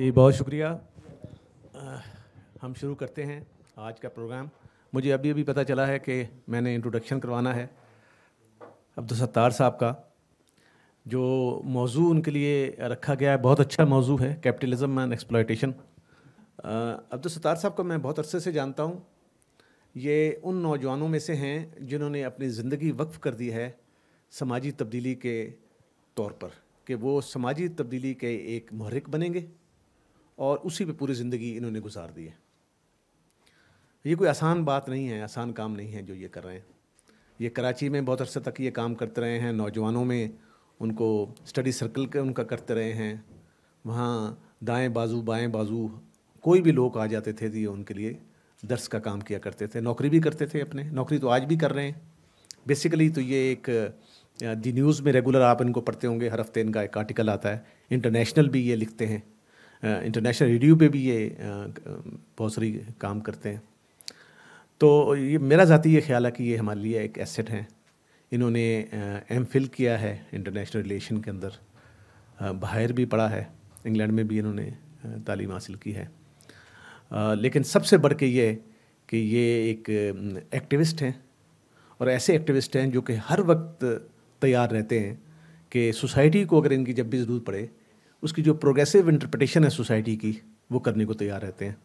जी बहुत शुक्रिया हम शुरू करते हैं आज का प्रोग्राम मुझे अभी अभी पता चला है कि मैंने इंट्रोडक्शन करवाना है अब्दुल सत्तार साहब का जो मौजू उनके लिए रखा गया है बहुत अच्छा मौजू है capitalism and exploitation Abdul Sattar साहब को मैं बहुत अरसे से जानता हूँ ये उन नौजवानों में से हैं जिन्होंने अपनी ज़िंदगी वक्फ कर दी है समाजी तब्दीली के तौर पर कि वो समाजी तब्दीली के एक महरक बनेंगे और उसी पे पूरी ज़िंदगी इन्होंने गुजार दी है ये कोई आसान बात नहीं है आसान काम नहीं है जो ये कर रहे हैं ये कराची में बहुत अरसे तक ये काम करते रहे हैं नौजवानों में उनको स्टडी सर्कल के उनका करते रहे हैं वहाँ दाएं बाजू बाएं बाजू कोई भी लोग आ जाते थे ये उनके लिए दर्स का काम किया करते थे नौकरी भी करते थे अपने नौकरी तो आज भी कर रहे हैं बेसिकली तो ये एक दी न्यूज़ में रेगुलर आप इनको पढ़ते होंगे हर हफ्ते इनका एक आर्टिकल आता है इंटरनेशनल भी ये लिखते हैं इंटरनेशनल रेडियो पे भी ये बहुत सारी काम करते हैं तो ये मेरा ज़ाती ये ख्याल है कि ये हमारे लिए एक एसेट हैं इन्होंने एम फिल किया है इंटरनेशनल रिलेशन के अंदर बाहर भी पढ़ा है इंग्लैंड में भी इन्होंने तालीम हासिल की है लेकिन सबसे बढ़ के ये कि ये एक एक्टिविस्ट हैं और ऐसे एक्टिविस्ट हैं जो कि हर वक्त तैयार रहते हैं कि सोसाइटी को अगर इनकी जब भी ज़रूरत पड़े उसकी जो प्रोग्रेसिव इंटरप्रटेशन है सोसाइटी की वो करने को तैयार रहते हैं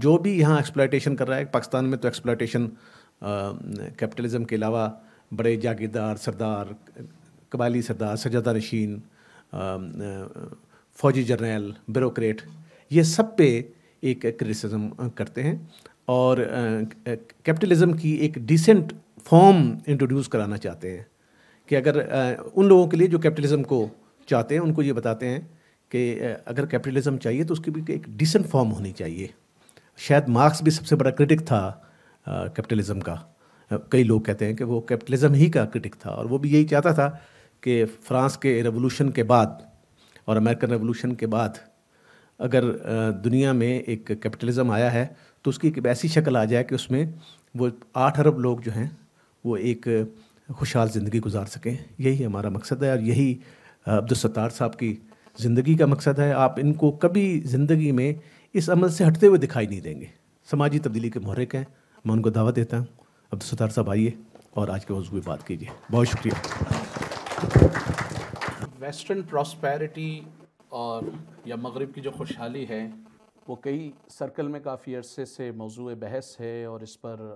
जो भी यहाँ एक्सप्लाइटेशन कर रहा है पाकिस्तान में तो एक्सप्लाइटेशन कैपिटलिज्म के अलावा बड़े जागीरदार सरदार कबाली सरदार सजादा नशीन फौजी जर्नैल ब्यूरोक्रेट ये सब पे एक क्रिटिसिज्म करते हैं और कैपिटलिज्म की एक डिसेंट फॉर्म इंट्रोड्यूस कराना चाहते हैं कि अगर उन लोगों के लिए जो कैपिटलिज्म को चाहते हैं उनको ये बताते हैं कि अगर कैपिटलिज्म चाहिए तो उसकी भी एक डिसेंट फॉर्म होनी चाहिए शायद मार्क्स भी सबसे बड़ा क्रिटिक था कैपिटलिज्म का कई लोग कहते हैं कि वो कैपिटलिज्म ही का क्रिटिक था और वो भी यही चाहता था कि फ्रांस के रेवोल्यूशन के बाद और अमेरिकन रेवोल्यूशन के बाद अगर दुनिया में एक कैपिटलिज्म आया है तो उसकी एक ऐसी शक्ल आ जाए कि उसमें वो आठ अरब लोग जो हैं वो एक खुशहाल ज़िंदगी गुजार सकें यही हमारा मकसद है और यही अब्दुल सत्तार साहब की ज़िंदगी का मकसद है आप इनको कभी ज़िंदगी में इस अमल से हटते हुए दिखाई नहीं देंगे समाजी तब्दीली के महरक हैं मैं उनको दावा देता हूँ अब्दुल सत्तार साहब आइए और आज के मौजूद बात कीजिए बहुत शुक्रिया वेस्टर्न प्रॉस्पैरिटी और या मगरब की जो खुशहाली है वो कई सर्कल में काफ़ी अरसे से मौजू बहस है और इस पर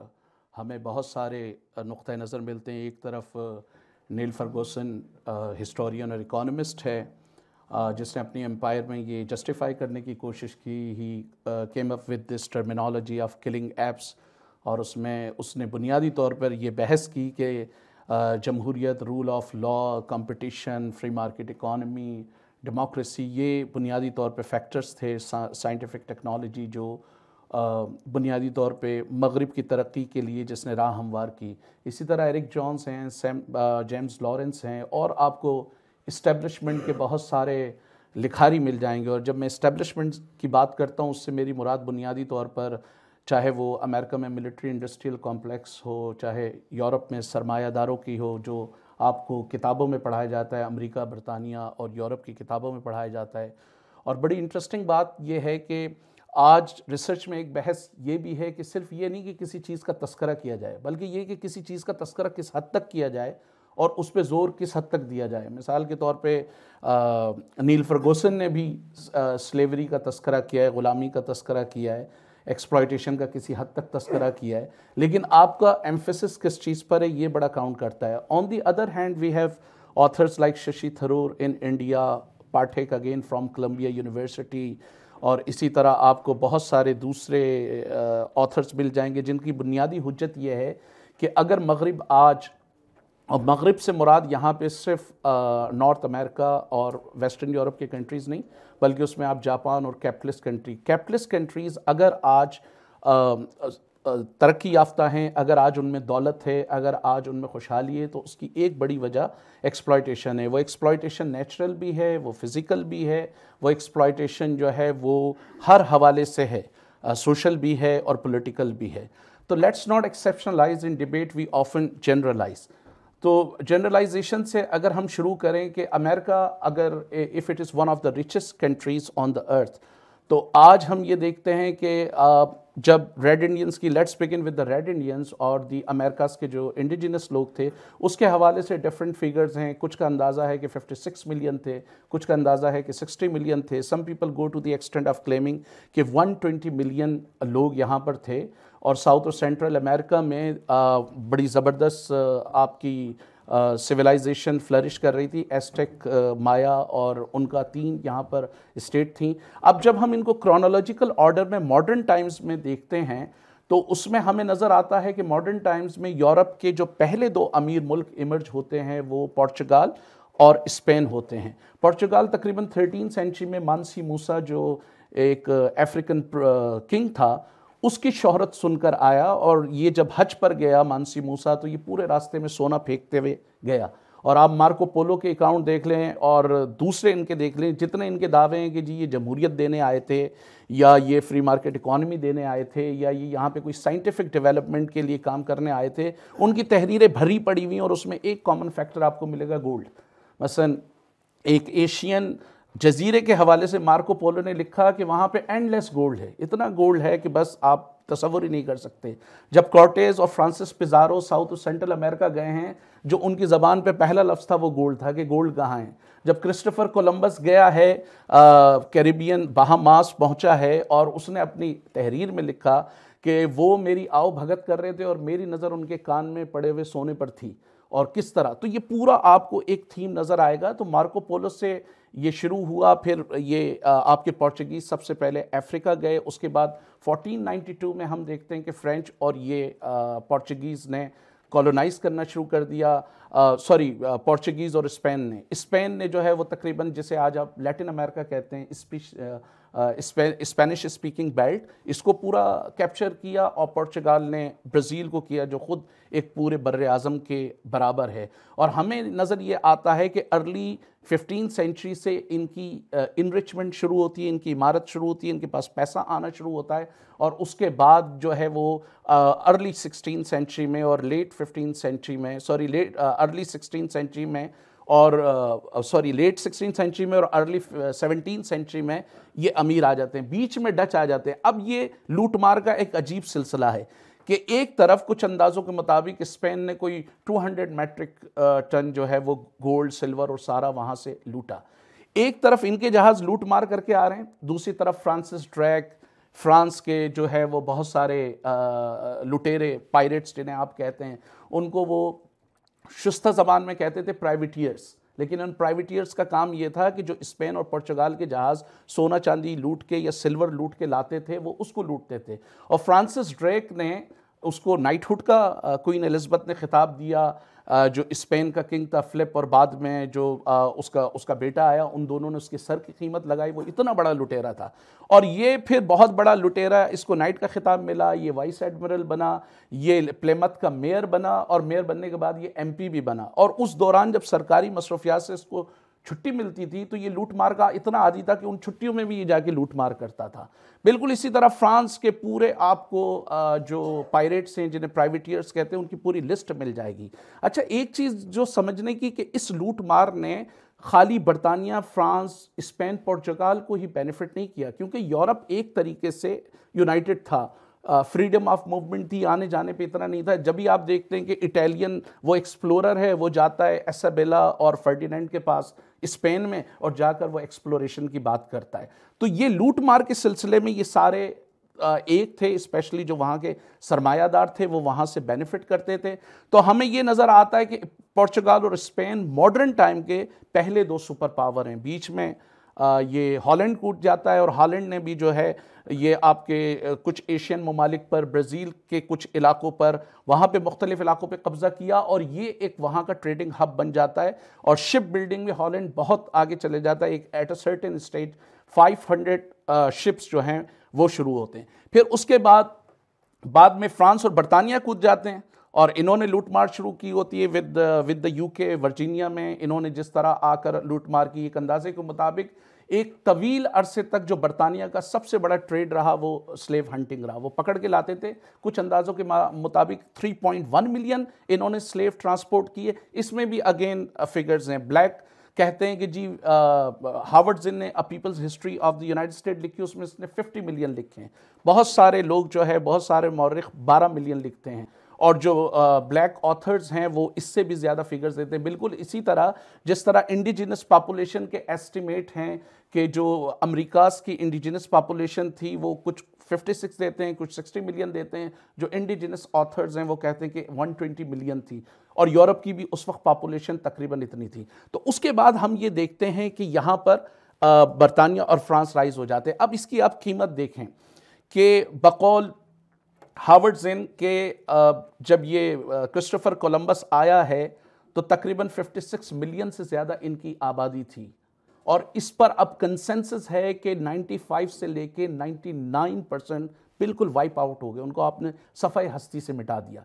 हमें बहुत सारे नुक़ नज़र मिलते हैं एक तरफ नील फर्गोसन हिस्टोरियन और इकोनॉमिस्ट है जिसने अपनी एम्पायर में ये जस्टिफाई करने की कोशिश की he came up with this terminology of killing apps और उसमें उसने बुनियादी तौर पर यह बहस की कि जमहूरीत rule of law competition free market economy democracy ये बुनियादी तौर पर फैक्टर्स थे साइंटिफिक टेक्नोलॉजी जो बुनियादी तौर पे मगरब की तरक्की के लिए जिसने राह हमवार की इसी तरह एरिक जॉन्स हैं सैम जेम्स लॉरेंस हैं और आपको इस्टेब्लिशमेंट के बहुत सारे लिखारी मिल जाएंगे और जब मैं इस्टेब्लिशमेंट की बात करता हूँ उससे मेरी मुराद बुनियादी तौर पर चाहे वो अमेरिका में मिलिट्री इंडस्ट्रियल कॉम्प्लेक्स हो चाहे यूरोप में सरमायादारों की हो जो आपको किताबों में पढ़ाया जाता है अमेरिका बरतानिया और यूरोप की किताबों में पढ़ाया जाता है और बड़ी इंटरेस्टिंग बात यह है कि आज रिसर्च में एक बहस ये भी है कि सिर्फ ये नहीं कि किसी चीज़ का तस्करा किया जाए बल्कि ये कि किसी चीज़ का तस्करा किस हद तक किया जाए और उस पर ज़ोर किस हद तक दिया जाए मिसाल के तौर पे आ, नील फर्गोसन ने भी आ, स्लेवरी का तस्करा किया है ग़ुलामी का तस्करा किया है एक्सप्लाइटेशन का किसी हद तक तस्करा किया है लेकिन आपका एम्फेसिस किस चीज़ पर है ये बड़ा काउंट करता है on the other hand we have authors like Shashi Tharoor in India Pathak again from Columbia university और इसी तरह आपको बहुत सारे दूसरे ऑथर्स मिल जाएंगे जिनकी बुनियादी हजत यह है कि अगर मगरब आज और मगरब से मुराद यहाँ पे सिर्फ नॉर्थ अमेरिका और वेस्टर्न यूरोप के कंट्रीज़ नहीं बल्कि उसमें आप जापान और कैपिटलिस्ट कंट्री कैपिटलिस्ट कंट्रीज़ अगर आज तरक्की याफ्ता हैं अगर आज उनमें दौलत है अगर आज उनमें खुशहाली है तो उसकी एक बड़ी वजह एक्सप्लॉयटेशन है वो एक्सप्लॉयटेशन नेचुरल भी है वो फिज़िकल भी है वो एक्सप्लॉयटेशन जो है वो हर हवाले से है सोशल भी है और पोलिटिकल भी है तो let's not exceptionalize in debate we often generalize तो जनरलाइजेशन से अगर हम शुरू करें कि अमेरिका अगर if it is one of the richest countries on the earth तो आज हम ये देखते हैं कि जब रेड इंडियंस की let's begin with the red Indians और दी अमेरिकास के जो इंडिजिनस लोग थे उसके हवाले से डिफरेंट फिगर्स हैं कुछ का अंदाज़ा है कि 56 मिलियन थे कुछ का अंदाज़ा है कि 60 मिलियन थे some people go to the extent of claiming कि 120 मिलियन लोग यहाँ पर थे और साउथ और सेंट्रल अमेरिका में आ, बड़ी ज़बरदस्त आपकी सिविलाइजेशन फ्लरिश कर रही थी एस्टेक माया और उनका तीन यहाँ पर स्टेट थी अब जब हम इनको क्रोनोलॉजिकल ऑर्डर में मॉडर्न टाइम्स में देखते हैं तो उसमें हमें नज़र आता है कि मॉडर्न टाइम्स में यूरोप के जो पहले दो अमीर मुल्क इमर्ज होते हैं वो पोर्चुगाल और स्पेन होते हैं पोर्चुगाल तकरीबन थर्टीन सेंचुरी में मानसी मूसा जो एक अफ्रीकन किंग था उसकी शोहरत सुनकर आया और ये जब हज पर गया मानसी मूसा तो ये पूरे रास्ते में सोना फेंकते हुए गया और आप मार्को पोलो के अकाउंट देख लें और दूसरे इनके देख लें जितने इनके दावे हैं कि जी ये जमहूरियत देने आए थे या ये फ्री मार्केट इकॉनमी देने आए थे या ये यहाँ पे कोई साइंटिफिक डेवलपमेंट के लिए काम करने आए थे उनकी तहरीरें भरी पड़ी हुई और उसमें एक कॉमन फैक्टर आपको मिलेगा गोल्ड मसलन एक एशियन जजीरे के हवाले से मार्को पोलो ने लिखा कि वहाँ पे एंडलेस गोल्ड है इतना गोल्ड है कि बस आप तस्वुर ही नहीं कर सकते जब कॉर्टेज और फ्रांसिस पिज़ारो साउथ और सेंट्रल अमेरिका गए हैं जो उनकी ज़बान पे पहला लफ्ज़ था वो गोल्ड था कि गोल्ड कहाँ है जब क्रिस्टोफर कोलंबस गया है कैरिबियन बहामास पहुँचा है और उसने अपनी तहरीर में लिखा कि वो मेरी आओ भगत कर रहे थे और मेरी नज़र उनके कान में पड़े हुए सोने पर थी और किस तरह तो ये पूरा आपको एक थीम नज़र आएगा तो मार्कोपोलो से ये शुरू हुआ फिर ये आपके पोर्चुगीज सबसे पहले अफ्रीका गए उसके बाद 1492 में हम देखते हैं कि फ्रेंच और ये पोर्चुगीज़ ने कॉलोनाइज करना शुरू कर दिया सॉरी पोर्चुगीज़ और स्पेन ने स्पेन ने जो है वो तकरीबन जिसे आज आप लैटिन अमेरिका कहते हैं स्पेनिश स्पीकिंग बेल्ट इसको पूरा कैप्चर किया और पोर्चुगाल ने ब्राज़ील को किया जो ख़ुद एक पूरे बर अज़म के बराबर है और हमें नज़र ये आता है कि अर्ली फिफ्टीन सेंचुरी से इनकी इनरिचमेंट शुरू होती है इनकी इमारत शुरू होती है इनके पास पैसा आना शुरू होता है और उसके बाद जो है वो अर्ली सिक्सटीन सेंचुरी में और लेट फिफ्टीन सेंचुरी में sorry late early sixteen century में और सॉरी लेट सिक्सटीन सेंचुरी में और अर्ली सेवनटीन सेंचुरी में ये अमीर आ जाते हैं बीच में डच आ जाते हैं अब ये लूटमार का एक अजीब सिलसिला है कि एक तरफ कुछ अंदाज़ों के मुताबिक स्पेन ने कोई 200 मैट्रिक टन जो है वो गोल्ड सिल्वर और सारा वहाँ से लूटा एक तरफ इनके जहाज़ लूट मार करके आ रहे हैं दूसरी तरफ फ्रांसिस ड्रैक फ्रांस के जो है वो बहुत सारे लुटेरे पायरेट्स जिन्हें आप कहते हैं उनको वो शुस्ता जबान में कहते थे प्राइवेटियर्स लेकिन उन प्राइवेटियर्स का काम ये था कि जो स्पेन और पुर्तगाल के जहाज़ सोना चांदी लूट के या सिल्वर लूट के लाते थे वो उसको लूटते थे और फ्रांसिस ड्रेक ने उसको नाइटहुड का क्वीन एलिजबथ ने खिताब दिया जो स्पेन का किंग था फ्लिप और बाद में जो उसका उसका बेटा आया उन दोनों ने उसके सर की कीमत लगाई वो इतना बड़ा लुटेरा था और ये फिर बहुत बड़ा लुटेरा इसको नाइट का खिताब मिला ये वाइस एडमिरल बना ये प्लेमत का मेयर बना और मेयर बनने के बाद ये एम भी बना और उस दौरान जब सरकारी मसरूफियात से इसको छुट्टी मिलती थी तो ये लूट मार का इतना आदि था कि उन छुट्टियों में भी ये जाके लूट मार करता था बिल्कुल इसी तरह फ्रांस के पूरे आपको जो पायरेट्स हैं जिन्हें प्राइवेटियर्स कहते हैं उनकी पूरी लिस्ट मिल जाएगी अच्छा एक चीज़ जो समझने की कि इस लूट मार ने खाली बरतानिया फ्रांस स्पेन पोर्चुगाल को ही बेनिफिट नहीं किया क्योंकि यूरोप एक तरीके से यूनाइटेड था फ्रीडम ऑफ मूवमेंट थी आने जाने पे इतना नहीं था जब भी आप देखते हैं कि इटालियन वो एक्सप्लोरर है वो जाता है एसाबेला और फर्डिनेंड के पास स्पेन में और जाकर वो एक्सप्लोरेशन की बात करता है तो ये लूट मार के सिलसिले में ये सारे एक थे स्पेशली जो वहाँ के सरमायादार थे वो वहाँ से बेनिफिट करते थे तो हमें ये नज़र आता है कि पोर्चुगाल और स्पेन मॉडर्न टाइम के पहले दो सुपर पावर हैं बीच में ये हॉलैंड कूद जाता है और हॉलैंड ने भी जो है ये आपके कुछ एशियन ममालिक पर ब्राज़ील के कुछ इलाकों पर वहाँ पे मुख्तलिफ इलाकों पे कब्ज़ा किया और ये एक वहाँ का ट्रेडिंग हब बन जाता है और शिप बिल्डिंग में हॉलैंड बहुत आगे चले जाता है एक at a certain stage 500 ships जो हैं वो शुरू होते हैं फिर उसके बाद बाद में फ्रांस और बरतानिया कूद जाते हैं और इन्होंने लूट मार शुरू की होती है with with the UK Virginia में इन्होंने जिस तरह आकर लूट मार की एक अंदाजे के मुताबिक एक तवील अरसे तक जो बरतानिया का सबसे बड़ा ट्रेड रहा वो स्लेव हंटिंग रहा वो पकड़ के लाते थे कुछ अंदाज़ों के मुताबिक 3.1 मिलियन इन्होंने स्लेव ट्रांसपोर्ट किए इसमें भी अगेन फिगर्स uh, हैं ब्लैक कहते हैं कि जी हार्वर्ड uh, जिन ने a people's history of the United state लिखी उसमें इसने 50 मिलियन लिखे हैं बहुत सारे लोग जो है बहुत सारे मौरख 12 मिलियन लिखते हैं और जो ब्लैक ऑथर्स हैं वो इससे भी ज़्यादा फिगर्स देते हैं बिल्कुल इसी तरह जिस तरह इंडिजिनस पॉपुलेशन के एस्टिमेट हैं कि जो अमरीकाज की इंडिजिनस पॉपुलेशन थी वो कुछ 56 देते हैं कुछ 60 मिलियन देते हैं जो इंडिजिनस ऑथर्स हैं वो कहते हैं कि 120 मिलियन थी और यूरोप की भी उस वक्त पॉपुलेशन तकरीबन इतनी थी तो उसके बाद हम ये देखते हैं कि यहाँ पर बरतानिया और फ्रांस राइज हो जाते हैं अब इसकी आप कीमत देखें कि बकौल हार्वर्ड जिन के जब ये क्रिस्टोफर कोलंबस आया है तो तकरीबन 56 मिलियन से ज़्यादा इनकी आबादी थी और इस पर अब कंसेंसस है कि 95 से लेके 99 परसेंट बिल्कुल वाइप आउट हो गए उनको आपने सफ़ाई हस्ती से मिटा दिया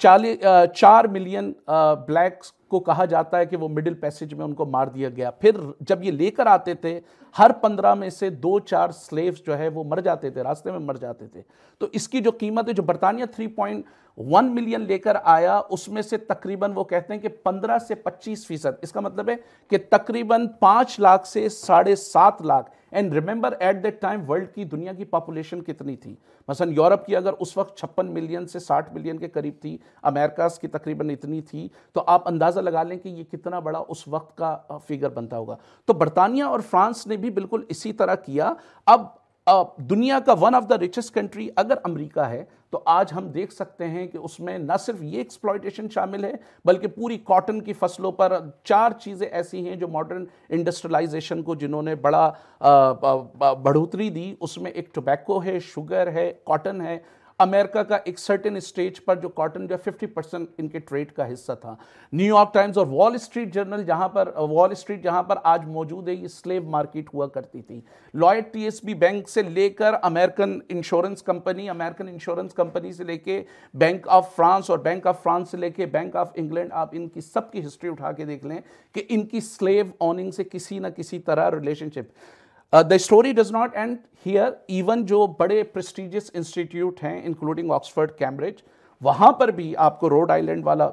चालीस चार मिलियन ब्लैक्स को कहा जाता है कि वो मिडिल पैसेज में उनको मार दिया गया फिर जब ये लेकर आते थे हर पंद्रह में से दो चार स्लेव्स जो है वो मर जाते थे रास्ते में मर जाते थे तो इसकी जो कीमत है जो बरतानिया वन मिलियन लेकर आया उसमें से तकरीबन वो कहते हैं कि पंद्रह से पच्चीस फीसद इसका मतलब है कि तकरीबन पाँच लाख से साढ़े सात lakh and remember at that time world की दुनिया की पॉपुलेशन कितनी थी मसलन यूरोप की अगर उस वक्त छप्पन मिलियन से साठ मिलियन के करीब थी अमेरिका की तकरीबन इतनी थी तो आप अंदाज़ा लगा लें कि ये कितना बड़ा उस वक्त का फिगर बनता होगा तो बरतानिया और फ्रांस ने भी बिल्कुल इसी तरह किया अब दुनिया का one of the richest country अगर अमेरिका है तो आज हम देख सकते हैं कि उसमें न सिर्फ ये एक्सप्लॉयटेशन शामिल है बल्कि पूरी कॉटन की फसलों पर चार चीज़ें ऐसी हैं जो मॉडर्न इंडस्ट्रियलाइजेशन को जिन्होंने बड़ा बढ़ोतरी दी उसमें एक टोबैको है शुगर है कॉटन है अमेरिका का एक सर्टेन स्टेज पर जो कॉटन जो फिफ्टी परसेंट इनके ट्रेड का हिस्सा था न्यूयॉर्क टाइम्स और वॉल स्ट्रीट जर्नल जहां पर वॉल स्ट्रीट जहां पर आज मौजूद है ये स्लेव मार्केट हुआ करती थी लॉयड टीएसबी बैंक से लेकर American insurance company American insurance company से लेके बैंक ऑफ फ्रांस और बैंक ऑफ फ्रांस से लेके बैंक ऑफ इंग्लैंड आप इनकी सबकी हिस्ट्री उठा के देख लें कि इनकी स्लेव ऑनिंग से किसी ना किसी तरह relationship Uh, the story does not end here. Even जो बड़े prestigious institute including Oxford, Cambridge, वहाँ पर भी आपको Rhode Island वाला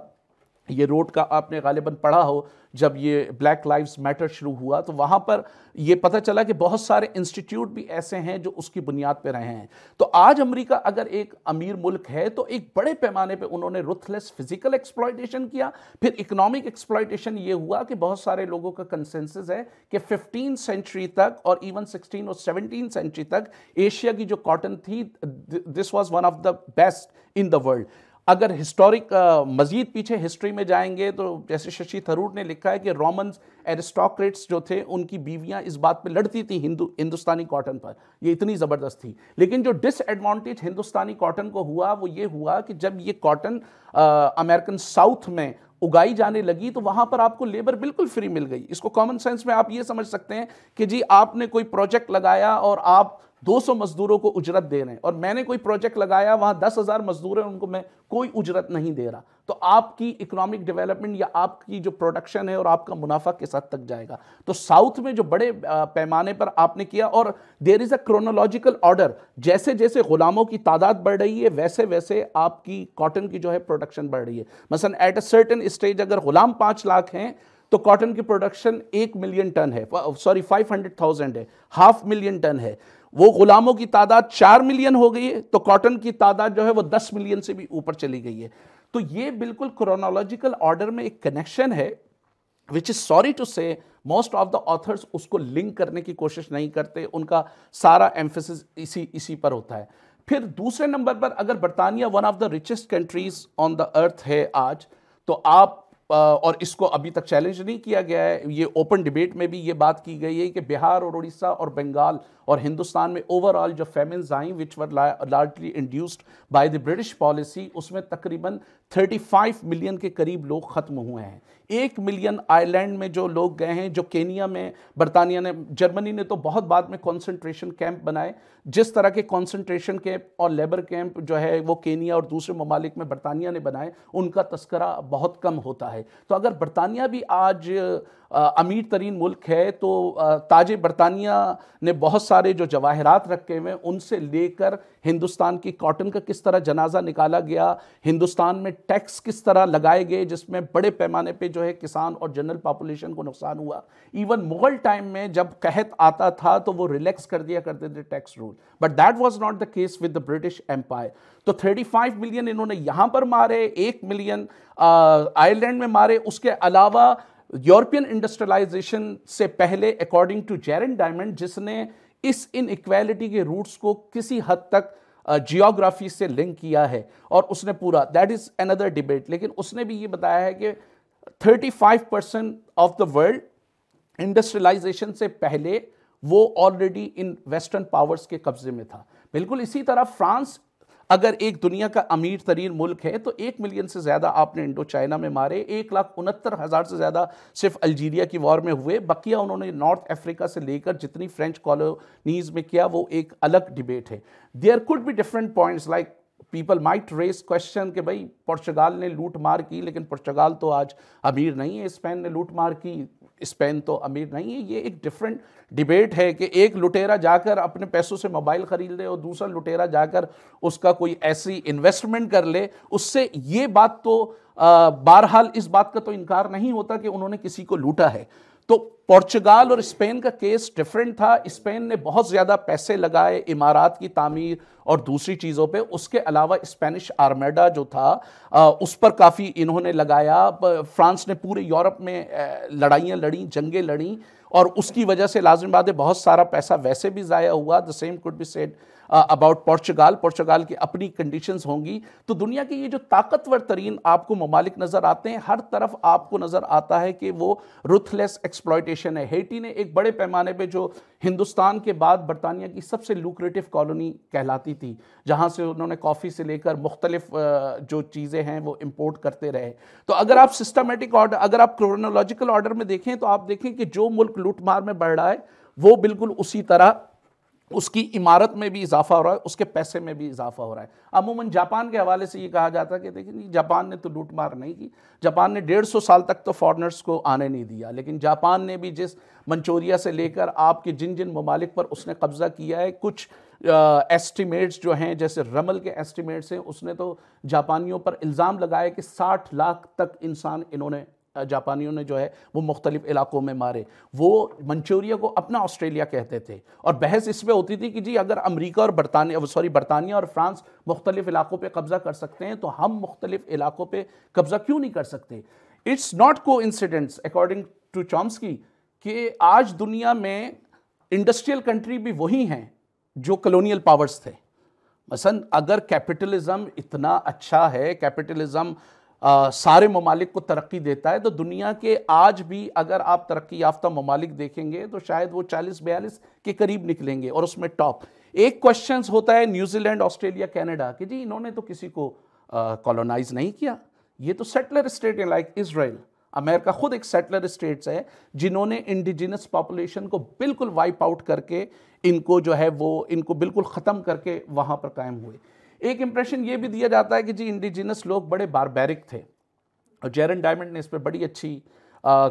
ये रोड का आपने गालिबा पढ़ा हो जब ये ब्लैक लाइव्स मैटर शुरू हुआ तो वहाँ पर ये पता चला कि बहुत सारे इंस्टीट्यूट भी ऐसे हैं जो उसकी बुनियाद पर रहे हैं तो आज अमेरिका अगर एक अमीर मुल्क है तो एक बड़े पैमाने पे उन्होंने रुथलेस फिजिकल एक्सप्लॉयटेशन किया फिर इकोनॉमिक एक्सप्लॉयटेशन ये हुआ कि बहुत सारे लोगों का कंसेंसस है कि फिफ्टीन सेंचुरी तक और इवन सिक्सटीन और सेवनटीन सेंचुरी तक एशिया की जो कॉटन थी this was one of the best in the world अगर हिस्टोरिक मज़ीद पीछे हिस्ट्री में जाएंगे तो जैसे शशि थरूर ने लिखा है कि रोमन्स एरिस्टोक्रेट्स जो थे उनकी बीवियां इस बात पे लड़ती थी हिंदू हिंदुस्तानी कॉटन पर ये इतनी ज़बरदस्त थी लेकिन जो डिसएडवांटेज हिंदुस्तानी कॉटन को हुआ वो ये हुआ कि जब ये कॉटन अमेरिकन साउथ में उगाई जाने लगी तो वहाँ पर आपको लेबर बिल्कुल फ्री मिल गई इसको कॉमन सेंस में आप ये समझ सकते हैं कि जी आपने कोई प्रोजेक्ट लगाया और आप 200 मजदूरों को उजरत दे रहे हैं और मैंने कोई प्रोजेक्ट लगाया वहां दस हज़ार मजदूर हैं उनको मैं कोई उजरत नहीं दे रहा तो आपकी इकोनॉमिक डेवलपमेंट या आपकी जो प्रोडक्शन है और आपका मुनाफा किस हद तक जाएगा तो साउथ में जो बड़े पैमाने पर आपने किया और there is a chronological order जैसे जैसे गुलामों की तादाद बढ़ रही है वैसे वैसे आपकी कॉटन की जो है प्रोडक्शन बढ़ रही है मसलन एट अ सर्टन स्टेज अगर गुलाम पाँच लाख हैं तो कॉटन की प्रोडक्शन एक मिलियन टन है सॉरी फाइव हंड्रेड थाउजेंड है हाफ मिलियन टन है वो गुलामों की तादाद चार मिलियन हो गई है तो कॉटन की तादाद जो है वो दस मिलियन से भी ऊपर चली गई है तो ये बिल्कुल क्रोनोलॉजिकल ऑर्डर में एक कनेक्शन है which is sorry to say most of the authors उसको लिंक करने की कोशिश नहीं करते उनका सारा एम्फेसिस इसी इसी पर होता है फिर दूसरे नंबर पर अगर बर्तानिया one of the richest countries on the earth है आज तो आप और इसको अभी तक चैलेंज नहीं किया गया है ये ओपन डिबेट में भी ये बात की गई है कि बिहार और उड़ीसा और बंगाल और हिंदुस्तान में ओवरऑल जो famines I which were largely induced by the British policy उसमें तकरीबन 35 मिलियन के करीब लोग ख़त्म हुए हैं एक मिलियन आयरलैंड में जो लोग गए हैं जो केनिया में बरतानिया ने जर्मनी ने तो बहुत बाद में कंसंट्रेशन कैंप बनाए जिस तरह के कंसंट्रेशन कैंप और लेबर कैंप जो है वो केनिया और दूसरे ममालिक में बरतानिया ने बनाए उनका तस्करा बहुत कम होता है तो अगर बरतानिया भी आज अमीर तरीन मुल्क है तो ताज बरतानिया ने बहुत सारे जो जवाहरात रखे हुए उनसे लेकर हिंदुस्तान की कॉटन का किस तरह जनाजा निकाला गया हिंदुस्तान में टैक्स किस तरह लगाए गए जिसमें बड़े पैमाने पे जो है किसान और जनरल पॉपुलेशन को नुकसान हुआ इवन मुगल टाइम में जब कहत आता था तो वो रिलैक्स कर दिया करते थे tax rule but that was not the case with the British empire तो 35 मिलियन इन्होंने यहाँ पर मारे एक मिलियन आयरलैंड में मारे उसके अलावा यूरोपियन इंडस्ट्रियलाइजेशन से पहले अकॉर्डिंग टू जेरन डायमंड जिसने इस इन इक्वेलिटी के रूट्स को किसी हद तक जियोग्राफी से लिंक किया है और उसने पूरा दैट इज़ अनदर डिबेट लेकिन उसने भी ये बताया है कि 35 percent of the world industrialization से पहले वो ऑलरेडी इन वेस्टर्न पावर्स के कब्जे में था बिल्कुल इसी तरह फ्रांस अगर एक दुनिया का अमीर तरीन मुल्क है तो एक मिलियन से ज़्यादा आपने इंडो चाइना में मारे एक लाख उनहत्तर हज़ार से ज़्यादा सिर्फ अल्जीरिया की वॉर में हुए बकिया उन्होंने नॉर्थ अफ्रीका से लेकर जितनी फ्रेंच कॉलोनीज़ में किया वो एक अलग डिबेट है there could be different points like people might raise question कि भाई पुर्तगाल ने लूट मार की लेकिन पुर्तगाल तो आज अमीर नहीं है स्पेन ने लूट मार की स्पेन तो अमीर नहीं है ये एक डिफरेंट डिबेट है कि एक लुटेरा जाकर अपने पैसों से मोबाइल ख़रीद ले और दूसरा लुटेरा जाकर उसका कोई ऐसी इन्वेस्टमेंट कर ले उससे ये बात तो बहरहाल इस बात का तो इनकार नहीं होता कि उन्होंने किसी को लूटा है तो पोर्चुगाल और स्पेन का केस डिफरेंट था स्पेन ने बहुत ज़्यादा पैसे लगाए इमारात की तामीर और दूसरी चीज़ों पे उसके अलावा स्पेनिश आर्मेडा जो था आ, उस पर काफ़ी इन्होंने लगाया फ्रांस ने पूरे यूरोप में लड़ाइयाँ लड़ी जंगें लड़ी और उसकी वजह से लाजमी बात है बहुत सारा पैसा वैसे भी ज़ाया हुआ the same could be said about Portugal Portugal की अपनी कंडीशन होंगी तो दुनिया के ये जो ताकतवर तरीन आपको ममालिक नज़र आते हैं हर तरफ आपको नज़र आता है कि वो रुथलेस एक्सप्लॉयटेशन है हेटी ने एक बड़े पैमाने पर जो हिंदुस्तान के बाद बरतानिया की सबसे लूक्रेटिव कॉलोनी कहलाती थी जहाँ से उन्होंने कॉफ़ी से लेकर मुख्तलिफ जो चीज़ें हैं वो इम्पोर्ट करते रहे तो अगर आप सिस्टमेटिक ऑर्डर अगर आप क्रोनोलॉजिकल ऑर्डर में देखें तो आप देखें कि जो मुल्क लूटमार में बढ़ रहा है वो बिल्कुल उसी तरह उसकी इमारत में भी इजाफा हो रहा है उसके पैसे में भी इजाफा हो रहा है अमूमन जापान के हवाले से ये कहा जाता है कि देखिए जापान ने तो लूट मार नहीं की जापान ने डेढ़ सौ साल तक तो फॉरनर्स को आने नहीं दिया लेकिन जापान ने भी जिस मंचोरिया से लेकर आपके जिन जिन ममालिक पर उसने कब्ज़ा किया है कुछ एस्टिमेट्स जो हैं जैसे रमल के एस्टिमेट्स हैं उसने तो जापानियों पर इल्ज़ाम लगाया कि साठ लाख तक इंसान इन्होंने जापानियों ने जो है वो मुख्तलिफ इलाकों में मारे वो मंचूरिया को अपना ऑस्ट्रेलिया कहते थे और बहस इस पर होती थी कि जी अगर अमरीका और बरतानिया सॉरी बरतानिया और फ्रांस मुख्तलिफ इलाकों पर कब्ज़ा कर सकते हैं तो हम मुख्तलिफ इलाकों पर कब्ज़ा क्यों नहीं कर सकते इट्स नॉट को इंसिडेंट्स अकॉर्डिंग टू की कि आज दुनिया में इंडस्ट्रियल कंट्री भी वही हैं जो कलोनियल पावर्स थे मसन अगर कैपिटलिज्म इतना अच्छा है कैपिटलिज्म आ, सारे ममालिक को तरक्की देता है तो दुनिया के आज भी अगर आप तरक्की याफ्ता ममालिक देखेंगे तो शायद वो 40 बयालीस के करीब निकलेंगे और उसमें टॉप एक क्वेश्चन होता है न्यूजीलैंड ऑस्ट्रेलिया कैनेडा कि जी इन्होंने तो किसी को कॉलोनाइज नहीं किया ये तो सेटलर स्टेट है लाइक इसराइल अमेरिका खुद एक सेटलर स्टेट्स है जिन्होंने इंडिजिनस पॉपुलेशन को बिल्कुल वाइप आउट करके इनको जो है वो इनको बिल्कुल ख़त्म करके वहाँ पर कायम हुए एक इंप्रेशन ये भी दिया जाता है कि जी इंडिजिनस लोग बड़े बारबेरिक थे और जेरन डायमंड ने इस पर बड़ी अच्छी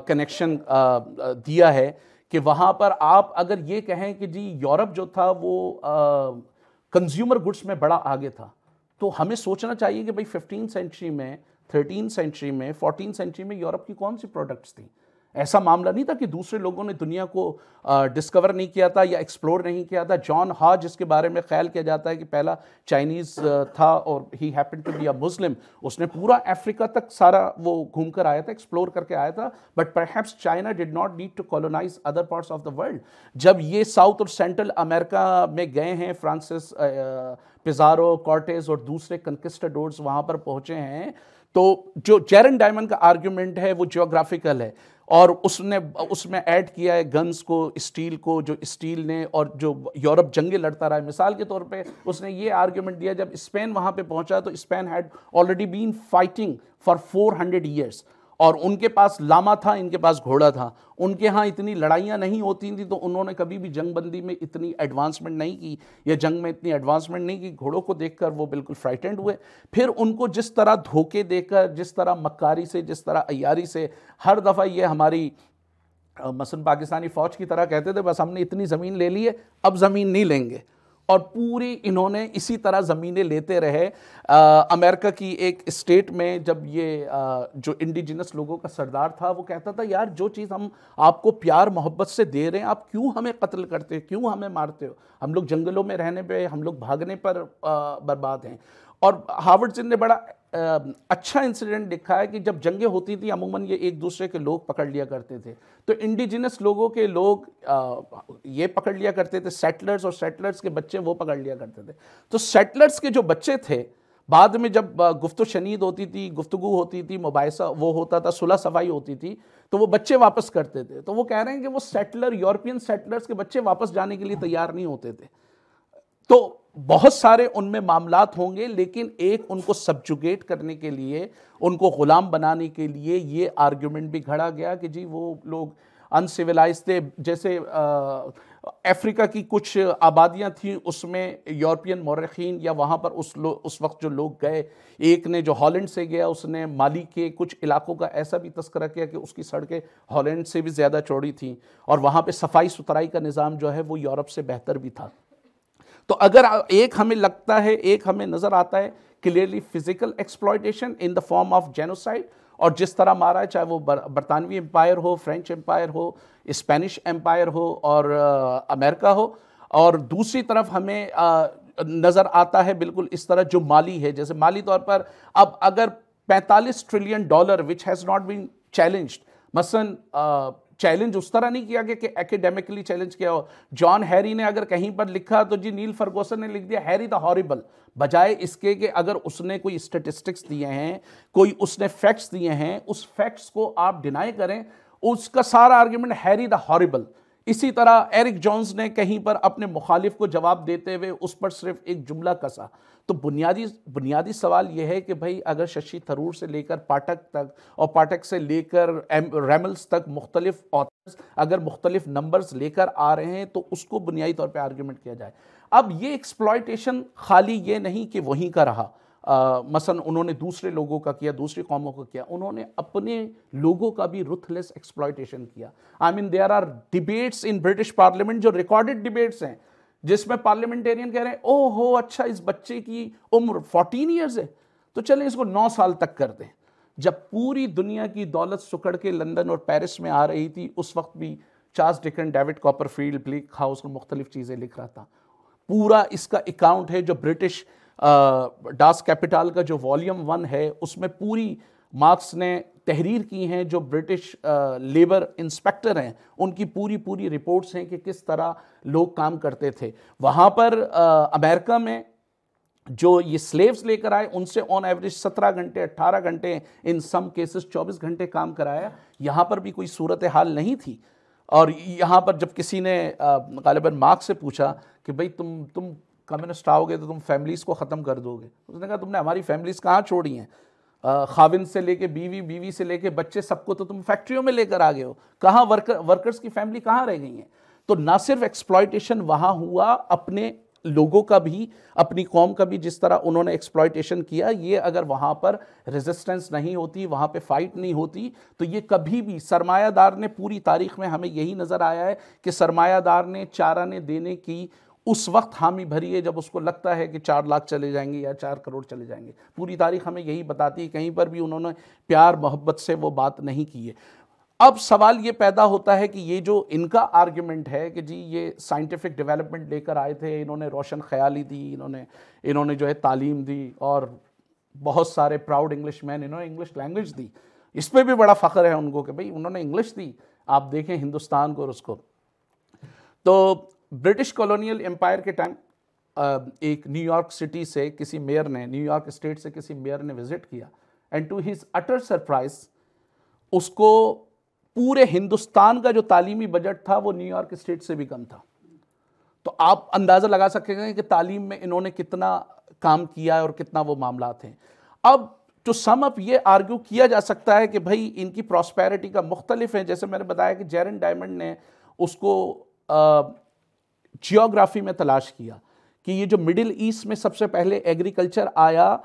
कनेक्शन दिया है कि वहाँ पर आप अगर ये कहें कि जी यूरोप जो था वो कंज्यूमर गुड्स में बड़ा आगे था तो हमें सोचना चाहिए कि भाई फिफ्टीन सेंचुरी में थर्टीन सेंचुरी में फोर्टीन सेंचुरी में यूरोप की कौन सी प्रोडक्ट्स थी ऐसा मामला नहीं था कि दूसरे लोगों ने दुनिया को डिस्कवर नहीं किया था या एक्सप्लोर नहीं किया था जॉन हा जिसके बारे में ख्याल किया जाता है कि पहला चाइनीज़ था और he happen to be a Muslim उसने पूरा अफ्रीका तक सारा वो घूम कर आया था एक्सप्लोर करके आया था but perhaps China did not need to colonise other parts of the world जब ये साउथ और सेंट्रल अमेरिका में गए हैं फ्रांसिस पिज़ारो कॉर्टेज और दूसरे कंकिस्टाडोर्स वहाँ पर पहुँचे हैं तो जो जेरन डायमंड का आर्ग्यूमेंट है वो जियोग्राफिकल है और उसने उसमें ऐड किया है गन्स को स्टील को जो स्टील ने और जो यूरोप जंगे लड़ता रहा है मिसाल के तौर पे उसने ये आर्ग्यूमेंट दिया जब स्पेन वहाँ पे पहुँचा तो Spain had already been fighting for 400 hundred years और उनके पास लामा था इनके पास घोड़ा था उनके यहाँ इतनी लड़ाइयाँ नहीं होती थी तो उन्होंने कभी भी जंगबंदी में इतनी एडवांसमेंट नहीं की या जंग में इतनी एडवांसमेंट नहीं की घोड़ों को देखकर वो बिल्कुल फ्राइटेंड हुए फिर उनको जिस तरह धोखे देकर जिस तरह मक्कारी से जिस तरह अयारी से हर दफ़ा ये हमारी मसन पाकिस्तानी फ़ौज की तरह कहते थे बस हमने इतनी ज़मीन ले ली है अब ज़मीन नहीं लेंगे और पूरी इन्होंने इसी तरह ज़मीनें लेते रहे आ, अमेरिका की एक स्टेट में जब ये आ, जो इंडिजिनस लोगों का सरदार था वो कहता था यार जो चीज़ हम आपको प्यार मोहब्बत से दे रहे हैं आप क्यों हमें कत्ल करते हो क्यों हमें मारते हो हम लोग जंगलों में रहने पे हम लोग भागने पर आ, बर्बाद हैं और हार्वर्ड जिन ने बड़ा अच्छा इंसिडेंट दिखा है कि जब जंगें होती थी अमूमन ये एक दूसरे के लोग पकड़ लिया करते थे तो इंडिजिनस लोगों के लोग ये पकड़ लिया करते थे सेटलर्स और सेटलर्स के बच्चे वो पकड़ लिया करते थे तो सेटलर्स के जो बच्चे थे बाद में जब गुफ्त शनीद होती थी गुफ्तु होती थी मुबासा वो होता था सुलह सफाई होती थी तो वो बच्चे वापस करते थे तो वो कह रहे हैं कि वो सेटलर यूरोपियन सेटलर्स के बच्चे वापस जाने के लिए तैयार नहीं होते थे तो बहुत सारे उनमें मामलात होंगे लेकिन एक उनको सब्जुगेट करने के लिए उनको ग़ुलाम बनाने के लिए ये आर्ग्यूमेंट भी खड़ा गया कि जी वो लोग अनसिविलाइज थे जैसे अफ्रीका की कुछ आबादियां थीं उसमें यूरोपियन मौरखीन या वहाँ पर उस लो उस वक्त जो लोग गए एक ने जो हॉलैंड से गया उसने माली के कुछ इलाकों का ऐसा भी तस्करा किया कि उसकी सड़कें हॉलैंड से भी ज़्यादा चौड़ी थी और वहाँ पे सफाई सुथराई का निज़ाम जो है वो यूरोप से बेहतर भी था तो अगर एक हमें लगता है एक हमें नज़र आता है clearly physical exploitation in the form of genocide और जिस तरह मारा है चाहे वो बरतानवी एम्पायर हो फ्रेंच एम्पायर हो स्पेनिश एम्पायर हो और अमेरिका हो और दूसरी तरफ हमें आ, नज़र आता है बिल्कुल इस तरह जो माली है जैसे माली तौर पर अब अगर 45 trillion dollar which has not been challenged मसन चैलेंज उस तरह नहीं किया गया कि एकेडेमिकली चैलेंज किया हो जॉन हैरी ने अगर कहीं पर लिखा तो जी नील फर्गोसन ने लिख दिया हैरी द हॉरिबल बजाय इसके कि अगर उसने कोई स्टेटिस्टिक्स दिए हैं कोई उसने फैक्ट्स दिए हैं उस फैक्ट्स को आप डिनाई करें उसका सारा आर्ग्यूमेंट हैरी द हॉरिबल इसी तरह एरिक जॉन्स ने कहीं पर अपने मुखालिफ को जवाब देते हुए उस पर सिर्फ एक जुमला कसा तो बुनियादी बुनियादी सवाल यह है कि भाई अगर शशि थरूर से लेकर पाठक तक और पाठक से लेकर रेमल्स तक मुख्तलिफ ऑथर्स अगर मुख्तलिफ नंबर्स लेकर आ रहे हैं तो उसको बुनियादी तौर पर आर्ग्यूमेंट किया जाए अब ये एक्सप्लॉयटेशन खाली ये नहीं कि वहीं का रहा आ, मसन उन्होंने दूसरे लोगों का किया दूसरी कौमों का किया उन्होंने अपने लोगों का भी रुथलेस एक्सप्लॉयटेशन किया I mean there are debates in British parliament जो रिकॉर्डेड डिबेट्स हैं जिसमें पार्लियामेंटेरियन कह रहे हैं ओहो अच्छा इस बच्चे की उम्र फोर्टीन ईयर्स है तो चले इसको नौ साल तक कर दें जब पूरी दुनिया की दौलत सुकड़ के लंदन और पेरिस में आ रही थी उस वक्त भी Charles Dickens David Copperfield Bleak House और मुख्तलिफ चीज़ें लिख रहा था पूरा इसका अकाउंट है जो ब्रिटिश डास कैपिटल का जो वॉल्यूम वन है उसमें पूरी मार्क्स ने तहरीर की हैं जो ब्रिटिश लेबर इंस्पेक्टर हैं उनकी पूरी पूरी रिपोर्ट्स हैं कि किस तरह लोग काम करते थे वहाँ पर आ, अमेरिका में जो ये स्लेव्स लेकर आए उनसे ऑन एवरेज सत्रह घंटे अट्ठारह घंटे इन सम केसेस चौबीस घंटे काम कराया यहाँ पर भी कोई सूरत हाल नहीं थी और यहाँ पर जब किसी ने गालिबा मार्क्स से पूछा कि भाई तुम तुम कम्युनिस्ट आओगे तो तुम फैमिलीज़ को ख़त्म कर दोगे उसने कहा तुमने हमारी फैमिलीज़ कहाँ छोड़ी हैं खाविन से लेके बीवी बीवी से लेके बच्चे सबको तो तुम फैक्ट्रियों में लेकर आ गए हो कहाँ वर्कर वर्कर्स की फैमिली कहाँ रह गई है तो ना सिर्फ एक्सप्लॉयटेशन वहाँ हुआ अपने लोगों का भी अपनी कौम का भी जिस तरह उन्होंने एक्सप्लॉयटेशन किया ये अगर वहाँ पर रेजिस्टेंस नहीं होती वहाँ पे फाइट नहीं होती तो ये कभी भी सरमायादार ने पूरी तारीख में हमें यही नज़र आया है कि सरमायादार ने चारा ने देने की उस वक्त हामी भरी है जब उसको लगता है कि चार लाख चले जाएंगे या चार करोड़ चले जाएंगे पूरी तारीख हमें यही बताती है कहीं पर भी उन्होंने प्यार मोहब्बत से वो बात नहीं की है अब सवाल ये पैदा होता है कि ये जो इनका आर्ग्यूमेंट है कि जी ये साइंटिफिक डेवलपमेंट लेकर आए थे इन्होंने रोशन ख्याली दी इन्होंने इन्होंने जो है तालीम दी और बहुत सारे प्राउड इंग्लिश मैन इन्होंने इंग्लिश लैंग्वेज दी इस पर भी बड़ा फ़ख्र है उनको कि भाई उन्होंने इंग्लिश दी आप देखें हिंदुस्तान को और उसको तो ब्रिटिश कॉलोनियल एम्पायर के टाइम एक न्यूयॉर्क सिटी से किसी मेयर ने न्यूयॉर्क स्टेट से किसी मेयर ने विजिट किया and to his utter surprise उसको पूरे हिंदुस्तान का जो तालीमी बजट था वो न्यूयॉर्क स्टेट से भी कम था तो आप अंदाज़ा लगा सकेंगे कि तालीम में इन्होंने कितना काम किया है और कितना वो मामला थे अब जो सम अप ये आर्ग्यू किया जा सकता है कि भाई इनकी प्रॉस्पेरिटी का मुख्तलिफ है जैसे मैंने बताया कि जेरन डायमंड ने उसको जियोग्राफी में तलाश किया कि ये जो मिडिल ईस्ट में सबसे पहले एग्रीकल्चर आया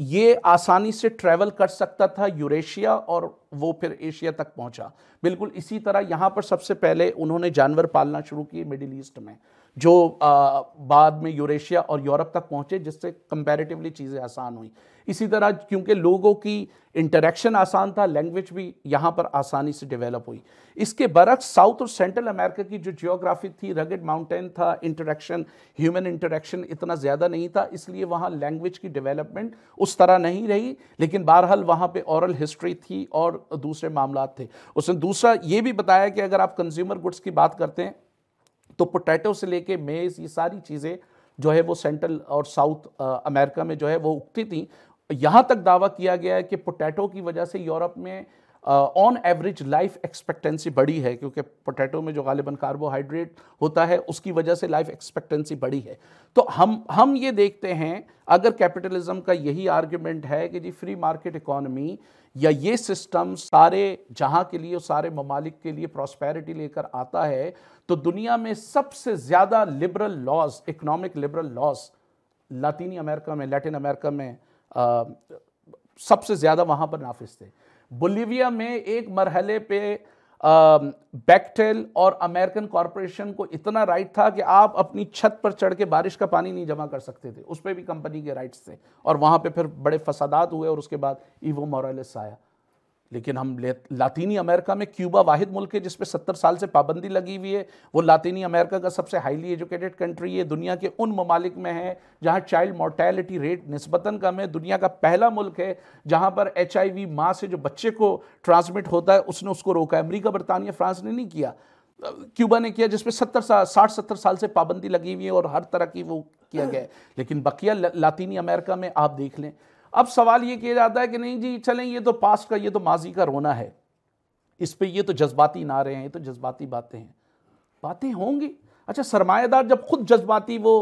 ये आसानी से ट्रैवल कर सकता था यूरेशिया और वो फिर एशिया तक पहुंचा बिल्कुल इसी तरह यहाँ पर सबसे पहले उन्होंने जानवर पालना शुरू किए मिडिल ईस्ट में जो आ, बाद में यूरेशिया और यूरोप तक पहुंचे जिससे कंपैरेटिवली चीज़ें आसान हुई इसी तरह क्योंकि लोगों की इंटरेक्शन आसान था लैंग्वेज भी यहाँ पर आसानी से डेवलप हुई इसके बरक्स साउथ और सेंट्रल अमेरिका की जो जियोग्राफी थी रगेड माउंटेन था इंटरेक्शन ह्यूमन इंटरेक्शन इतना ज़्यादा नहीं था इसलिए वहाँ लैंग्वेज की डेवलपमेंट उस तरह नहीं रही लेकिन बहरहाल वहाँ पर औरल हिस्ट्री थी और दूसरे मामला थे उसने दूसरा ये भी बताया कि अगर आप कंज्यूमर गुड्स की बात करते हैं तो पोटैटो से लेके मेज़ ये सारी चीज़ें जो है वो सेंट्रल और साउथ अमेरिका में जो है वो उगती थी यहां तक दावा किया गया है कि पोटैटो की वजह से यूरोप में ऑन एवरेज लाइफ एक्सपेक्टेंसी बढ़ी है क्योंकि पोटैटो में जो गालिबन कार्बोहाइड्रेट होता है उसकी वजह से लाइफ एक्सपेक्टेंसी बढ़ी है तो हम हम ये देखते हैं अगर कैपिटलिज्म का यही आर्ग्यूमेंट है कि जी फ्री मार्केट इकोनॉमी या ये सिस्टम सारे जहां के लिए सारे ममालिक के लिए प्रॉस्पेरिटी लेकर आता है तो दुनिया में सबसे ज़्यादा liberal laws economic liberal laws लातीनी अमेरिका में लैटिन अमेरिका में सबसे ज़्यादा वहाँ पर नाफिज थे बोलीविया में एक मरहले पे बैकटेल और अमेरिकन कॉरपोरेशन को इतना राइट था कि आप अपनी छत पर चढ़ के बारिश का पानी नहीं जमा कर सकते थे उस पर भी कंपनी के राइट्स थे और वहाँ पे फिर बड़े फसादात हुए और उसके बाद ईवो मोरलिस आया लेकिन हम लातीनी अमेरिका में क्यूबा वाहिद मुल्क है जिसपे सत्तर साल से पाबंदी लगी हुई है वो लातीनी अमेरिका का सबसे हाईली एजुकेटेड कंट्री है दुनिया के उन ममालिक में है जहाँ चाइल्ड मोर्टेलिटी रेट नस्बता कम है दुनिया का पहला मुल्क है जहाँ पर एच आई वी माँ से जो बच्चे को ट्रांसमिट होता है उसने उसको रोका अमरीका बरतानिया फ्रांस ने नहीं किया क्यूबा ने किया जिसपे सत्तर साल साठ सत्तर साल से पाबंदी लगी हुई है और हर तरह की वो किया गया है लेकिन बकिया लातीनी अमेरिका में आप देख लें अब सवाल ये किया जाता है कि नहीं जी चलें ये तो पास्ट का ये तो माजी का रोना है इस पर ये तो जज्बाती ना रहे हैं ये तो जज्बाती बातें हैं बातें होंगी अच्छा सरमाएदार जब खुद जज्बाती वो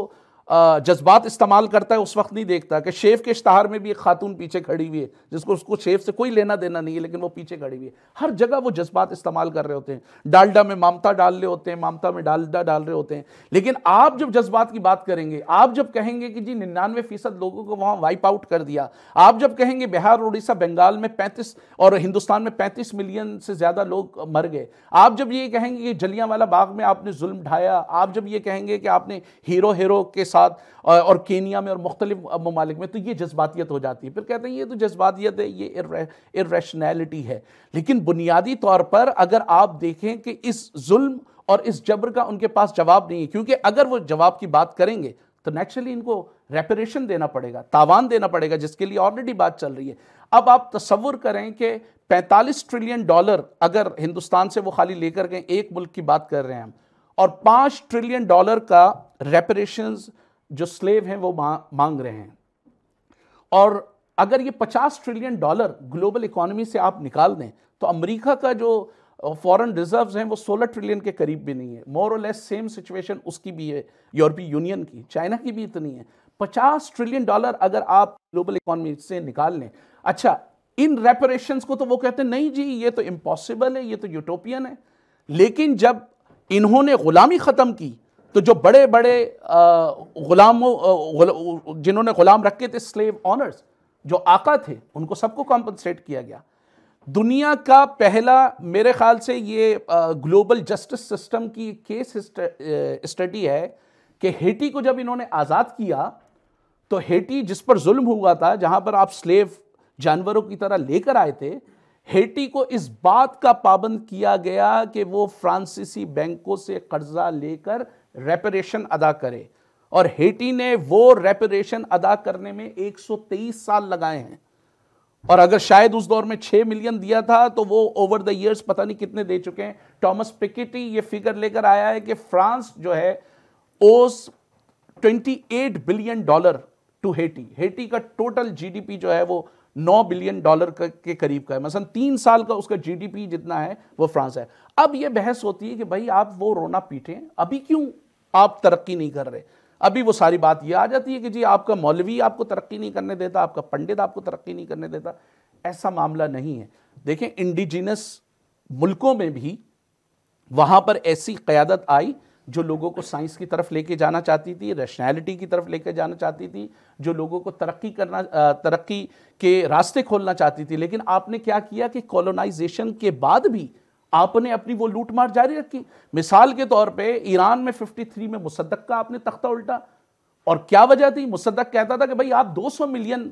जज्बात इस्तेमाल करता है उस वक्त नहीं देखता कि शेफ के इश्तहार में भी एक खातून पीछे खड़ी हुई है जिसको उसको शेफ से कोई लेना देना नहीं है लेकिन वो पीछे खड़ी हुई है हर जगह वो जज्बात इस्तेमाल कर रहे होते हैं डालडा में मामता डाल रहे होते हैं मामता में डालडा डाल रहे होते हैं लेकिन आप जब जज्बात की बात करेंगे आप जब कहेंगे कि जी निन्यानवे फीसद लोगों को वहाँ वाइप आउट कर दिया आप जब कहेंगे बिहार उड़ीसा बंगाल में पैंतीस और हिंदुस्तान में पैंतीस मिलियन से ज़्यादा लोग मर गए आप जब ये कहेंगे कि जलियाँ बाग में आपने जुल्म ढाया आप जब ये कहेंगे कि आपने हीरो हीरो के साथ और केनिया में और मुख्तलिफ ममालिक में तो ये जज्बातियत हो जाती है फिर कहते हैं ये तो जज्बातियत है ये इरेशनैलिटी है लेकिन बुनियादी तौर पर अगर आप देखें कि इस जुल्म और इस जबर का उनके पास जवाब नहीं है क्योंकि अगर वो जवाब की बात करेंगे तो नेचुरली इनको रेपरेशन देना पड़ेगा तावान देना पड़ेगा जिसके लिए ऑलरेडी बात चल रही है अब आप तस्वुर करें कि 45 ट्रिलियन डॉलर अगर हिंदुस्तान से वो खाली लेकर गए एक मुल्क की बात कर रहे हैं हम और 5 ट्रिलियन डॉलर का रेपरेशन जो स्लेव हैं वो मांग रहे हैं और अगर ये 50 ट्रिलियन डॉलर ग्लोबल इकोनॉमी से आप निकाल दें तो अमेरिका का जो फॉरेन रिजर्व्स हैं वो 16 ट्रिलियन के करीब भी नहीं है मोर और लेस सेम सिचुएशन उसकी भी है यूरोपीय यूनियन की चाइना की भी इतनी है 50 ट्रिलियन डॉलर अगर आप ग्लोबल इकोनॉमी से निकाल लें अच्छा इन रेपरेशन को तो वो कहते हैं नहीं जी ये तो इम्पॉसिबल है ये तो यूटोपियन है लेकिन जब इन्होंने गुलामी ख़त्म की तो जो बड़े बड़े गुलामों जिन्होंने गुलाम रखे थे स्लेव ऑनर्स जो आका थे उनको सबको कॉम्पनसेट किया गया दुनिया का पहला मेरे ख्याल से ये ग्लोबल जस्टिस सिस्टम की केस स्टडी है कि हेटी को जब इन्होंने आज़ाद किया तो हेटी जिस पर जुल्म हुआ था जहाँ पर आप स्लेव जानवरों की तरह लेकर आए थे हेटी को इस बात का पाबंद किया गया कि वो फ्रांसीसी बैंकों से कर्जा लेकर रेपरेशन अदा करे और हेटी ने वो रेपरेशन अदा करने में 123 साल लगाए हैं और अगर शायद उस दौर में 6 मिलियन दिया था तो वो ओवर द इयर्स पता नहीं कितने दे चुके हैं टॉमस पिकेटी ये फिगर लेकर आया है कि फ्रांस जो है owes 28 billion dollar to Haiti Haiti का टोटल जीडीपी जो है वो 9 बिलियन डॉलर के करीब का है मसलन तीन साल का उसका जीडीपी जितना है वो फ्रांस है अब ये बहस होती है कि भाई आप वो रोना पीटें अभी क्यों आप तरक्की नहीं कर रहे अभी वो सारी बात ये आ जाती है कि जी आपका मौलवी आपको तरक्की नहीं करने देता आपका पंडित आपको तरक्की नहीं करने देता ऐसा मामला नहीं है देखें इंडिजिनस मुल्कों में भी वहाँ पर ऐसी क़्यादत आई जो लोगों को साइंस की तरफ लेके जाना चाहती थी रैशनैलिटी की तरफ लेके जाना चाहती थी जो लोगों को तरक्की करना तरक्की के रास्ते खोलना चाहती थी लेकिन आपने क्या किया कि कॉलोनाइजेशन के बाद भी आपने अपनी वो लूटमार जारी रखी मिसाल के तौर पे ईरान में 53 में मुसद्दक का आपने तख्ता उल्टा और क्या वजह थी मुसद्दक कहता था कि भाई आप 200 मिलियन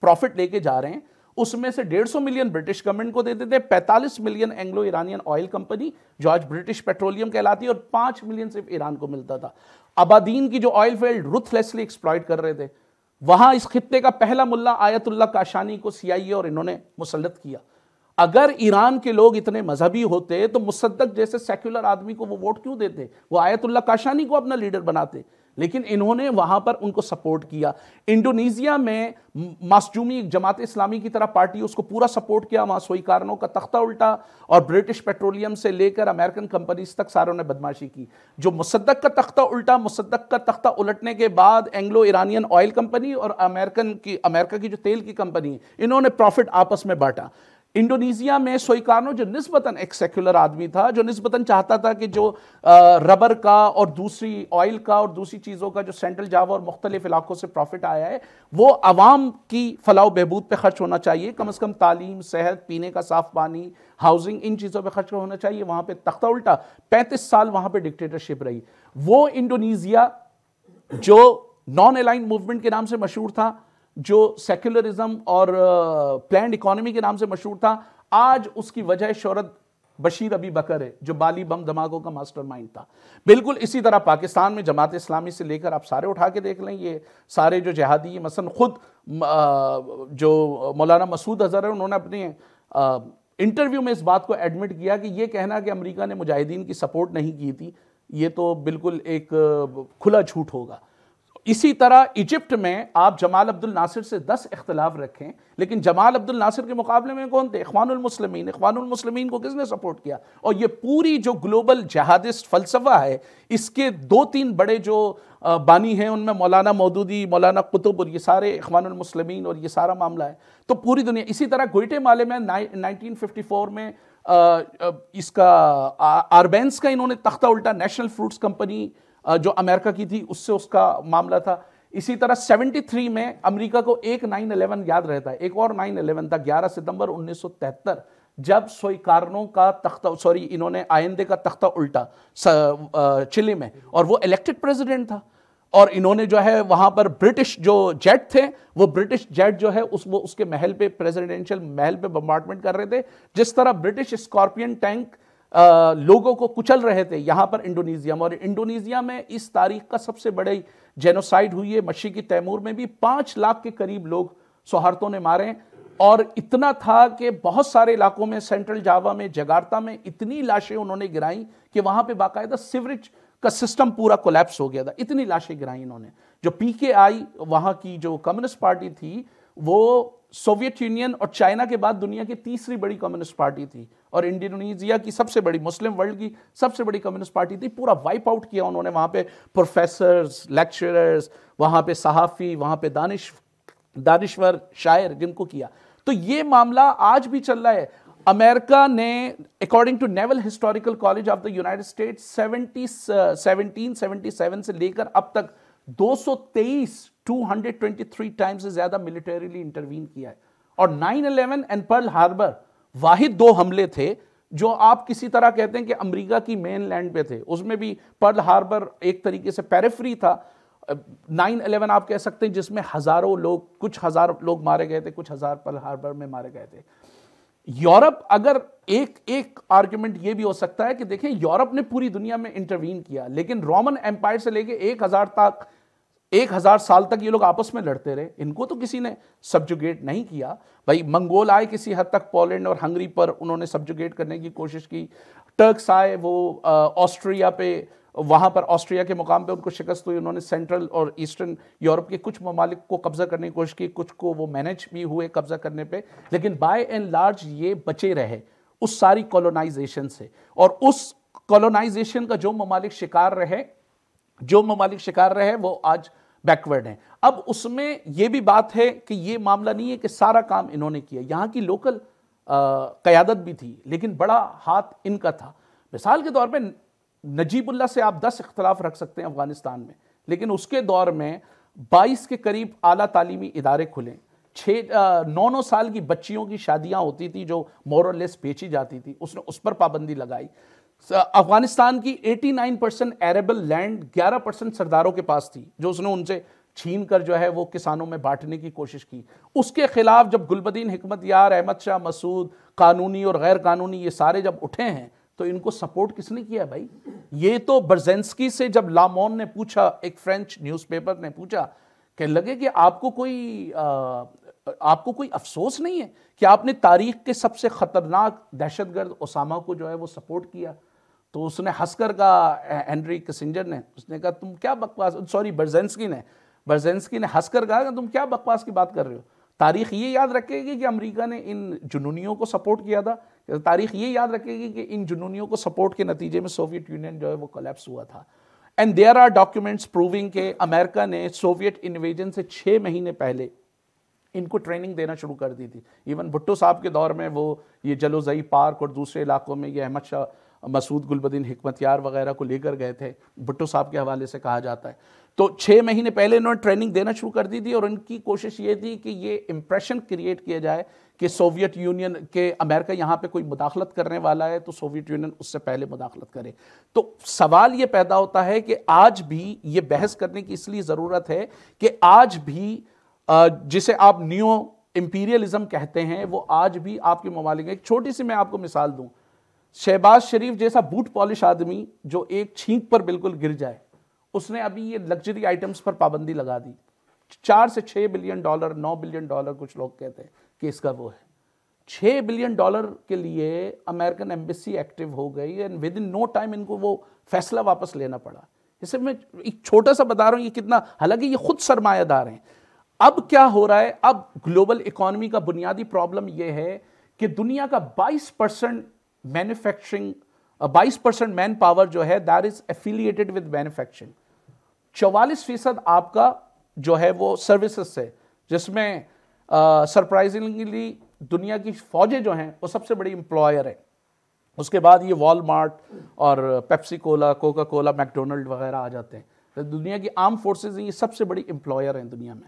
प्रॉफिट लेके जा रहे हैं उसमें से 150 मिलियन ब्रिटिश गवर्नमेंट को दे देते पैंतालीस million Anglo Iranian oil company जो आज ब्रिटिश पेट्रोलियम कहलाती है और पांच मिलियन सिर्फ ईरान को मिलता था अबादीन की जो ऑयल फील्ड रुथलेसली एक्सप्लॉयट कर रहे थे वहां इस खत्े का पहला मुल्ला आयतुल्ला काशानी को सीआईए और इन्होंने मुसलत किया अगर ईरान के लोग इतने मजहबी होते तो मुसद्दक जैसे सेक्युलर आदमी को वो वोट क्यों देते वो आयतुल्ला काशानी को अपना लीडर बनाते लेकिन इन्होंने वहां पर उनको सपोर्ट किया इंडोनेशिया में मासजूमी एक जमात इस्लामी की तरह पार्टी उसको पूरा सपोर्ट किया वहां कारणों का तख्ता उल्टा और ब्रिटिश पेट्रोलियम से लेकर अमेरिकन कंपनीज तक सारों ने बदमाशी की जो मुसद्दक का तख्ता उल्टा मुसद्दक का तख्ता उलटने के बाद एंग्लो ईरानियन ऑयल कंपनी और अमेरिकन की अमेरिका की जो तेल की कंपनी इन्होंने प्रॉफिट आपस में बांटा इंडोनेशिया में सोईकानो जो नस्बता एक सेक्युलर आदमी था जो नस्बता चाहता था कि जो रबर का और दूसरी ऑयल का और दूसरी चीज़ों का जो सेंट्रल जावा और मुख्तलिफ इलाकों से प्रॉफिट आया है वो आवाम की फलाह बहबूद पर खर्च होना चाहिए कम अज़ कम तालीम सेहत पीने का साफ पानी हाउसिंग इन चीज़ों पर खर्च होना चाहिए वहाँ पर तख्ता उल्टा पैंतीस साल वहाँ पर डिक्टेटरशिप रही वो इंडोनेशिया जो नॉन अलाइन मूवमेंट के नाम से मशहूर था जो सेक्युलरिज्म और प्लान uh, इकोनॉमी के नाम से मशहूर था आज उसकी वजह शोहरत बशीर अबी बकर है जो बाली बम धमाकों का माइंड था बिल्कुल इसी तरह पाकिस्तान में जमात इस्लामी से लेकर आप सारे उठा के देख लें ये सारे जो जहादी मसन खुद uh, जो मौलाना मसूद अजहर है उन्होंने अपने इंटरव्यू uh, में इस बात को एडमिट किया कि ये कहना कि अमेरिका ने मुजाहिदीन की सपोर्ट नहीं की थी ये तो बिल्कुल एक खुला झूठ होगा इसी तरह इजिप्ट में आप जमाल अब्दुल नासिर से दस इख्तलाफ रखें लेकिन जमाल अब्दुल नासिर के मुकाबले में कौन थे इखवानमसलमिन अखवानमसलमिन को किसने सपोर्ट किया और ये पूरी जो ग्लोबल जहादिस्ट फलसफा है इसके दो तीन बड़े जो बानी हैं उनमें मौलाना मौदूदी मौलाना कुतुब और ये सारे इखवानमसलमिन और ये सारा मामला है तो पूरी दुनिया इसी तरह गोइटे माले में नाइनटीन फिफ्टी फोर में इसका आरबेंस का इन्होंने तख्ता उल्टा नेशनल फ्रूट्स कंपनी जो अमेरिका की थी उससे उसका मामला था इसी तरह 73 में अमेरिका को एक नाइन अलेवन याद रहता है एक और नाइन अलेवन था 11 सितंबर 1973 जब सोईकारों का तख्ता सॉरी इन्होंने आयंदे का तख्ता उल्टा चिली में और वो इलेक्टेड प्रेसिडेंट था और इन्होंने जो है वहां पर ब्रिटिश जो जेट थे वो ब्रिटिश जेट जो है उस वो उसके महल पे प्रेसिडेंशियल महल पे बम्बार्टमेंट कर रहे थे जिस तरह ब्रिटिश स्कॉर्पियन टैंक लोगों को कुचल रहे थे यहाँ पर इंडोनेशिया में और इंडोनेशिया में इस तारीख का सबसे बड़े जेनोसाइड हुई है मशीकी तैमूर में भी पाँच लाख के करीब लोग सौहार्तों ने मारे और इतना था कि बहुत सारे इलाकों में सेंट्रल जावा में जगारता में इतनी लाशें उन्होंने गिराई कि वहाँ पर बाकायदा सिवरेज का सिस्टम पूरा कोलेप्स हो गया था इतनी लाशें गिराई इन्होंने जो पी के आई वहाँ की जो कम्युनिस्ट पार्टी थी वो सोवियत यूनियन और चाइना के बाद दुनिया की तीसरी बड़ी कम्युनिस्ट पार्टी थी और इंडोनेशिया की सबसे बड़ी मुस्लिम वर्ल्ड की सबसे बड़ी कम्युनिस्ट पार्टी थी पूरा वाइप आउट किया उन्होंने वहाँ पे प्रोफेसर्स लेक्चरर्स वहाँ पे सहाफ़ी वहाँ पे दानिश दानिश्वर शायर जिनको किया तो ये मामला आज भी चल रहा है अमेरिका ने according to naval historical college of the United State seventy seventeen seventy seven से लेकर अब तक दो सौ तेईस two hundred twenty three times से ज्यादा मिलिटरीली इंटरवीन किया है और nine eleven and Pearl Harbor वाहिद दो हमले थे जो आप किसी तरह कहते हैं कि अमेरिका की मेन लैंड पे थे उसमें भी पर्ल हार्बर एक तरीके से पेरेफ्री था नाइन अलेवन आप कह सकते हैं जिसमें हज़ारों लोग कुछ हज़ार लोग मारे गए थे कुछ हज़ार पर्ल हार्बर में मारे गए थे यूरोप अगर एक एक आर्ग्यूमेंट ये भी हो सकता है कि देखें यूरोप ने पूरी दुनिया में इंटरवीन किया लेकिन रोमन एम्पायर से लेके एक हज़ार तक एक हज़ार साल तक ये लोग आपस में लड़ते रहे इनको तो किसी ने सब्जुगेट नहीं किया भाई मंगोल आए किसी हद तक पोलैंड और हंगरी पर उन्होंने सब्जुगेट करने की कोशिश की टर्क्स आए वो ऑस्ट्रिया पे वहाँ पर ऑस्ट्रिया के मुकाम पे उनको शिकस्त हुई उन्होंने सेंट्रल और ईस्टर्न यूरोप के कुछ ममालिक को कब्ज़ा करने की कोशिश की कुछ को वो मैनेज भी हुए कब्ज़ा करने पे लेकिन बाय एंड लार्ज ये बचे रहे उस सारी कॉलोनाइजेशन से और उस कॉलोनाइजेशन का जो ममालिक शिकार रहे जो ममालिक शिकार रहे वो आज बैकवर्ड हैं अब उसमें ये भी बात है कि ये मामला नहीं है कि सारा काम इन्होंने किया यहाँ की लोकल क़्यादत भी थी लेकिन बड़ा हाथ इनका था मिसाल के तौर पर नजीबुल्ला से आप दस इख्तलाफ रख सकते हैं अफगानिस्तान में लेकिन उसके दौर में बाईस के करीब अली तालीमी इदारे खुले छः नौ नौ साल की बच्चियों की शादियां होती थी जो मोरलेस बेची जाती थी उसने उस पर पाबंदी लगाई अफगानिस्तान की 89 परसेंट एरेबल लैंड 11 परसेंट सरदारों के पास थी जो उसने उनसे छीन कर जो है वो किसानों में बांटने की कोशिश की उसके खिलाफ जब गुलबदीन हमत यार अहमद शाह मसूद कानूनी और गैर कानूनी ये सारे जब उठे हैं तो इनको सपोर्ट किसने किया भाई ये तो बर्जेंसकी से जब लामोन ने पूछा एक फ्रेंच न्यूज़पेपर ने पूछा कह लगे कि आपको कोई आ, आपको कोई अफसोस नहीं है कि आपने तारीख के सबसे ख़तरनाक दहशतगर्द ओसामा को जो है वो सपोर्ट किया तो उसने हंसकर कहा हेनरी किसिंजर ने उसने कहा तुम क्या बकवास सॉरी बर्जेंसकी ने बर्जेंसकी ने हंसकर कहा तुम क्या बकवास की बात कर रहे हो तारीख ये याद रखेगी कि अमेरिका ने इन जुनूनियों को सपोर्ट किया था तारीख ये याद रखेगी कि इन जुनूनियों को सपोर्ट के नतीजे में सोवियत यूनियन जो है वो कलेप्स हुआ था and there are documents proving के अमेरिका ने सोवियत इन्वेजन से छः महीने पहले इनको ट्रेनिंग देना शुरू कर दी थी इवन भुट्टो साहब के दौर में वो ये जलोजई पार्क और दूसरे इलाकों में ये अहमद शाह मसूद गुलबदीन हमतियार वगैरह को लेकर गए थे भुट्टो साहब के हवाले से कहा जाता है तो छः महीने पहले इन्होंने ट्रेनिंग देना शुरू कर दी थी और इनकी कोशिश ये थी कि ये इम्प्रेशन क्रिएट किया जाए कि सोवियत यूनियन के अमेरिका यहाँ पे कोई मुदाखलत करने वाला है तो सोवियत यूनियन उससे पहले मुदाखलत करे तो सवाल ये पैदा होता है कि आज भी ये बहस करने की इसलिए ज़रूरत है कि आज भी जिसे आप न्यू इम्पीरियलिज्म कहते हैं वो आज भी आपके ममालिक एक छोटी सी मैं आपको मिसाल दूँ शहबाज शरीफ जैसा बूट पॉलिश आदमी जो एक छींक पर बिल्कुल गिर जाए उसने अभी ये लग्जरी आइटम्स पर पाबंदी लगा दी चार से छः बिलियन डॉलर नौ बिलियन डॉलर कुछ लोग कहते हैं कि इसका वो है छः बिलियन डॉलर के लिए अमेरिकन एम्बेसी एक्टिव हो गई and within no time इनको वो फैसला वापस लेना पड़ा इसे मैं एक छोटा सा बता रहा हूँ ये कितना हालांकि ये खुद सरमायादार हैं अब क्या हो रहा है अब ग्लोबल इकोनॉमी का बुनियादी प्रॉब्लम यह है कि दुनिया का 22 परसेंट मैन्युफैक्चरिंग बाईस परसेंट मैन पावर जो है that is affiliated with manufacturing चौवालीस फीसद आपका जो है वो सर्विसेज से जिसमें सरप्राइजिंगली uh, दुनिया की फौजें जो हैं वो सबसे बड़ी एम्प्लॉयर है उसके बाद ये वॉलमार्ट और Pepsi Cola Coca Cola McDonald वगैरह आ जाते हैं तो दुनिया की आर्म फोर्सेज ये सबसे बड़ी एम्प्लॉयर हैं दुनिया में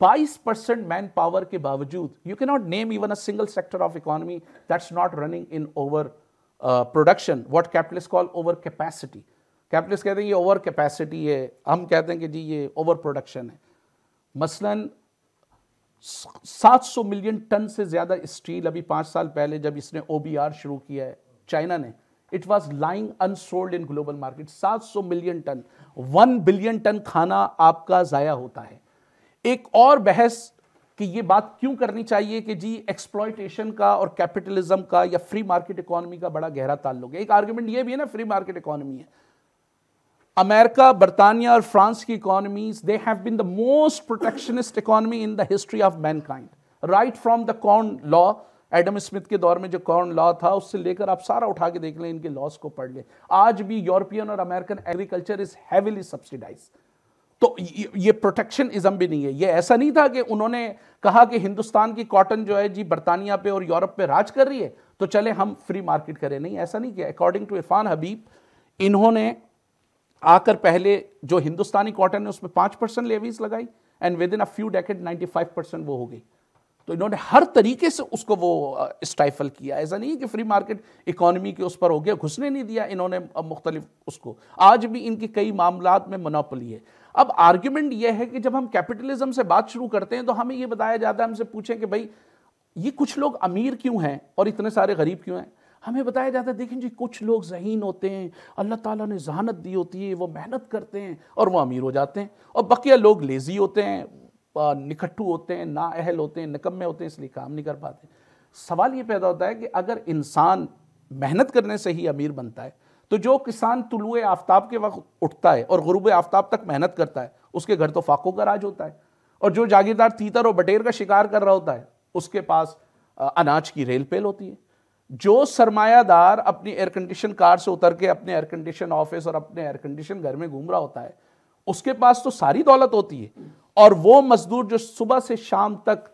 बाईस परसेंट मैन पावर के बावजूद you cannot name even a single sector of economy that's not running in over production what capitalist call over capacity capitalist कहते हैं ये ओवर कैपेसिटी है हम कहते हैं कि जी ये ओवर प्रोडक्शन है मसलन 700 मिलियन टन से ज्यादा स्टील अभी पांच साल पहले जब इसने ओबीआर शुरू किया है चाइना ने it was lying unsold in global market 700 million ton one billion ton खाना आपका जाया होता है एक और बहस कि ये बात क्यों करनी चाहिए कि जी एक्सप्लॉयटेशन का और कैपिटलिज्म का या फ्री मार्केट इकोनॉमी का बड़ा गहरा ताल्लुक है एक आर्ग्यूमेंट ये भी है ना फ्री मार्केट इकोनॉमी है अमेरिका बर्तानिया और फ्रांस की economies they have been the most protectionist economy in the history of mankind right from the corn law Adam Smith के दौर में जो कॉर्न लॉ था उससे लेकर आप सारा उठा के देख लें इनके लॉस को पढ़ लें आज भी यूरोपियन और American agriculture is heavily subsidised तो ये, प्रोटेक्शन इज़म भी नहीं है ये ऐसा नहीं था कि उन्होंने कहा कि हिंदुस्तान की कॉटन जो है जी बरतानिया पे और यूरोप पे राज कर रही है तो चले हम फ्री मार्केट करें नहीं ऐसा नहीं किया अकॉर्डिंग टू इरफान हबीब इन्होंने आकर पहले जो हिंदुस्तानी कॉटन है उसमें पांच परसेंट लेवीज लगाई and within a few decade ninety five percent वो हो गई तो इन्होंने हर तरीके से उसको वो स्टाइफल किया ऐसा नहीं कि फ्री मार्केट इकोनॉमी के उस पर हो गया घुसने नहीं दिया इन्होंने मुख्तलिफ उसको आज भी इनकी कई मामला में मनोपली है अब आर्ग्यूमेंट यह है कि जब हम कैपिटलिज्म से बात शुरू करते हैं तो हमें ये बताया जाता है हमसे पूछें कि भाई ये कुछ लोग अमीर क्यों हैं और इतने सारे गरीब क्यों हैं हमें बताया जाता है देखें जी कुछ लोग जहीन होते हैं अल्लाह ताला ने जहानत दी होती है वो मेहनत करते हैं और वो अमीर हो जाते हैं और बकिया लोग लेज़ी होते हैं निकट्टू होते हैं ना अहल होते हैं निकम्मे होते हैं इसलिए काम नहीं कर पाते सवाल ये पैदा होता है कि अगर इंसान मेहनत करने से ही अमीर बनता है तो जो किसान तुलु आफ्ताब के वक्त उठता है और गरूब आफ्ताब तक मेहनत करता है उसके घर तो फाकों का राज होता है और जो जागीरदार तीतर और बटेर का शिकार कर रहा होता है उसके पास अनाज की रेल पेल होती है जो सरमायादार अपनी एयर कंडीशन कार से उतर के अपने एयर कंडीशन ऑफिस और अपने एयर कंडीशन घर में घूम रहा होता है उसके पास तो सारी दौलत होती है और वो मजदूर जो सुबह से शाम तक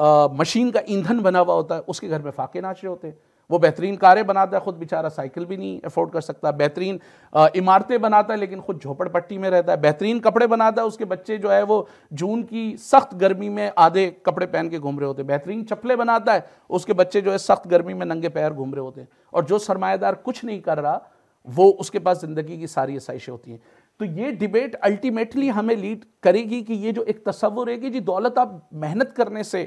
आ, मशीन का ईंधन बना हुआ होता है उसके घर में फाके नाचे होते हैं वो बेहतरीन कारें बनाता है खुद बेचारा साइकिल भी नहीं अफोर्ड कर सकता बेहतरीन इमारतें बनाता है लेकिन खुद झोपड़पट्टी में रहता है बेहतरीन कपड़े बनाता है उसके बच्चे जो है वो जून की सख्त गर्मी में आधे कपड़े पहन के घूम रहे होते हैं बेहतरीन चप्पलें बनाता है उसके बच्चे जो है सख्त गर्मी में नंगे पैर घूम रहे होते हैं और जो सरमायादार कुछ नहीं कर रहा वो उसके पास ज़िंदगी की सारी आसाइशें होती हैं तो ये डिबेट अल्टीमेटली हमें लीड करेगी कि ये जो एक तस्वुर है कि जी दौलत आप मेहनत करने से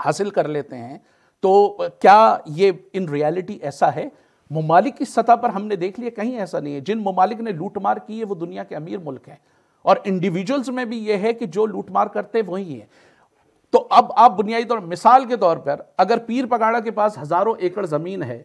हासिल कर लेते हैं तो क्या ये इन रियलिटी ऐसा है ममालिक की सतह पर हमने देख लिया कहीं ऐसा नहीं है जिन ममालिक ने लूटमार की है वो दुनिया के अमीर मुल्क हैं और इंडिविजुअल्स में भी ये है कि जो लूटमार करते हैं वही हैं तो अब आप बुनियादी तौर मिसाल के तौर पर अगर पीर पगाड़ा के पास हज़ारों एकड़ ज़मीन है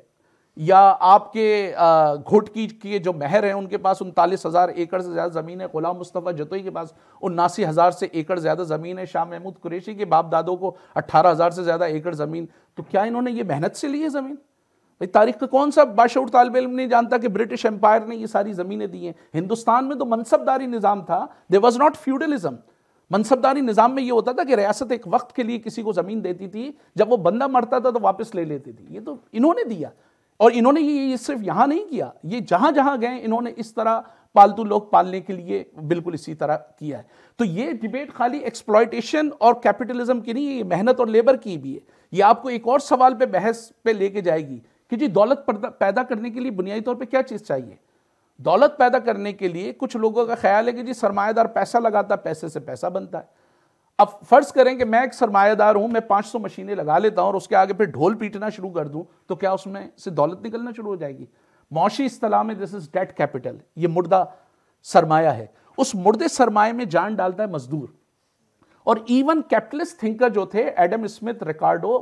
या आपके घोटकी के जो महर हैं उनके पास उनतालीस हज़ार एकड़ से ज़्यादा ज़मीन है गुलाम मुस्तफ़ा जतोई के पास उन्नासी हज़ार से एकड़ ज़्यादा ज़मीन है शाह महमूद कुरेशी के बाप दादों को अट्ठारह हज़ार से ज़्यादा एकड़ ज़मीन तो क्या इन्होंने ये मेहनत से ली है ज़मीन भाई तारीख का कौन सा बाशूर तालब इम नहीं जानता कि ब्रिटिश एम्पायर ने ये सारी ज़मीनें दी हैं हिंदुस्तान में तो मनसबदारी निज़ाम था दे वॉज नॉट फ्यूडलिज़म मनसबदारी निज़ाम में ये होता था कि रियासत एक वक्त के लिए किसी को ज़मीन देती थी जब वो बंदा मरता था तो वापस ले लेती थी ये तो इन्होंने दिया और इन्होंने ये सिर्फ यहाँ नहीं किया ये जहाँ जहाँ गए इन्होंने इस तरह पालतू लोग पालने के लिए बिल्कुल इसी तरह किया है तो ये डिबेट खाली एक्सप्लॉयटेशन और कैपिटलिज्म की नहीं है ये मेहनत और लेबर की भी है ये आपको एक और सवाल पे बहस पे लेके जाएगी कि जी दौलत पैदा करने के लिए बुनियादी तौर पे क्या चीज़ चाहिए दौलत पैदा करने के लिए कुछ लोगों का ख्याल है कि जी सरमाएदार पैसा लगाता पैसे से पैसा बनता है अब फर्ज करें कि मैं एक सरमायादार हूं मैं 500 मशीनें लगा लेता हूं और उसके आगे फिर ढोल पीटना शुरू कर दूं तो क्या उसमें से दौलत निकलना शुरू हो जाएगी मौशी इस्तलाह में दिस इज डेट कैपिटल ये मुर्दा सरमाया है उस मुर्दे सरमाए में जान डालता है मजदूर और इवन कैपिटलिस्ट थिंकर जो थे एडम स्मिथ रिकार्डो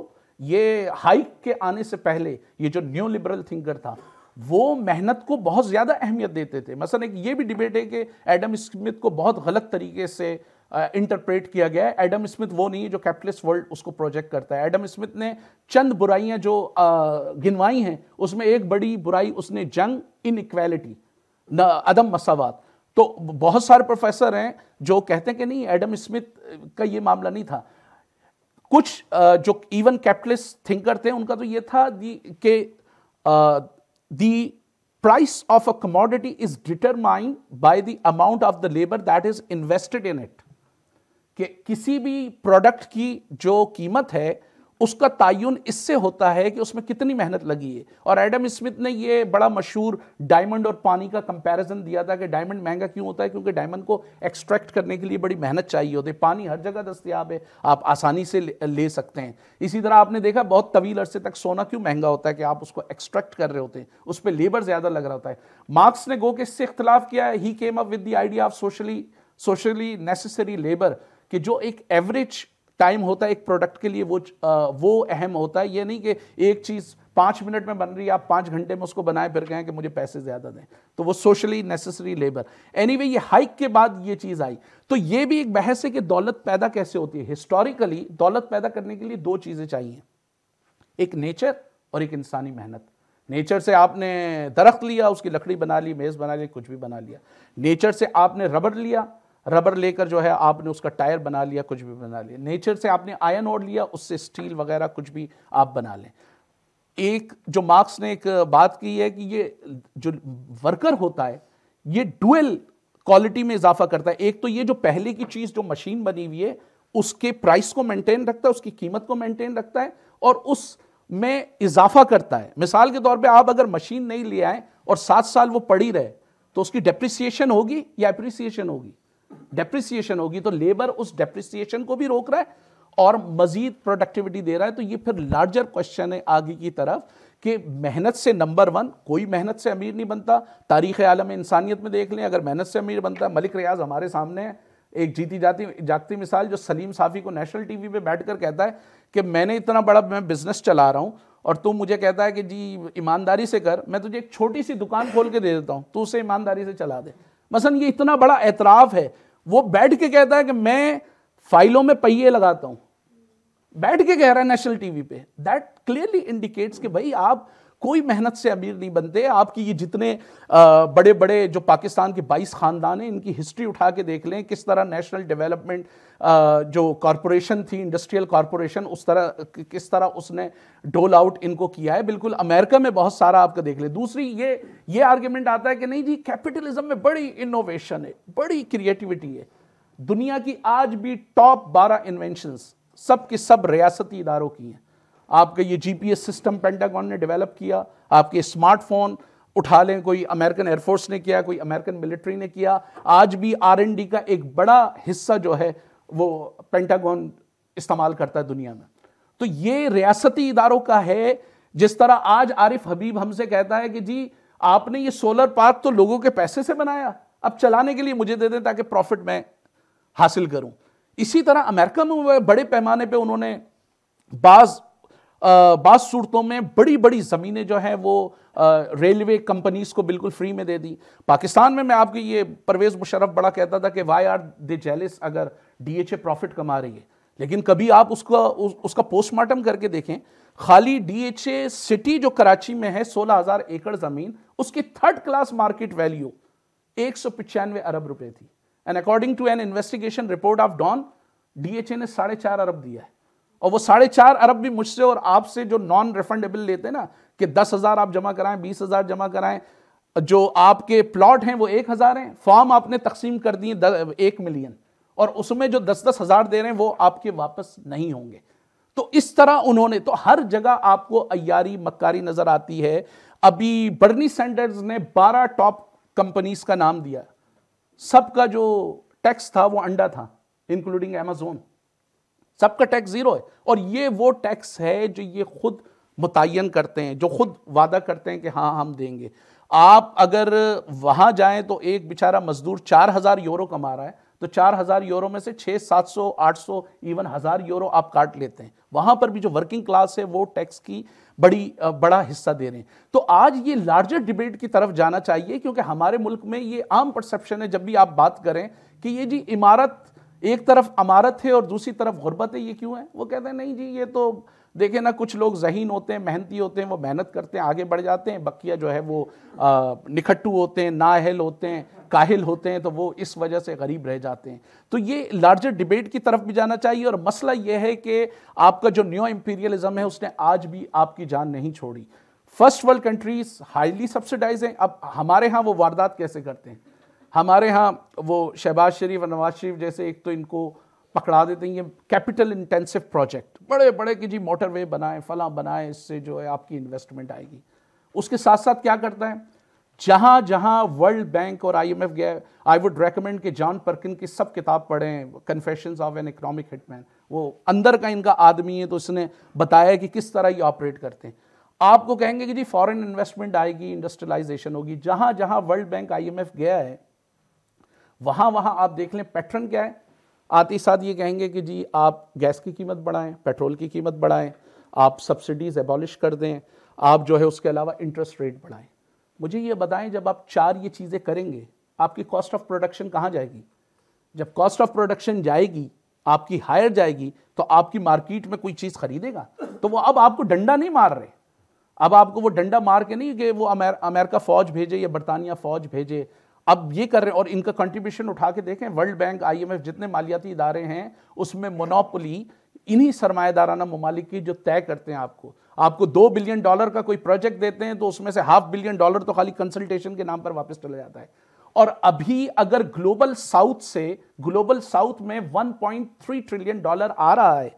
ये हाइक के आने से पहले ये जो न्यू लिबरल थिंकर था वो मेहनत को बहुत ज़्यादा अहमियत देते थे मसलन एक ये भी डिबेट है कि एडम स्मिथ को बहुत गलत तरीके से इंटरप्रेट uh, किया गया है एडम स्मिथ वो नहीं है जो कैपिटलिस्ट वर्ल्ड उसको प्रोजेक्ट करता है एडम स्मिथ ने चंद बुराइयां जो uh, गिनवाई हैं उसमें एक बड़ी बुराई उसने जंग इन इक्वेलिटी अदम मसावात तो बहुत सारे प्रोफेसर हैं जो कहते हैं कि नहीं एडम स्मिथ का ये मामला नहीं था कुछ uh, जो इवन कैपिटलिस्ट थिंकर थे उनका तो ये था कि the price of a commodity is determined by the amount of the labour that is invested in it कि किसी भी प्रोडक्ट की जो कीमत है उसका तयन इससे होता है कि उसमें कितनी मेहनत लगी है और एडम स्मिथ ने ये बड़ा मशहूर डायमंड और पानी का कंपैरिजन दिया था कि डायमंड महंगा क्यों होता है क्योंकि डायमंड को एक्सट्रैक्ट करने के लिए बड़ी मेहनत चाहिए होती है पानी हर जगह दस्तियाब है आप आसानी से ले सकते हैं इसी तरह आपने देखा बहुत तवील अरसे तक सोना क्यों महंगा होता है कि आप उसको एक्सट्रैक्ट कर रहे होते हैं उस पर लेबर ज़्यादा लग रहा होता है मार्क्स ने गो के इससे इख्तलाफ किया he came up with the idea of socially socially necessary labour कि जो एक एवरेज टाइम होता है एक प्रोडक्ट के लिए वो आ, वो अहम होता है ये नहीं कि एक चीज़ पाँच मिनट में बन रही है आप पाँच घंटे में उसको बनाए फिर गए कि मुझे पैसे ज़्यादा दें तो वो सोशली नेसेसरी लेबर एनीवे ये हाइक के बाद ये चीज़ आई तो ये भी एक बहस है कि दौलत पैदा कैसे होती है हिस्टोरिकली दौलत पैदा करने के लिए दो चीज़ें चाहिए एक नेचर और एक इंसानी मेहनत नेचर से आपने दरख्त लिया उसकी लकड़ी बना ली मेज़ बना ली कुछ भी बना लिया नेचर से आपने रबड़ लिया रबर लेकर जो है आपने उसका टायर बना लिया कुछ भी बना लिया नेचर से आपने आयन और लिया उससे स्टील वगैरह कुछ भी आप बना लें एक जो मार्क्स ने एक बात की है कि ये जो वर्कर होता है ये डुअल क्वालिटी में इजाफा करता है एक तो ये जो पहले की चीज़ जो मशीन बनी हुई है उसके प्राइस को मेंटेन रखता है उसकी कीमत को मेंटेन रखता है और उस में इजाफा करता है मिसाल के तौर पे आप अगर मशीन नहीं ले आए और सात साल वो पड़ी रहे तो उसकी डेप्रिसिएशन होगी या अप्रिसिएशन होगी डेप्रिसिएशन होगी तो लेबर उस डेप्रिसिएशन को भी रोक रहा है और मजीद प्रोडक्टिविटी दे रहा है तो ये फिर लार्जर क्वेश्चन है आगे की तरफ कि मेहनत से नंबर वन कोई मेहनत से अमीर नहीं बनता तारीख़ आलम इंसानियत में देख लें अगर मेहनत से अमीर बनता है मलिक रियाज हमारे सामने है एक जीती जाती जागती मिसाल जो सलीम साफ़ी को नेशनल टीवी पे बैठकर कहता है कि मैंने इतना बड़ा मैं बिज़नेस चला रहा हूँ और तू मुझे कहता है कि जी ईमानदारी से कर मैं तुझे एक छोटी सी दुकान खोल के दे देता हूँ तू उसे ईमानदारी से चला दे मसलन ये इतना बड़ा एतराफ़ है वो बैठ के कहता है कि मैं फाइलों में पहिए लगाता हूँ बैठ के कह रहा है नेशनल टीवी पे दैट क्लियरली इंडिकेट्स कि भाई आप कोई मेहनत से अमीर नहीं बनते आपकी ये जितने बड़े बड़े जो पाकिस्तान के 22 ख़ानदान हैं इनकी हिस्ट्री उठा के देख लें किस तरह नेशनल डेवलपमेंट जो कॉरपोरेशन थी इंडस्ट्रियल कॉरपोरेशन उस तरह किस तरह उसने डोल आउट इनको किया है बिल्कुल अमेरिका में बहुत सारा आपका देख लें दूसरी ये ये आर्ग्यूमेंट आता है कि नहीं जी कैपिटलिज्म में बड़ी इनोवेशन है बड़ी क्रिएटिविटी है दुनिया की आज भी टॉप बारह इन्वेंशंस सब की सब रियासती इदारों की हैं आपका ये जीपीएस सिस्टम पेंटागॉन ने डेवलप किया आपके स्मार्टफोन उठा लें कोई अमेरिकन एयरफोर्स ने किया कोई अमेरिकन मिलिट्री ने किया आज भी आरएनडी का एक बड़ा हिस्सा जो है वो पेंटागॉन इस्तेमाल करता है दुनिया में तो ये रियासती इदारों का है जिस तरह आज आरिफ हबीब हमसे कहता है कि जी आपने ये सोलर पार्क तो लोगों के पैसे से बनाया अब चलाने के लिए मुझे दे दें ताकि प्रॉफिट मैं हासिल करूं इसी तरह अमेरिका में बड़े पैमाने पे उन्होंने बाज़ बाद सूरतों में बड़ी बड़ी ज़मीनें जो हैं वो रेलवे कंपनीज को बिल्कुल फ्री में दे दी पाकिस्तान में मैं आपकी ये परवेज़ मुशरफ बड़ा कहता था कि वाई आर दे जेलिस अगर डीएचए प्रॉफिट कमा रही है लेकिन कभी आप उसका उस, उसका पोस्टमार्टम करके देखें खाली डीएचए सिटी जो कराची में है हजार एकड़ ज़मीन उसकी थर्ड क्लास मार्केट वैल्यू एक अरब रुपए थी and according to an investigation report of Dawn DHA ने साढ़े चार अरब दिया है और वो साढ़े चार अरब भी मुझसे और आपसे जो नॉन रिफंडेबल लेते हैं ना कि दस हज़ार आप जमा कराएं बीस हज़ार जमा कराएं जो आपके प्लॉट हैं वो एक हज़ार हैं फॉर्म आपने तकसीम कर दिए एक मिलियन और उसमें जो दस दस हज़ार दे रहे हैं वो आपके वापस नहीं होंगे तो इस तरह उन्होंने तो हर जगह आपको अयारी मक्कारी नज़र आती है अभी बर्नी सेंडर्स ने बारह टॉप कंपनीज का नाम दिया सबका जो टैक्स था वो अंडा था इंक्लूडिंग एमेजोन सबका टैक्स ज़ीरो है और ये वो टैक्स है जो ये खुद मुतन करते हैं जो खुद वादा करते हैं कि हाँ हम देंगे आप अगर वहाँ जाएँ तो एक बेचारा मजदूर चार हज़ार यूरो कमा रहा है तो चार हज़ार यूरो में से छः सात सौ आठ सौ इवन हज़ार यूरो आप काट लेते हैं वहाँ पर भी जो वर्किंग क्लास है वो टैक्स की बड़ी बड़ा हिस्सा दे रहे हैं तो आज ये लार्जर डिबेट की तरफ जाना चाहिए क्योंकि हमारे मुल्क में ये आम परसेप्शन है जब भी आप बात करें कि ये जी इमारत एक तरफ अमारत है और दूसरी तरफ गुर्बत है ये क्यों है वो कहते हैं नहीं जी ये तो देखें ना कुछ लोग जहीन होते हैं मेहनती होते हैं वो मेहनत करते हैं आगे बढ़ जाते हैं बकिया जो है वो निकट्टू होते हैं नाअहल होते हैं काहिल होते हैं तो वो इस वजह से गरीब रह जाते हैं तो ये लार्जर डिबेट की तरफ भी जाना चाहिए और मसला ये है कि आपका जो न्यू इम्पीरियलिज्म है उसने आज भी आपकी जान नहीं छोड़ी first world countries highly subsidised हैं अब हमारे यहाँ वो वारदात कैसे करते हैं हमारे यहाँ वो शहबाज शरीफ और नवाज शरीफ जैसे एक तो इनको पकड़ा देते हैं ये कैपिटल इंटेंसिव प्रोजेक्ट बड़े बड़े कि जी मोटरवे बनाएं फलां बनाएं इससे जो है आपकी इन्वेस्टमेंट आएगी उसके साथ साथ क्या करता है जहाँ जहाँ वर्ल्ड बैंक और आईएमएफ गया है आई वुड रेकमेंड कि जॉन पर्किन की सब किताब पढ़ें confession of an economic hitman वो अंदर का इनका आदमी है तो उसने बताया कि किस तरह ये ऑपरेट करते हैं आपको कहेंगे कि जी फॉरेन इन्वेस्टमेंट आएगी इंडस्ट्रियलाइजेशन होगी जहाँ जहाँ वर्ल्ड बैंक आईएमएफ गया है वहाँ वहाँ आप देख लें पैटर्न क्या है आते ही साथ ये कहेंगे कि जी आप गैस की कीमत बढ़ाएं पेट्रोल की कीमत बढ़ाएं आप सब्सिडीज़ एबॉलिश कर दें आप जो है उसके अलावा इंटरेस्ट रेट बढ़ाएं मुझे ये बताएं जब आप चार ये चीज़ें करेंगे आपकी कॉस्ट ऑफ प्रोडक्शन कहाँ जाएगी जब कॉस्ट ऑफ प्रोडक्शन जाएगी आपकी हायर जाएगी तो आपकी मार्केट में कोई चीज़ खरीदेगा तो वो अब आपको डंडा नहीं मार रहे अब आपको वो डंडा मार के नहीं कि वो अमेर, अमेरिका फ़ौज भेजे या बरतानिया फ़ौज भेजे अब ये कर रहे हैं और इनका कंट्रीब्यूशन उठा के देखें वर्ल्ड बैंक आईएमएफ जितने मालियाती इदारे हैं उसमें मोनोपोली इन्हीं सरमादाराना ममालिक की जो तय करते हैं आपको आपको दो बिलियन डॉलर का कोई प्रोजेक्ट देते हैं तो उसमें से हाफ बिलियन डॉलर तो खाली कंसल्टेशन के नाम पर वापस चला जाता है और अभी अगर ग्लोबल साउथ से ग्लोबल साउथ में 1.3 ट्रिलियन डॉलर आ रहा है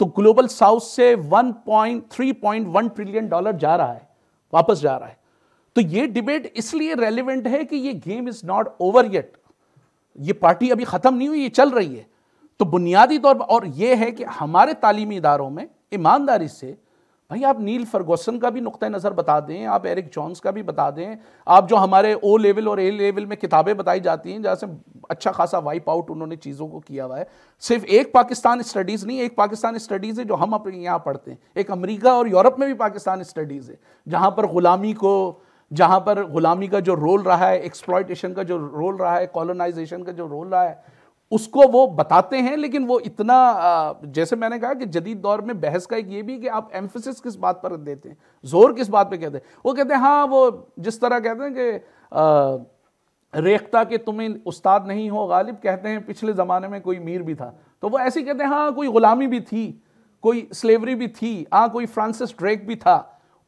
तो ग्लोबल साउथ से 1.3.1 ट्रिलियन डॉलर जा रहा है वापस जा रहा है तो ये डिबेट इसलिए रेलिवेंट है कि ये game is not over yet ये पार्टी अभी ख़त्म नहीं हुई ये चल रही है तो बुनियादी तौर पर और ये है कि हमारे तालीमी इदारों में ईमानदारी से भाई आप नील फर्गोसन का भी नुक़ नज़र बता दें आप एरिक जॉन्स का भी बता दें आप जो हमारे ओ लेवल और ए लेवल में किताबें बताई जाती हैं जहाँ से अच्छा खासा वाइप आउट उन्होंने चीज़ों को किया हुआ है सिर्फ एक पाकिस्तान स्टडीज़ नहीं एक पाकिस्तान स्टडीज़ है जो हम अपने यहाँ पढ़ते हैं एक अमरीका और यूरोप में भी पाकिस्तान स्टडीज़ है जहाँ पर ग़ुलामी को जहाँ पर ग़ुलामी का जो रोल रहा है एक्सप्लॉयटेशन का जो रोल रहा है कॉलोनाइजेशन का जो रोल रहा है उसको वो बताते हैं लेकिन वो इतना जैसे मैंने कहा कि जदीद दौर में बहस का एक ये भी कि आप एम्फोसिस किस बात पर देते हैं जोर किस बात पे कहते हैं वो कहते हैं हाँ वो जिस तरह कहते हैं कि रेख्ता के तुम्हें उस्ताद नहीं हो गालिब कहते हैं पिछले ज़माने में कोई मीर भी था तो वो ऐसे ही कहते हैं हाँ कोई ग़ुलामी भी थी कोई स्लेवरी भी थी हाँ कोई फ्रांसिस ड्रेक भी था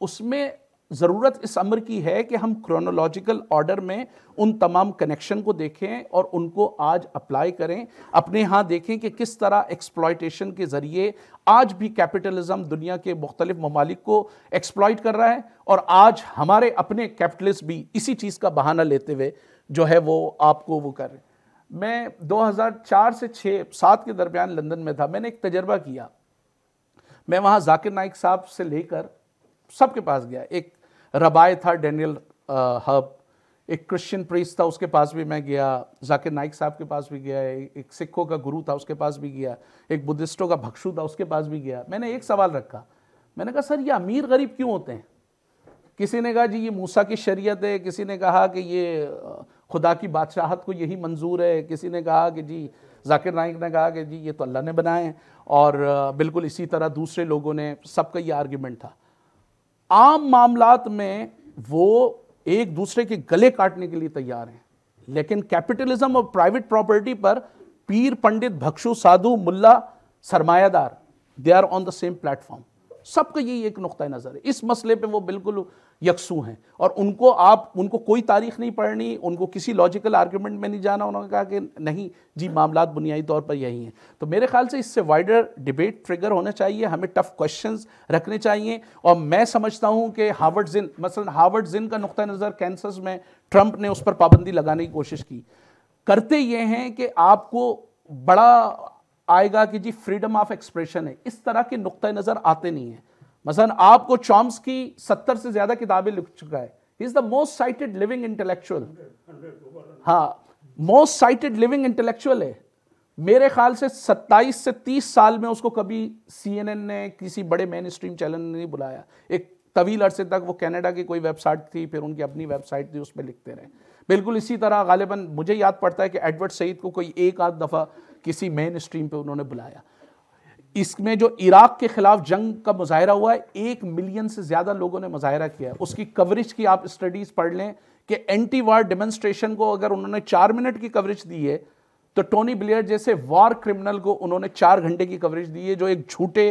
उसमें ज़रूरत इस अमर की है कि हम क्रोनोलॉजिकल ऑर्डर में उन तमाम कनेक्शन को देखें और उनको आज अप्लाई करें अपने यहाँ देखें कि किस तरह एक्सप्लॉयटेशन के ज़रिए आज भी कैपिटलिज्म दुनिया के मुख्तलिफ ममालिक को एक्सप्लॉयट कर रहा है और आज हमारे अपने कैपिटलिस्ट भी इसी चीज़ का बहाना लेते हुए जो है वो आपको वो कर मैं दो मैं 2004 से 6 सात के दरमियान लंदन में था मैंने एक तजर्बा किया मैं वहाँ जाकिर नाइक साहब से लेकर सबके पास गया एक रबाई था डेनियल हब एक क्रिश्चियन प्रीस था उसके पास भी मैं गया जाकिर नाइक साहब के पास भी गया एक सिखों का गुरु था उसके पास भी गया एक बुद्धिस्टों का भक्षु था उसके पास भी गया मैंने एक सवाल रखा मैंने कहा सर ये अमीर गरीब क्यों होते हैं किसी ने कहा जी ये मूसा की शरीयत है किसी ने कहा कि ये खुदा की बादशाहत को यही मंजूर है किसी ने कहा कि जी जाकिर नाइक ने कहा कि जी ये तो अल्लाह ने बनाए और बिल्कुल इसी तरह दूसरे लोगों ने सबका ये आर्ग्यूमेंट था आम मामलात में वो एक दूसरे के गले काटने के लिए तैयार हैं लेकिन कैपिटलिज्म और प्राइवेट प्रॉपर्टी पर पीर पंडित भक्षु साधु मुल्ला सरमायादार they are on the same platform सबका यही एक नुक़ नज़र है इस मसले पे वो बिल्कुल यकसू हैं और उनको आप उनको कोई तारीख नहीं पढ़नी उनको किसी लॉजिकल आर्ग्यूमेंट में नहीं जाना उन्होंने कहा कि नहीं जी मामला बुनियादी तौर पर यही हैं तो मेरे ख्याल से इससे वाइडर डिबेट ट्रिगर होना चाहिए हमें टफ क्वेश्चन रखने चाहिए और मैं समझता हूँ कि हार्वर्ड जिन मसल हार्वर्ड जिन का नुक़ नज़र कैंसर्स में ट्रंप ने उस पर पाबंदी लगाने की कोशिश की करते ये हैं कि आपको बड़ा आएगा कि जी फ्रीडम ऑफ एक्सप्रेशन है इस तरह के नुक़ नज़र आते नहीं हैं मसलन आपको चॉम्स की सत्तर से ज़्यादा किताबें लिख चुका है he is the most cited living intellectual हाँ मोस्ट साइटेड लिविंग इंटेलेक्चुअल है मेरे ख्याल से 27 से 30 साल में उसको कभी सीएनएन ने किसी बड़े मेन स्ट्रीम चैनल ने नहीं बुलाया एक तवील अरसे तक वो कनाडा की कोई वेबसाइट थी फिर उनकी अपनी वेबसाइट थी उस पर लिखते रहे बिल्कुल इसी तरह गालिबा मुझे याद पड़ता है कि एडवर्ड सईद को कोई एक आध दफ़ा किसी मेन स्ट्रीम पर उन्होंने बुलाया इसमें जो इराक के खिलाफ जंग का मुजाहरा हुआ है एक मिलियन से ज़्यादा लोगों ने मुजाहरा किया है उसकी कवरेज की आप स्टडीज़ पढ़ लें कि एंटी वार डेमोन्स्ट्रेशन को अगर उन्होंने चार मिनट की कवरेज दी है तो टोनी ब्लेयर जैसे वार क्रिमिनल को उन्होंने चार घंटे की कवरेज दी है जो एक झूठे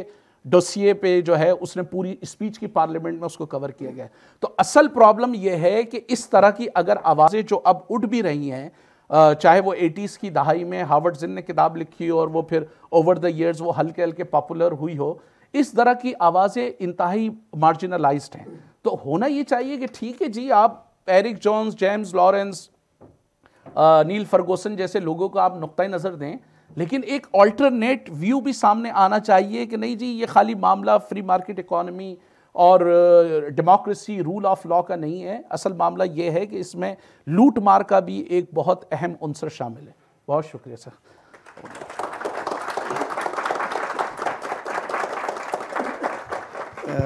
डोसिए पे जो है उसने पूरी स्पीच की पार्लियामेंट में उसको कवर किया गया तो असल प्रॉब्लम यह है कि इस तरह की अगर आवाज़ें जो अब उठ भी रही हैं चाहे वो एटीज़ की दहाई में हार्वर्ड जिन ने किताब लिखी हो और वो फिर ओवर द ईयर्स वो हल्के हल्के पॉपुलर हुई हो इस तरह की आवाज़ें इंतहाई मार्जिनलाइज हैं तो होना ये चाहिए कि ठीक है जी आप Eric Johns James Lawrence Neil Ferguson जैसे लोगों को आप नुक़ नज़र दें लेकिन एक ऑल्टरनेट व्यू भी सामने आना चाहिए कि नहीं जी ये खाली मामला फ्री मार्केट इकोनॉमी और डेमोक्रेसी रूल ऑफ लॉ का नहीं है असल मामला ये है कि इसमें लूट मार का भी एक बहुत अहम अंसर शामिल है बहुत शुक्रिया सर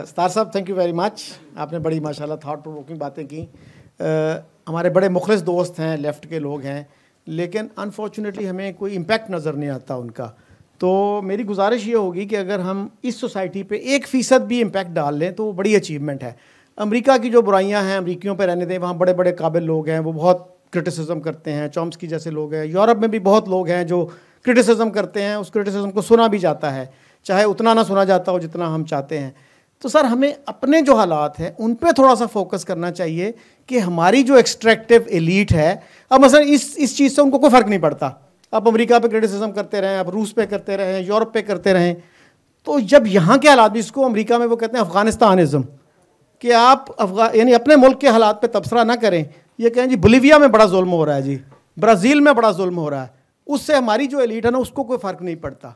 स्तार साहब थैंक यू वेरी मच आपने बड़ी माशाल्लाह थाट प्रोवोकिंग बातें की हमारे बड़े मुखलस दोस्त हैं लेफ़्ट के लोग हैं लेकिन अनफॉर्चुनेटली हमें कोई इम्पैक्ट नज़र नहीं आता उनका तो मेरी गुजारिश ये होगी कि अगर हम इस सोसाइटी पे एक फ़ीसद भी इम्पैक्ट डाल लें तो वो बड़ी अचीवमेंट है अमेरिका की जो बुराइयां हैं अमरीकियों पर रहने दें वहाँ बड़े बड़े काबिल लोग हैं वो बहुत क्रिटिसिज्म करते हैं चॉम्स की जैसे लोग हैं यूरोप में भी बहुत लोग हैं जो क्रिटिसिज्म करते हैं उस क्रिटिसिज्म को सुना भी जाता है चाहे उतना ना सुना जाता हो जितना हम चाहते हैं तो सर हमें अपने जो हालात हैं उन पर थोड़ा सा फोकस करना चाहिए कि हमारी जो एक्सट्रैक्टिव एलीट है अब मसल इस इस चीज़ से उनको कोई फ़र्क नहीं पड़ता आप अमेरिका पे क्रिटिसिज्म करते रहें आप रूस पे करते रहें यूरोप पे करते रहें तो जब यहाँ के हालात भी इसको अमेरिका में वो कहते हैं अफगानिस्तानिज़म कि आप अफगा यानी अपने मुल्क के हालात पे तबसरा ना करें ये कहें जी बोलीविया में बड़ा जुल्म हो रहा है जी ब्राज़ील में बड़ा जुल्म हो रहा है उससे हमारी जो एलिट है ना उसको कोई फ़र्क नहीं पड़ता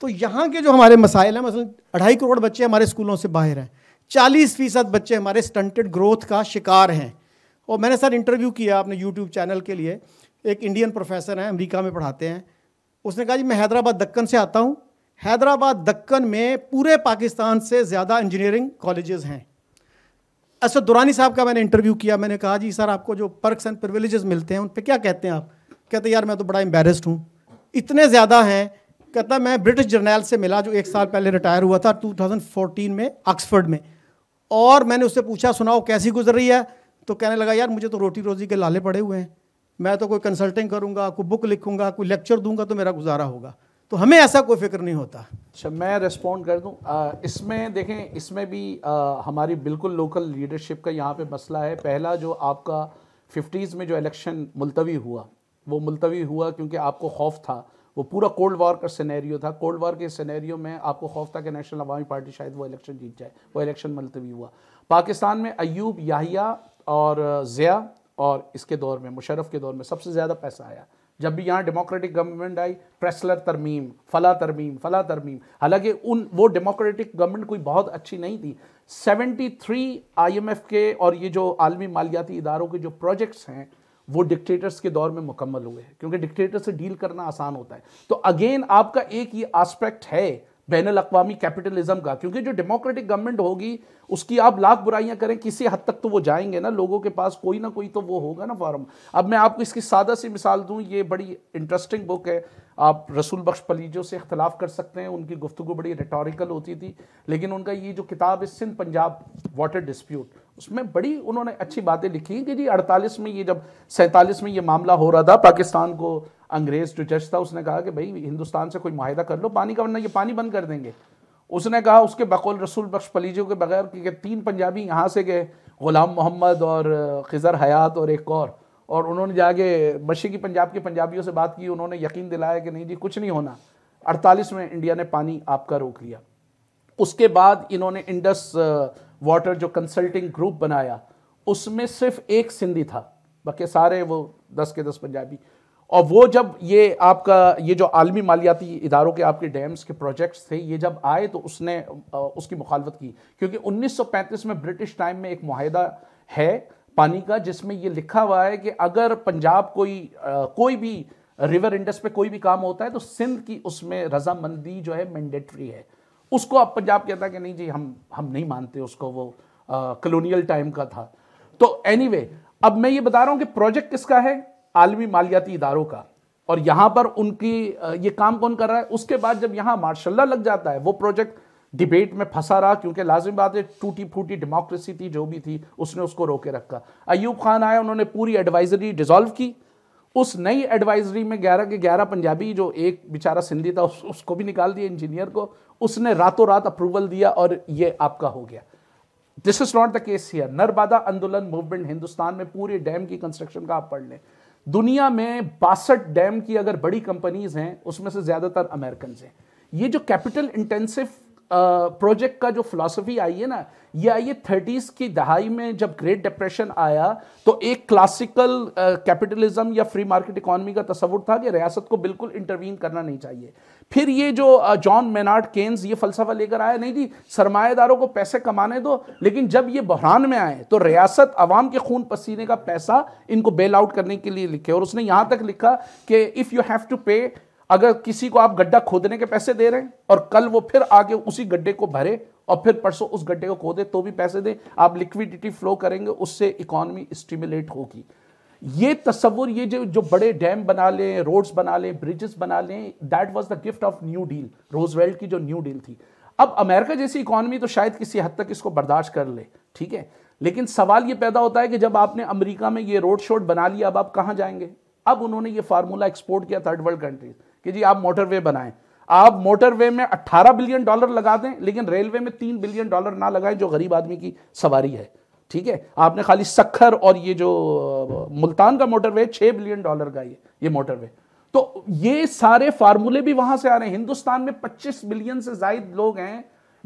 तो यहाँ के जो हमारे मसाइल हैं मसलन अढ़ाई करोड़ बच्चे हमारे स्कूलों से बाहर हैं चालीस फ़ीसद बच्चे हमारे स्टंटेड ग्रोथ का शिकार हैं और मैंने सर इंटरव्यू किया अपने यूट्यूब चैनल के लिए एक इंडियन प्रोफेसर हैं अमेरिका में पढ़ाते हैं उसने कहा जी मैं हैदराबाद दक्कन से आता हूँ हैदराबाद दक्कन में पूरे पाकिस्तान से ज़्यादा इंजीनियरिंग कॉलेजेस हैं असद अच्छा, दुरानी साहब का मैंने इंटरव्यू किया मैंने कहा जी सर आपको जो पर्कस एंड प्रिविलेजेस मिलते हैं उन पर क्या कहते हैं आप कहते यार मैं तो बड़ा एम्बेरस्ड हूँ इतने ज़्यादा हैं कहता मैं ब्रिटिश जर्नैल से मिला जो एक साल पहले रिटायर हुआ था 2014 में ऑक्सफर्ड में और मैंने उससे पूछा सुनाओ कैसी गुजर रही है तो कहने लगा यार मुझे तो रोटी रोजी के लाले पड़े हुए हैं मैं तो कोई कंसल्टिंग करूंगा कोई बुक लिखूंगा कोई लेक्चर दूंगा तो मेरा गुजारा होगा तो हमें ऐसा कोई फिक्र नहीं होता अच्छा मैं रिस्पॉन्ड कर दूँ इसमें देखें इसमें भी आ, हमारी बिल्कुल लोकल लीडरशिप का यहाँ पे मसला है पहला जो आपका फिफ्टीज़ में जो इलेक्शन मुलतवी हुआ वो मुलतवी हुआ क्योंकि आपको खौफ था वो पूरा कोल्ड वार का सिनेरियो था कोल्ड वार के सिनेरियो में आपको खौफ था कि नेशनल अवामी पार्टी शायद वो इलेक्शन जीत जाए वो इलेक्शन मुलतवी हुआ पाकिस्तान में अयूब याहिया और ज़िया और इसके दौर में मुशरफ के दौर में सबसे ज़्यादा पैसा आया जब भी यहाँ डेमोक्रेटिक गवर्नमेंट आई प्रेसलर तरमीम फला तरमीम फला तरमीम हालांकि उन वो डेमोक्रेटिक गवर्नमेंट कोई बहुत अच्छी नहीं थी 73 आईएमएफ के और ये जो आलमी मालियाती इदारों के जो प्रोजेक्ट्स हैं वो डिक्टेटर्स के दौर में मुकम्मल हुए हैं क्योंकि डिक्टेटर से डील करना आसान होता है तो अगेन आपका एक ये आस्पेक्ट है बैन अवी कैपिटलिज्म का क्योंकि जो डेमोक्रेटिक गवर्नमेंट होगी उसकी आप लाख बुराइयां करें किसी हद तक तो वो जाएंगे ना लोगों के पास कोई ना कोई तो वो होगा ना फॉरम अब मैं आपको इसकी सादा सी मिसाल दूं ये बड़ी इंटरेस्टिंग बुक है आप रसूल बख्श पलीजों से इख्तलाफ कर सकते हैं उनकी गुफ्तु बड़ी रिटोरिकल होती थी लेकिन उनका ये जो किताब है सिंध पंजाब वाटर डिस्प्यूट उसमें बड़ी उन्होंने अच्छी बातें लिखी कि जी अड़तालीस में ये जब सैंतालीस में ये मामला हो रहा था पाकिस्तान को अंग्रेज़ जो जज था उसने कहा कि भाई हिंदुस्तान से कोई माहिदा कर लो पानी का वरना ये पानी बंद कर देंगे उसने कहा उसके बकौल रसूल बख्श पलीजों के बगैर कि तीन पंजाबी यहाँ से गए ग़ुलाम मोहम्मद और खज़र हयात और एक और और उन्होंने जाके मशीकी पंजाब के पंजाबियों से बात की उन्होंने यकीन दिलाया कि नहीं जी कुछ नहीं होना अड़तालीस में इंडिया ने पानी आपका रोक लिया उसके बाद इन्होंने इंडस वाटर जो कंसल्टिंग ग्रुप बनाया उसमें सिर्फ एक सिंधी था बाकी सारे वो दस के दस पंजाबी और वो जब ये आपका ये जो आलमी मालियाती इदारों के आपके डैम्स के प्रोजेक्ट्स थे ये जब आए तो उसने उसकी मुखालफत की क्योंकि 1935 में ब्रिटिश टाइम में एक माहिदा है पानी का जिसमें ये लिखा हुआ है कि अगर पंजाब कोई कोई भी रिवर इंडस पे कोई भी काम होता है तो सिंध की उसमें रजामंदी जो है मैंडेटरी है उसको अब पंजाब कहता है कि नहीं जी हम हम नहीं मानते उसको वो कलोनियल टाइम का था तो एनी anyway, अब मैं ये बता रहा हूँ कि प्रोजेक्ट किसका है आलमी मालियाती इदारों का और यहाँ पर उनकी ये काम कौन कर रहा है उसके बाद जब यहाँ मार्शल्ला लग जाता है वो प्रोजेक्ट डिबेट में फंसा रहा क्योंकि लाजिम बात है टूटी फूटी डेमोक्रेसी थी जो भी थी उसने उसको रोके रखा अयूब खान आया उन्होंने पूरी एडवाइजरी डिजोल्व की उस नई एडवाइजरी में ग्यारह के ग्यारह पंजाबी जो एक बेचारा सिंधी था उस, उसको भी निकाल दिया इंजीनियर को उसने रातों रात अप्रूवल दिया और ये आपका हो गया this is not the case here Narmada आंदोलन मूवमेंट हिंदुस्तान में पूरे डैम की कंस्ट्रक्शन का आप पढ़ लें दुनिया में बासठ डैम की अगर बड़ी कंपनीज हैं उसमें से ज़्यादातर अमेरिकन हैं ये जो कैपिटल इंटेंसिव प्रोजेक्ट का जो फिलासफी आई है ना ये आई है थर्टीज़ की दहाई में जब ग्रेट डिप्रेशन आया तो एक क्लासिकल कैपिटलिज्म या फ्री मार्केट इकोनॉमी का तस्वुर था कि रियासत को बिल्कुल इंटरवीन करना नहीं चाहिए फिर ये जो जॉन मेनार्ड केन्स ये फलसफा लेकर आया नहीं जी सरमाएदारों को पैसे कमाने दो लेकिन जब ये बहरान में आए तो रियासत अवाम के खून पसीने का पैसा इनको बेल आउट करने के लिए लिखे और उसने यहाँ तक लिखा कि इफ़ यू हैव टू पे अगर किसी को आप गड्ढा खोदने के पैसे दे रहे हैं और कल वो फिर आगे उसी गड्ढे को भरे और फिर परसों उस गड्ढे को खोदे तो भी पैसे दें आप लिक्विडिटी फ्लो करेंगे उससे इकॉनमी स्टिमुलेट होगी ये तस्वुर ये जो जो बड़े डैम बना लें रोड्स बना लें ब्रिजेस बना लें that was the gift of New Deal Roosevelt की जो न्यू डील थी अब अमेरिका जैसी इकॉनमी तो शायद किसी हद तक इसको बर्दाश्त कर ले ठीक है लेकिन सवाल ये पैदा होता है कि जब आपने अमेरिका में ये रोड शोड बना लिया अब आप कहाँ जाएंगे अब उन्होंने ये फार्मूला एक्सपोर्ट किया थर्ड वर्ल्ड कंट्रीज कि जी आप मोटरवे बनाएं आप मोटरवे में 18 बिलियन डॉलर लगा दें लेकिन रेलवे में 3 बिलियन डॉलर ना लगाएं जो गरीब आदमी की सवारी है ठीक है आपने खाली सखर और ये जो मुल्तान का मोटरवे छह बिलियन डॉलर का ये ये मोटरवे तो ये सारे फार्मूले भी वहां से आ रहे हैं हिंदुस्तान में 25 बिलियन से जायद लोग हैं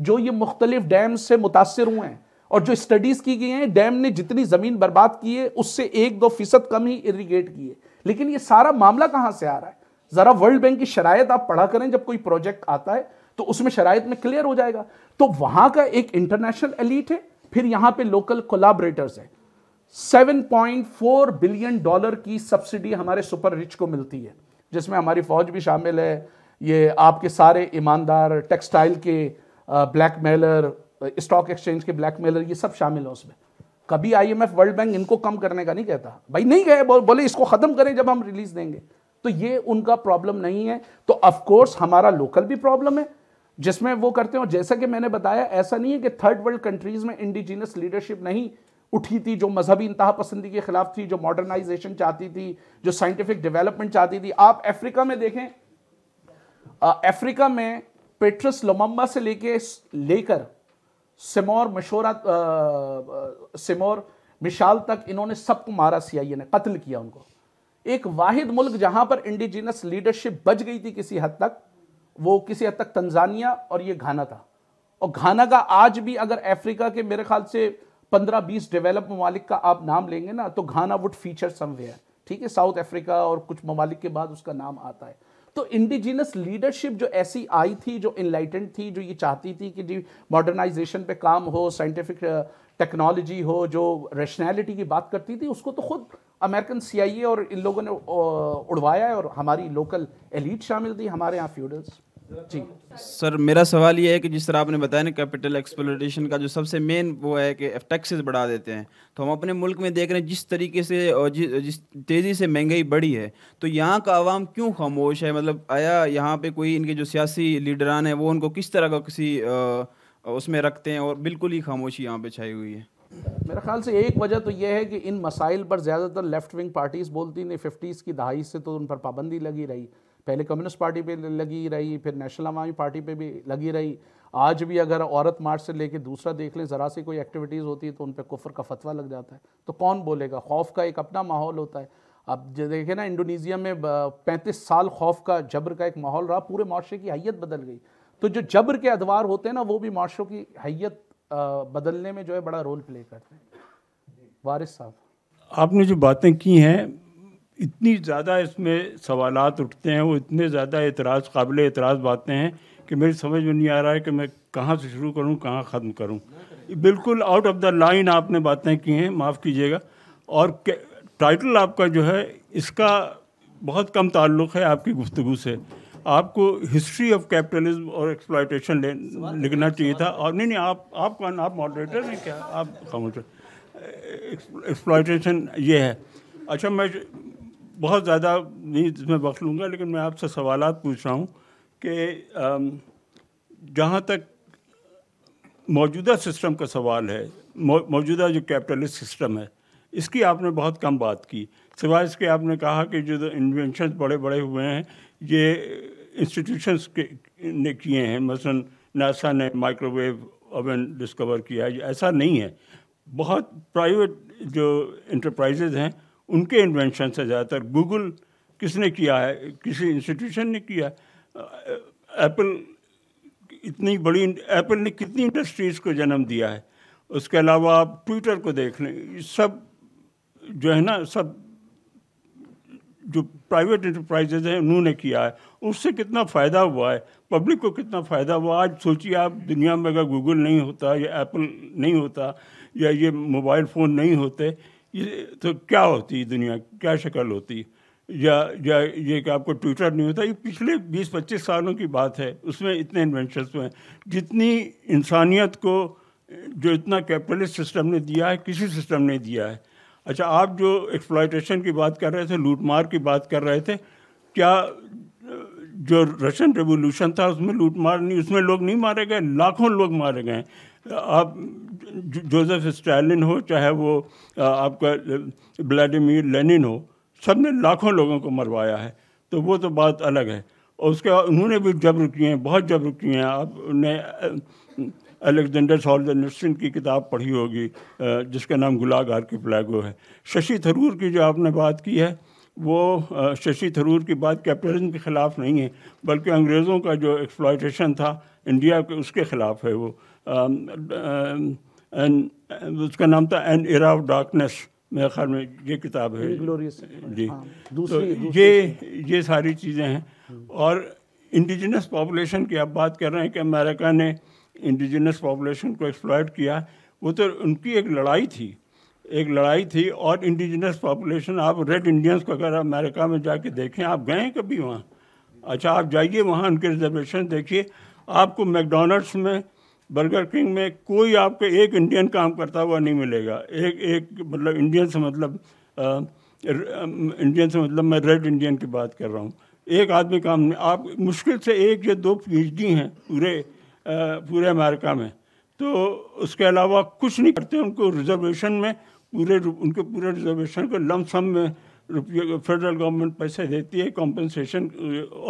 जो ये मुख्तलिफ डैम से मुतासर हुए हैं और जो स्टडीज की गई हैं डैम ने जितनी जमीन बर्बाद की है उससे एक दो फीसद कम ही इरीगेट की है लेकिन ये सारा मामला कहां से आ रहा है जरा वर्ल्ड बैंक की शरायत आप पढ़ा करें जब कोई प्रोजेक्ट आता है तो उसमें शरायत में क्लियर हो जाएगा तो वहां का एक इंटरनेशनल एलिट है फिर यहां पे लोकल कोलाबरेटर्स है 7.4 बिलियन डॉलर की सब्सिडी हमारे सुपर रिच को मिलती है जिसमें हमारी फौज भी शामिल है ये आपके सारे ईमानदार टेक्सटाइल के ब्लैक मेलर स्टॉक एक्सचेंज के ब्लैक मेलर ये सब शामिल है उसमें कभी आईएमएफ वर्ल्ड बैंक इनको कम करने का नहीं कहता भाई नहीं गए बोले इसको ख़त्म करें जब हम रिलीज देंगे तो ये उनका प्रॉब्लम नहीं है तो ऑफकोर्स हमारा लोकल भी प्रॉब्लम है जिसमें वो करते हो जैसा कि मैंने बताया ऐसा नहीं है कि थर्ड वर्ल्ड कंट्रीज में इंडिजीनस लीडरशिप नहीं उठी थी जो मजहबी इंतहा पसंदी के खिलाफ थी जो मॉडर्नाइजेशन चाहती थी जो साइंटिफिक डेवलपमेंट चाहती थी आप अफ्रीका में देखें अफ्रीका में पेट्रस लोमम्बा से लेके लेकर सिमोर मशोरा सिमोर मिशाल तक इन्होंने सबको मारा सीआईए ने कत्ल किया उनको एक वाहिद मुल्क जहां पर इंडिजिनस लीडरशिप बच गई थी किसी हद तक वो किसी हद तक तंजानिया और ये घाना था और घाना का आज भी अगर अफ्रीका के मेरे ख्याल से पंद्रह बीस डेवलप ममालिक का आप नाम लेंगे ना तो घाना वुड फीचर समवेयर ठीक है साउथ अफ्रीका और कुछ ममालिक के बाद उसका नाम आता है तो इंडिजिनस लीडरशिप जो ऐसी आई थी जो इनलाइटेंड थी जो ये चाहती थी कि जी मॉडर्नाइजेशन पे काम हो साइंटिफिक टेक्नोलॉजी uh, हो जो रेशनैलिटी की बात करती थी उसको तो खुद अमेरिकन सीआईए और इन लोगों ने uh, उड़वाया है और हमारी लोकल एलिट शामिल थी हमारे यहाँ फ्यूडल्स जी सर मेरा सवाल ये है कि जिस तरह आपने बताया ना कैपिटल एक्सप्लोटेशन का जो सबसे मेन वो है कि टैक्सेस बढ़ा देते हैं तो हम अपने मुल्क में देख रहे हैं जिस तरीके से और जिस जिस तेज़ी से महंगाई बढ़ी है तो यहाँ का आवाम क्यों खामोश है मतलब आया यहाँ पे कोई इनके जो सियासी लीडरान हैं वो उनको किस तरह का किसी उसमें रखते हैं और बिल्कुल ही खामोशी यहाँ पर छाई हुई है मेरे ख्याल से एक वजह तो यह है कि इन मसाइल पर ज़्यादातर लेफ्ट विंग पार्टीज़ बोलती नहीं फिफ्टीज़ की दहाई से तो उन पर पाबंदी लगी रही पहले कम्युनिस्ट पार्टी पे लगी रही फिर नेशनल आवामी पार्टी पे भी लगी रही आज भी अगर औरत मार्च से लेके दूसरा देख लें ज़रा सी कोई एक्टिविटीज़ होती है तो उन पर कुफर का फतवा लग जाता है तो कौन बोलेगा खौफ का एक अपना माहौल होता है अब देखें ना इंडोनेशिया में पैंतीस साल खौफ का जबर का एक माहौल रहा पूरे माशरे की हैत बदल गई तो जो जबर के अदवार होते हैं ना वो भी माशरों की हैत बदलने में जो है बड़ा रोल प्ले करते हैं वारिस साहब आपने जो बातें की हैं इतनी ज़्यादा इसमें सवाल उठते हैं वो इतने ज़्यादा एतराज़ काबिल एतराज़ बातें हैं कि मेरी समझ में नहीं आ रहा है कि मैं कहाँ से शुरू करूँ कहाँ ख़त्म करूँ बिल्कुल आउट ऑफ द लाइन आपने बातें की हैं माफ़ कीजिएगा और टाइटल आपका जो है इसका बहुत कम ताल्लुक़ है आपकी गुफ्तु से आपको हिस्ट्री ऑफ कैपिटलिज्म और एक्सप्लाइटेशन लिखना चाहिए था और नहीं नहीं आप आप कौन आप मॉडरेटर हैं क्या आप एक्सप्लाइटेशन ये है अच्छा मैं बहुत ज़्यादा नहीं इसमें वक्त लूँगा लेकिन मैं आपसे सवाल पूछ रहा हूँ कि जहाँ तक मौजूदा सिस्टम का सवाल है मौजूदा जो कैपिटलिस्ट सिस्टम है इसकी आपने बहुत कम बात की सिवाय इसके आपने कहा कि जो इन्वेंशन बड़े बड़े हुए हैं ये इंस्टीट्यूशंस के ने किए हैं मसलन नासा ने माइक्रोवेव ओवन डिस्कवर किया ऐसा नहीं है बहुत प्राइवेट जो इंटरप्राइजेज हैं उनके इन्वेंशन से ज़्यादातर गूगल किसने किया है किसी इंस्टीट्यूशन ने किया है एप्पल इतनी बड़ी एप्पल ने कितनी इंडस्ट्रीज़ को जन्म दिया है उसके अलावा आप ट्विटर को देख लें सब जो है ना सब जो प्राइवेट इंटरप्राइजेज हैं उन्होंने किया है उससे कितना फ़ायदा हुआ है पब्लिक को कितना फ़ायदा हुआ आज सोचिए आप दुनिया में अगर गूगल नहीं होता या एप्पल नहीं होता या ये मोबाइल फ़ोन नहीं होते ये तो क्या होती दुनिया क्या शक्ल होती या या ये कि आपको ट्विटर नहीं होता ये पिछले 20-25 सालों की बात है उसमें इतने इन्वेंशन हुए हैं जितनी इंसानियत को जो इतना कैपिटलिस्ट सिस्टम ने दिया है किसी सिस्टम ने दिया है अच्छा आप जो एक्सप्लाइटेशन की बात कर रहे थे लूटमार की बात कर रहे थे क्या जो रशियन रेवोल्यूशन था उसमें लूटमार नहीं उसमें लोग नहीं मारे गए लाखों लोग मारे गए आप जोसेफ स्टालिन हो चाहे वो आपका व्लादिमीर लेनिन हो सब ने लाखों लोगों को मरवाया है तो वो तो बात अलग है और उसके बाद उन्होंने भी जब्र किए हैं बहुत जब्र किए हैं आपने अलेक्जेंडर सॉल्जनस्टिन की किताब पढ़ी होगी जिसका नाम गुलागार की प्लेगो है शशि थरूर की जो आपने बात की है वो शशि थरूर की बात कैपिटलिज्म के ख़िलाफ़ नहीं है बल्कि अंग्रेज़ों का जो एक्सप्लाइटेशन था इंडिया के उसके ख़िलाफ़ है वो Um, um, uh, उसका नाम था एन एरा ऑफ डार्कनेस मेरे ख्याल में ये किताब है जी हाँ, तो ये ये सारी चीज़ें हैं और इंडिजिनस पॉपुलेशन की आप बात कर रहे हैं कि अमेरिका ने इंडिजिनस पॉपुलेशन को एक्सप्लॉयट किया वो तो उनकी एक लड़ाई थी एक लड़ाई थी और इंडिजिनस पॉपुलेशन आप रेड इंडियंस को अगर अमेरिका में जाके देखें आप गए कभी वहाँ अच्छा आप जाइए वहाँ उनके रिजर्वेशन देखिए आपको मैकडोनल्ड्स में बर्गर किंग में कोई आपको एक इंडियन काम करता हुआ नहीं मिलेगा एक एक मतलब इंडियन से मतलब इंडियन से मतलब मैं रेड इंडियन की बात कर रहा हूँ एक आदमी काम नहीं आप मुश्किल से एक या दो पी हैं पूरे आ, पूरे अमेरिका में तो उसके अलावा कुछ नहीं करते उनको रिजर्वेशन में पूरे उनके पूरे रिजर्वेशन को लम सम में रुपये फेडरल गवर्नमेंट पैसे देती है कॉम्पनसेशन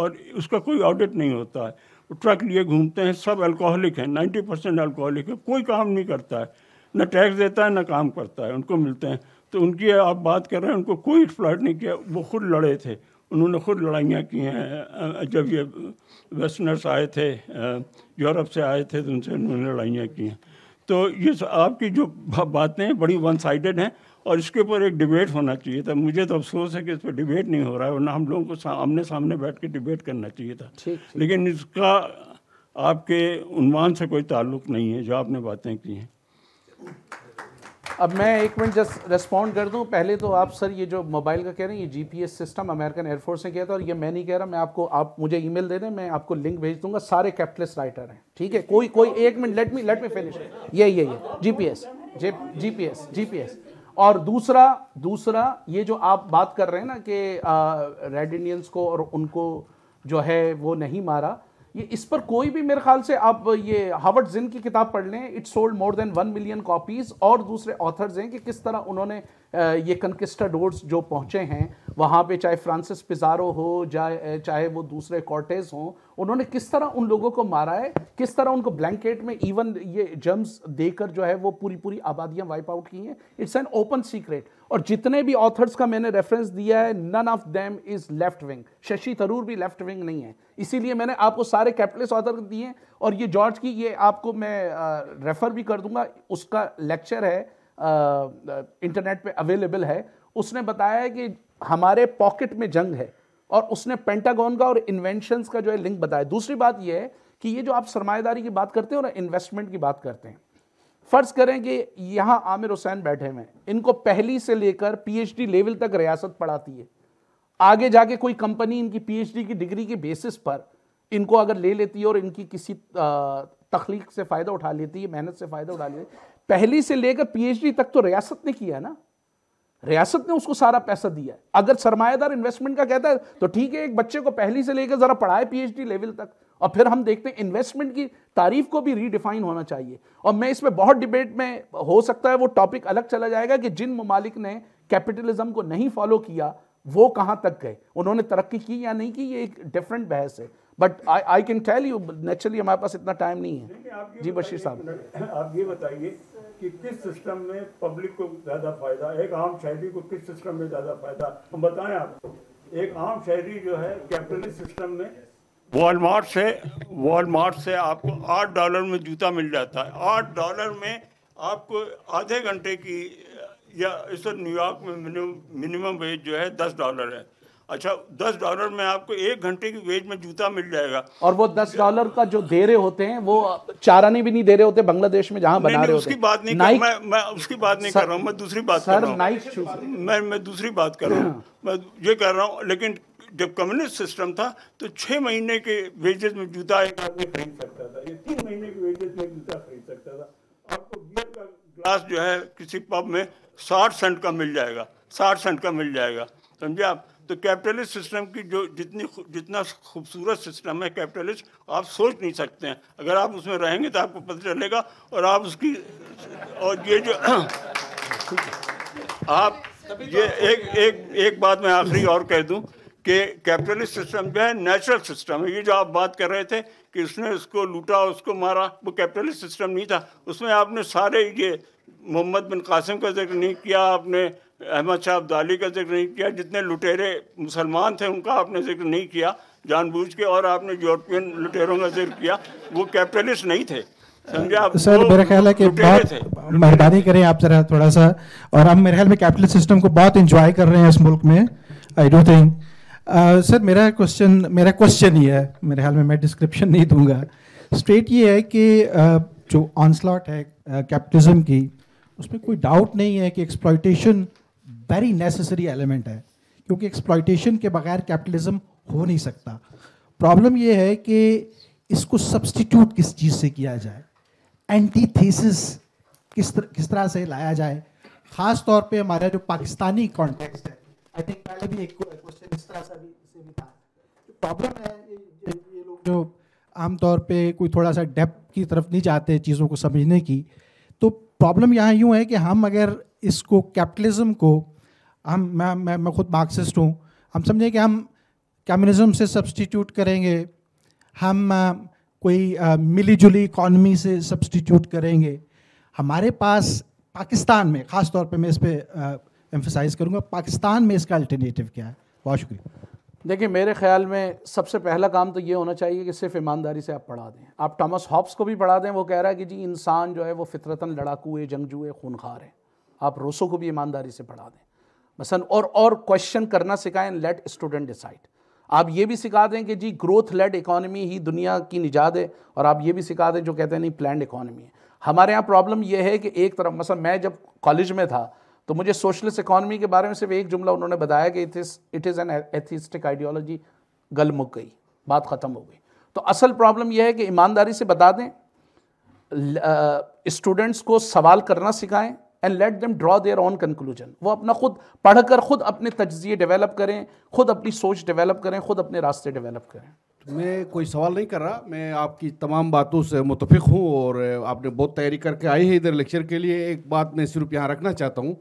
और उसका कोई ऑडिट नहीं होता है ट्रक लिए घूमते हैं सब अल्कोहलिक हैं नाइन्टी परसेंट अल्कोहलिक है कोई काम नहीं करता है न टैक्स देता है न काम करता है उनको मिलते हैं तो उनकी आप बात कर रहे हैं उनको कोई एक्सप्लाइट नहीं किया वो खुद लड़े थे उन्होंने खुद लड़ाइयाँ की हैं जब ये वेस्टर्नर्स आए थे यूरोप से आए थे तो उनसे उन्होंने लड़ाइयाँ की हैं तो ये आपकी जो बातें बड़ी वन साइडेड हैं और इसके ऊपर एक डिबेट होना चाहिए था मुझे तो अफसोस है कि इस पर डिबेट नहीं हो रहा है वरना हम लोगों को आमने सामने बैठ के डिबेट करना चाहिए था ठीक, ठीक। लेकिन इसका आपके उनवान से कोई ताल्लुक नहीं है जो आपने बातें की हैं अब मैं एक मिनट जस्ट रेस्पॉन्ड कर दूं पहले तो आप सर ये जो मोबाइल का कह रहे हैं ये जीपीएस सिस्टम अमेरिकन एयरफोर्स ने किया था और ये मैं नहीं कह रहा मैं आपको आप मुझे ईमेल दे दें मैं आपको लिंक भेज दूंगा सारे कैपिटलिस्ट राइटर हैं ठीक है कोई कोई एक minute let me let me finish ये ये ये जीपीएस जीपीएस जीपीएस और दूसरा दूसरा ये जो आप बात कर रहे हैं ना कि रेड इंडियंस को और उनको जो है वो नहीं मारा ये इस पर कोई भी मेरे ख्याल से आप ये हावर्ड जिन की किताब पढ़ लें it's sold more than one million copies और दूसरे ऑथर्स हैं कि किस तरह उन्होंने ये कन्किस्टाडोर्स जो पहुँचे हैं वहाँ पे चाहे फ्रांसिस पिजारो हो चाहे चाहे वो दूसरे कॉर्टेज हो उन्होंने किस तरह उन लोगों को मारा है किस तरह उनको ब्लैंकेट में इवन ये जर्म्स देकर जो है वो पूरी पूरी आबादियाँ वाइप आउट की हैं इट्स एन ओपन सीक्रेट और जितने भी ऑथर्स का मैंने रेफरेंस दिया है none of them is left wing Shashi Tharoor भी लेफ्ट विंग नहीं है इसीलिए मैंने आपको सारे कैपिटलिस्ट ऑथर दिए और ये जॉर्ज की ये आपको मैं रेफर भी कर दूंगा उसका लेक्चर है इंटरनेट पे अवेलेबल है उसने बताया है कि हमारे पॉकेट में जंग है और उसने पेंटागोन का और इन्वेंशन का जो है लिंक बताया दूसरी बात यह है कि ये जो आप सरमाएदारी की बात करते हैं और इन्वेस्टमेंट की बात करते हैं फ़र्ज़ करें कि यहाँ आमिर हुसैन बैठे हुए इनको पहली से लेकर पीएचडी लेवल तक रियासत पढ़ाती है आगे जाके कोई कंपनी इनकी पीएचडी की डिग्री के बेसिस पर इनको अगर ले लेती है और इनकी किसी तख्लीक से फ़ायदा उठा लेती है मेहनत से फ़ायदा उठा लेती है पहली से लेकर पीएचडी तक तो रियासत ने किया ना रियासत ने उसको सारा पैसा दिया है अगर सरमायादार इन्वेस्टमेंट का कहता है तो ठीक है एक बच्चे को पहली से लेकर जरा पढ़ाए पीएचडी लेवल तक और फिर हम देखते हैं इन्वेस्टमेंट की तारीफ को भी रीडिफाइन होना चाहिए और मैं इसमें बहुत डिबेट में हो सकता है वो टॉपिक अलग चला जाएगा कि जिन ममालिक ने कैपिटलिज्म को नहीं फॉलो किया वो कहाँ तक गए उन्होंने तरक्की की या नहीं की ये एक डिफरेंट बहस है but I I can tell you naturally हमारे पास इतना टाइम नहीं है जी बशीर साहब आप ये बताइए कि किस सिस्टम में पब्लिक को ज़्यादा फायदा एक आम शहरी को किस सिस्टम में ज़्यादा फायदा हम बताएं आपको एक आम शहरी जो है कैपिटलिस्ट सिस्टम में वॉलमार्ट से वॉलमार्ट से आपको आठ डॉलर में जूता मिल जाता है आठ डॉलर में आपको आधे घंटे की या इस न्यूयॉर्क में मिनिमम वेज जो है दस डॉलर है अच्छा दस डॉलर में आपको एक घंटे की वेज में जूता मिल जाएगा और वो दस डॉलर का जो दे रहे होते हैं वो चारा नहीं भी नहीं दे रहे होते बांग्लादेश में जहाँ बना रहे होते उसकी बात नहीं कर, मैं मैं उसकी बात नहीं सर, कर रहा हूँ मैं दूसरी बात सर, कर रहा हूँ मैं मैं दूसरी बात कर रहा हूँ हाँ। मैं ये कह रहा हूँ लेकिन जब कम्युनिस्ट सिस्टम था तो छह महीने के वेजेस में जूता एक आदमी खरीद सकता था या तीन महीने के वेजेस में जूता खरीद सकता था आपको बियर का ग्लास जो है किसी पब में साठ सेंट का मिल जाएगा साठ सेंट का मिल जाएगा समझे आप तो कैपिटलिस्ट सिस्टम की जो जितनी जितना खूबसूरत सिस्टम है कैपिटलिस्ट आप सोच नहीं सकते हैं अगर आप उसमें रहेंगे तो आपको पता चलेगा और आप उसकी और ये जो आप ये एक एक एक बात मैं आखिरी और कह दूं कि कैपिटलिस्ट सिस्टम जो है नेचुरल सिस्टम है ये जो आप बात कर रहे थे कि इसने उसको लूटा उसको मारा वो कैपिटलिस्ट सिस्टम नहीं था उसमें आपने सारे ये मोहम्मद बिन कासिम का जिक्र नहीं किया आपने अहमद शाह अब्दाली का जिक्र नहीं किया जितने लुटेरे मुसलमान थे उनका आपने जिक्र नहीं किया जानबूझ के और आपने यूरोपियन लुटेरों का जिक्र किया वो कैपिटलिस्ट नहीं थे सर मेरा ख्याल है कि बात मेहरबानी करें आप जरा थोड़ा सा और हम मेरे ख्याल में कैपिटल सिस्टम को बहुत इंजॉय कर रहे हैं इस मुल्क में I don't think sir uh, मेरा क्वेश्चन मेरा क्वेश्चन ये है मेरे ख्याल में मैं डिस्क्रिप्शन नहीं दूंगा स्ट्रेट ये है कि uh, जो ऑनस्लॉट है कैपिटलिज्म uh, की उसमें कोई डाउट नहीं है कि एक्सप्लॉयटेशन वेरी नेसेसरी एलिमेंट है क्योंकि एक्सप्लॉयटेशन के बगैर कैपिटलिज्म हो नहीं सकता प्रॉब्लम यह है कि इसको सब्सटीट्यूट किस चीज़ से किया जाए एंटीथीसिस किस तर, किस तरह से लाया जाए ख़ास तौर पे हमारा जो पाकिस्तानी कॉन्टेक्स्ट है आई थिंक पहले भी एक क्वेश्चन इस तरह सा भी इसे भी था प्रॉब्लम है ये, ये लोग जो आमतौर पे कोई थोड़ा सा डेप की तरफ नहीं जाते चीज़ों को समझने की तो प्रॉब्लम यहाँ यूँ है कि हम अगर इसको कैपिटलिज्म को हम मैं मैं, मैं खुद मार्क्सिस्ट हूँ हम समझें कि हम कम्युनिज्म से सब्सटीट्यूट करेंगे हम आ, कोई आ, मिली जुली इकॉनमी से सब्सटीट्यूट करेंगे हमारे पास पाकिस्तान में ख़ास तौर पे मैं इस पर एम्फोसाइज करूँगा पाकिस्तान में इसका अल्टरनेटिव क्या है बहुत शुक्रिया देखिए मेरे ख्याल में सबसे पहला काम तो ये होना चाहिए कि सिर्फ ईमानदारी से आप पढ़ा दें आप टॉमस हॉब्स को भी पढ़ा दें वो कह रहा है कि जी इंसान जो है वो फितरतन लड़ाकू है जंगजू है खूनखार है आप रोसो को भी ईमानदारी से पढ़ा दें मसन और और क्वेश्चन करना सिखाएं लेट स्टूडेंट डिसाइड आप ये भी सिखा दें कि जी ग्रोथ लेड इकॉनमी ही दुनिया की निजात है और आप ये भी सिखा दें जो कहते हैं नहीं प्लान इकॉनमी है हमारे यहाँ प्रॉब्लम यह है कि एक तरफ मसल मैं जब कॉलेज में था तो मुझे सोशलिस्ट इकोनॉमी के बारे में सिर्फ एक जुमला उन्होंने बताया कि it is an atheistic ideology गल मुक गई बात ख़त्म हो गई तो असल प्रॉब्लम यह है कि ईमानदारी से बता दें स्टूडेंट्स को सवाल करना सिखाएं and let them draw their on conclusion वो अपना खुद पढ़कर खुद अपने तजिए डेवलप करें खुद अपनी सोच डेवलप करें खुद अपने रास्ते डेवलप करें तो मैं कोई सवाल नहीं कर रहा मैं आपकी तमाम बातों से मुतफ़ हूँ और आपने बहुत तैयारी करके आई है इधर लेक्चर के लिए एक बात मैं सिर्फ यहाँ रखना चाहता हूँ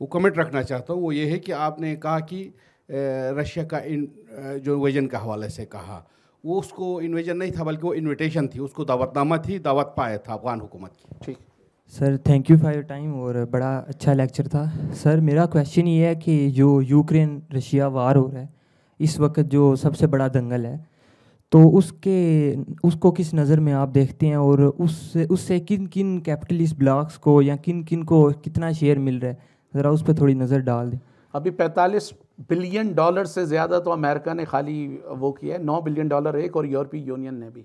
वो कमेंट रखना चाहता हूँ वो ये है कि आपने कहा कि रशिया का इन जो इन्वेजन के हवाले से कहा वो उसको इन्वेजन नहीं था बल्कि वो इन्विटेशन थी उसको दावतनामा थी दावत पाया था अफगान हुकूमत की ठीक sir thank you for your time और बड़ा अच्छा लेक्चर था सर मेरा क्वेश्चन ये है कि जो यूक्रेन रशिया वार हो रहा है इस वक्त जो सबसे बड़ा दंगल है तो उसके उसको किस नज़र में आप देखते हैं और उससे उससे किन किन कैपिटलिस्ट ब्लॉक्स को या किन किन को कितना शेयर मिल रहा है ज़रा उस पर थोड़ी नज़र डाल दें अभी 45 बिलियन डॉलर से ज़्यादा तो अमेरिका ने खाली वो किया है नौ बिलियन डॉलर एक और यूरोपीय यूनियन ने भी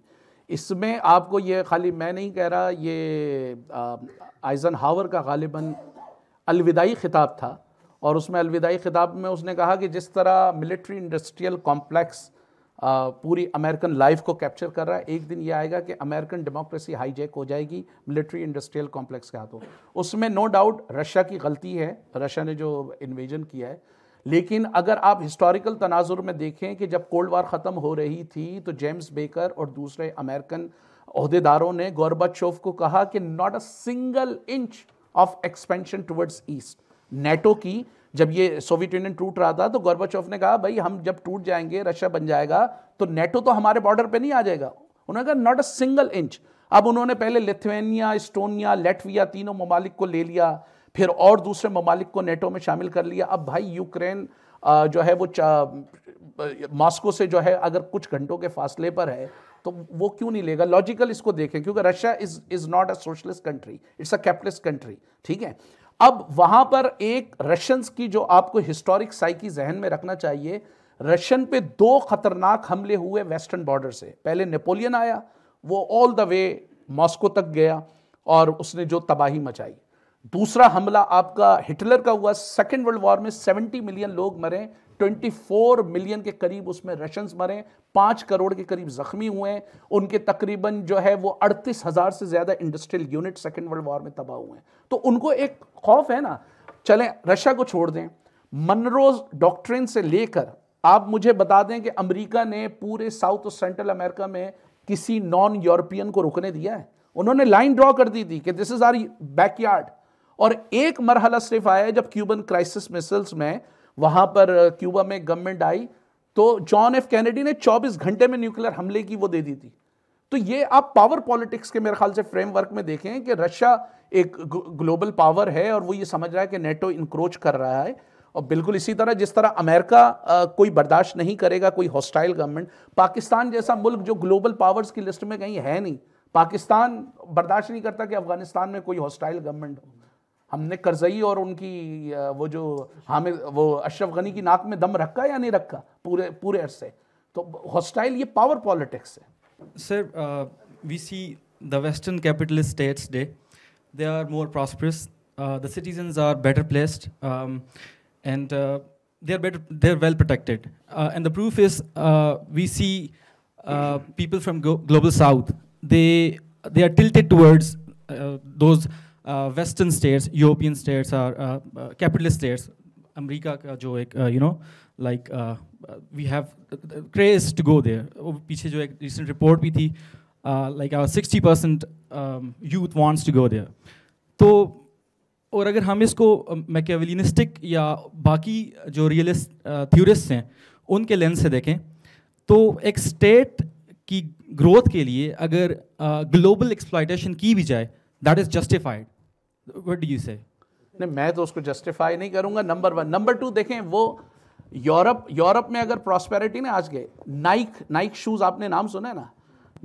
इसमें आपको ये खाली मैं नहीं कह रहा ये आइजन हावर का गालिबा अलविदाई ख़िताब था और उसमें अलविदाई ख़िताब में उसने कहा कि जिस तरह मिलिट्री इंडस्ट्रियल कॉम्प्लेक्स पूरी अमेरिकन लाइफ को कैप्चर कर रहा है एक दिन ये आएगा कि अमेरिकन डेमोक्रेसी हाईजैक हो जाएगी मिलिट्री इंडस्ट्रियल कॉम्प्लेक्स के हाथों उसमें नो डाउट रशिया की गलती है रशिया ने जो इन्वेजन किया है लेकिन अगर आप हिस्टोरिकल तनाजुर में देखें कि जब कोल्ड वार ख़त्म हो रही थी तो जेम्स बेकर और दूसरे अमेरिकन अहदेदारों ने गौरबाचोव को कहा कि not a single inch of expansion towards east NATO की जब ये सोवियत यूनियन टूट रहा था तो गोरबाचौफ ने कहा भाई हम जब टूट जाएंगे रशिया बन जाएगा तो नेटो तो हमारे बॉर्डर पे नहीं आ जाएगा उन्होंने कहा नॉट अ सिंगल इंच अब उन्होंने पहले लिथुनिया इस्टोनिया लेटविया तीनों ममालिक को ले लिया फिर और दूसरे ममालिक को नेटो में शामिल कर लिया अब भाई यूक्रेन जो है वो मॉस्को से जो है अगर कुछ घंटों के फासले पर है तो वो क्यों नहीं लेगा लॉजिकल इसको देखें क्योंकि Russia is is not a socialist country it's a capitalist country ठीक है अब वहां पर एक रशियंस की जो आपको हिस्टोरिक साइकी जहन में रखना चाहिए रशियन पे दो खतरनाक हमले हुए वेस्टर्न बॉर्डर से पहले नेपोलियन आया वो ऑल द वे मॉस्को तक गया और उसने जो तबाही मचाई दूसरा हमला आपका हिटलर का हुआ सेकेंड वर्ल्ड वॉर में 70 मिलियन लोग मरे 24 मिलियन के करीब उसमें रशियंस मरे पाँच करोड़ के करीब जख्मी हुए उनके तकरीबन जो है वो अड़तीस हज़ार से ज़्यादा industrial unit second world war में तबाह हुए हैं तो उनको एक खौफ है ना चलें रशिया को छोड़ दें मनरोज डॉक्ट्रिन से लेकर आप मुझे बता दें कि अमेरिका ने पूरे साउथ और सेंट्रल अमेरिका में किसी नॉन यूरोपियन को रुकने दिया है उन्होंने लाइन ड्रॉ कर दी थी कि दिस इज़ आर बैकयार्ड और एक मरहला सिर्फ आया जब क्यूबन क्राइसिस मिसल्स में वहां पर क्यूबा में गवर्नमेंट आई तो जॉन एफ कैनेडी ने 24 घंटे में न्यूक्लियर हमले की वो दे दी थी तो ये आप पावर पॉलिटिक्स के मेरे ख्याल से फ्रेमवर्क में देखें कि रशिया एक ग्लोबल पावर है और वो ये समझ रहा है कि नेटो इंक्रोच कर रहा है और बिल्कुल इसी तरह जिस तरह अमेरिका कोई बर्दाश्त नहीं करेगा कोई हॉस्टाइल गवर्नमेंट पाकिस्तान जैसा मुल्क जो ग्लोबल पावर्स की लिस्ट में कहीं है नहीं पाकिस्तान बर्दाश्त नहीं करता कि अफगानिस्तान में कोई हॉस्टाइल गवर्नमेंट हो हमने करजई और उनकी वो जो हामिद वो अशरफ गनी की नाक में दम रखा या नहीं रखा पूरे पूरे अरसे तो हॉस्टाइल ये पावर पॉलिटिक्स है sir we see the western capitalist states they they are more prosperous the citizens are better placed and they are better they are well protected and the proof is we see people uh, global south they they are tilted towards those western states European states और capitalist states America का जो एक you know like we have craze to go there पीछे जो एक recent report भी थी like sixty percent youth wants to go there तो और अगर हम इसको मैकेवलिनिस्टिक um, या बाकी जो रियलिस्ट थ्योरिस्ट uh, हैं उनके लेंस से देखें तो एक स्टेट की ग्रोथ के लिए अगर ग्लोबल uh, एक्सप्लाइटेशन की भी जाए that is justified what do you say नहीं मैं तो उसको जस्टिफाई नहीं करूंगा नंबर वन नंबर टू देखें वो यूरोप यूरोप में अगर प्रॉस्पेरिटी ना आज गए नाइक नाइक शूज़ आपने नाम है ना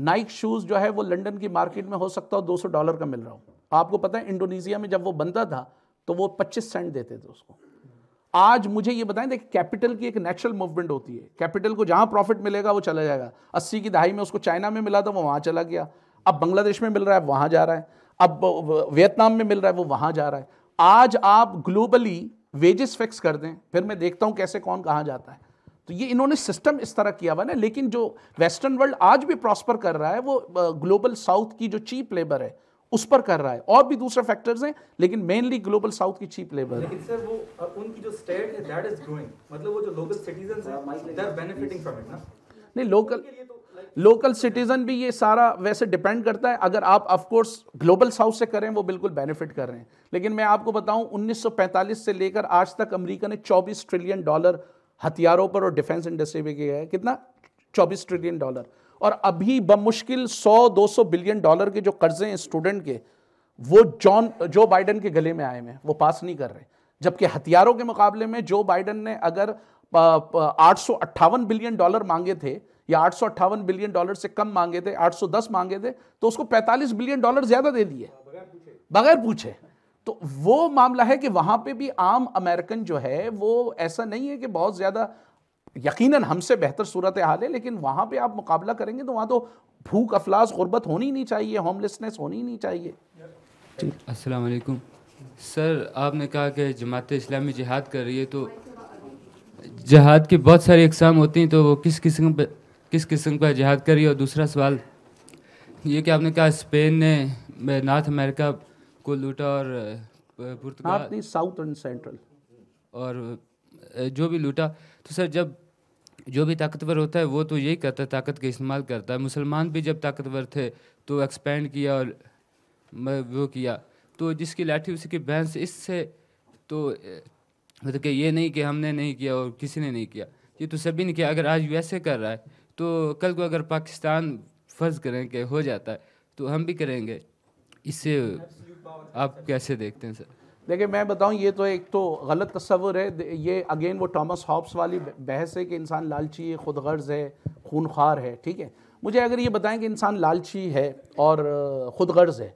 नाइक शूज़ जो है वो लंदन की मार्केट में हो सकता है दो सौ डॉलर का मिल रहा हो आपको पता है इंडोनेशिया में जब वो बनता था तो वो पच्चीस सेंट देते थे उसको आज मुझे ये बताएं देखिए कैपिटल की एक नेचुरल मूवमेंट होती है कैपिटल को जहां प्रॉफिट मिलेगा वो चला जाएगा अस्सी की दहाई में उसको चाइना में मिला था वो वहां चला गया अब बांग्लादेश में मिल रहा है वहां जा रहा है अब वियतनाम में मिल रहा है वो वहां जा रहा है आज आप ग्लोबली वेजेस फिक्स कर दें फिर मैं देखता हूं कैसे कौन कहां जाता है तो ये इन्होंने सिस्टम इस तरह किया हुआ ना लेकिन जो वेस्टर्न वर्ल्ड आज भी प्रॉस्पर कर रहा है वो ग्लोबल साउथ की जो चीप लेबर है उस पर कर रहा है और भी दूसरे फैक्टर्स हैं लेकिन मेनली ग्लोबल साउथ की चीप लेबर लेकिन सर वो उनकी जो स्टेट है दैट इज ग्रोइंग मतलब वो जो लोकल सिटीजंस हैं they are benefiting from it ना नहीं लोकल लोकल सिटीजन भी ये सारा वैसे डिपेंड करता है अगर आप ऑफ कोर्स ग्लोबल साउथ से करें वो बिल्कुल बेनिफिट कर रहे हैं लेकिन मैं आपको बताऊं 1945 से लेकर आज तक अमेरिका ने 24 ट्रिलियन डॉलर हथियारों पर और डिफेंस इंडस्ट्री में किया है कितना 24 ट्रिलियन डॉलर और अभी बमुश्किल 100-200 बिलियन डॉलर के जो कर्जे हैं स्टूडेंट के वो जॉन जो बाइडन के गले में आए हुए हैं वो पास नहीं कर रहे जबकि हथियारों के मुकाबले में जो बाइडन ने अगर आठ बिलियन डॉलर मांगे थे या आठ बिलियन डॉलर से कम मांगे थे 810 मांगे थे तो उसको 45 बिलियन डॉलर ज्यादा दे दिए बगैर पूछे तो वो मामला है कि वहां पे भी आम अमेरिकन जो है वो ऐसा नहीं है कि बहुत ज्यादा यकीनन हमसे बेहतर सूरत हाल है लेकिन वहां पे आप मुकाबला करेंगे तो वहां तो भूख अफलास गुर्बत होनी नहीं चाहिए होमलेसनेस होनी नहीं चाहिए असलकुम सर आपने कहा कि जमात इस्लामी जिहाद कर रही है तो जहाद की बहुत सारी अकसाम होती हैं तो वो किस किस्म पर किस किस्म का जिहाद करी और दूसरा सवाल ये कि आपने कहा स्पेन ने नॉर्थ अमेरिका को लूटा और पुर्तगाल साउथ एंड सेंट्रल और जो भी लूटा तो सर जब जो भी ताकतवर होता है वो तो यही करता है ताकत का इस्तेमाल करता है मुसलमान भी जब ताकतवर थे तो एक्सपेंड किया और वो किया तो जिसकी लाठी उसी की भैंस इससे तो मतलब कि ये नहीं कि हमने नहीं किया और किसी ने नहीं किया ये तो सभी ने किया अगर आज यूएसए कर रहा है तो कल को अगर पाकिस्तान फर्ज करें कि हो जाता है तो हम भी करेंगे इससे आप कैसे देखते हैं सर देखिए मैं बताऊं ये तो एक तो गलत तस्वुर है ये अगेन वो टॉमस हॉब्स वाली बहस है कि इंसान लालची है खुद गर्ज है खूनखार है ठीक है मुझे अगर ये बताएं कि इंसान लालची है और खुद गर्ज है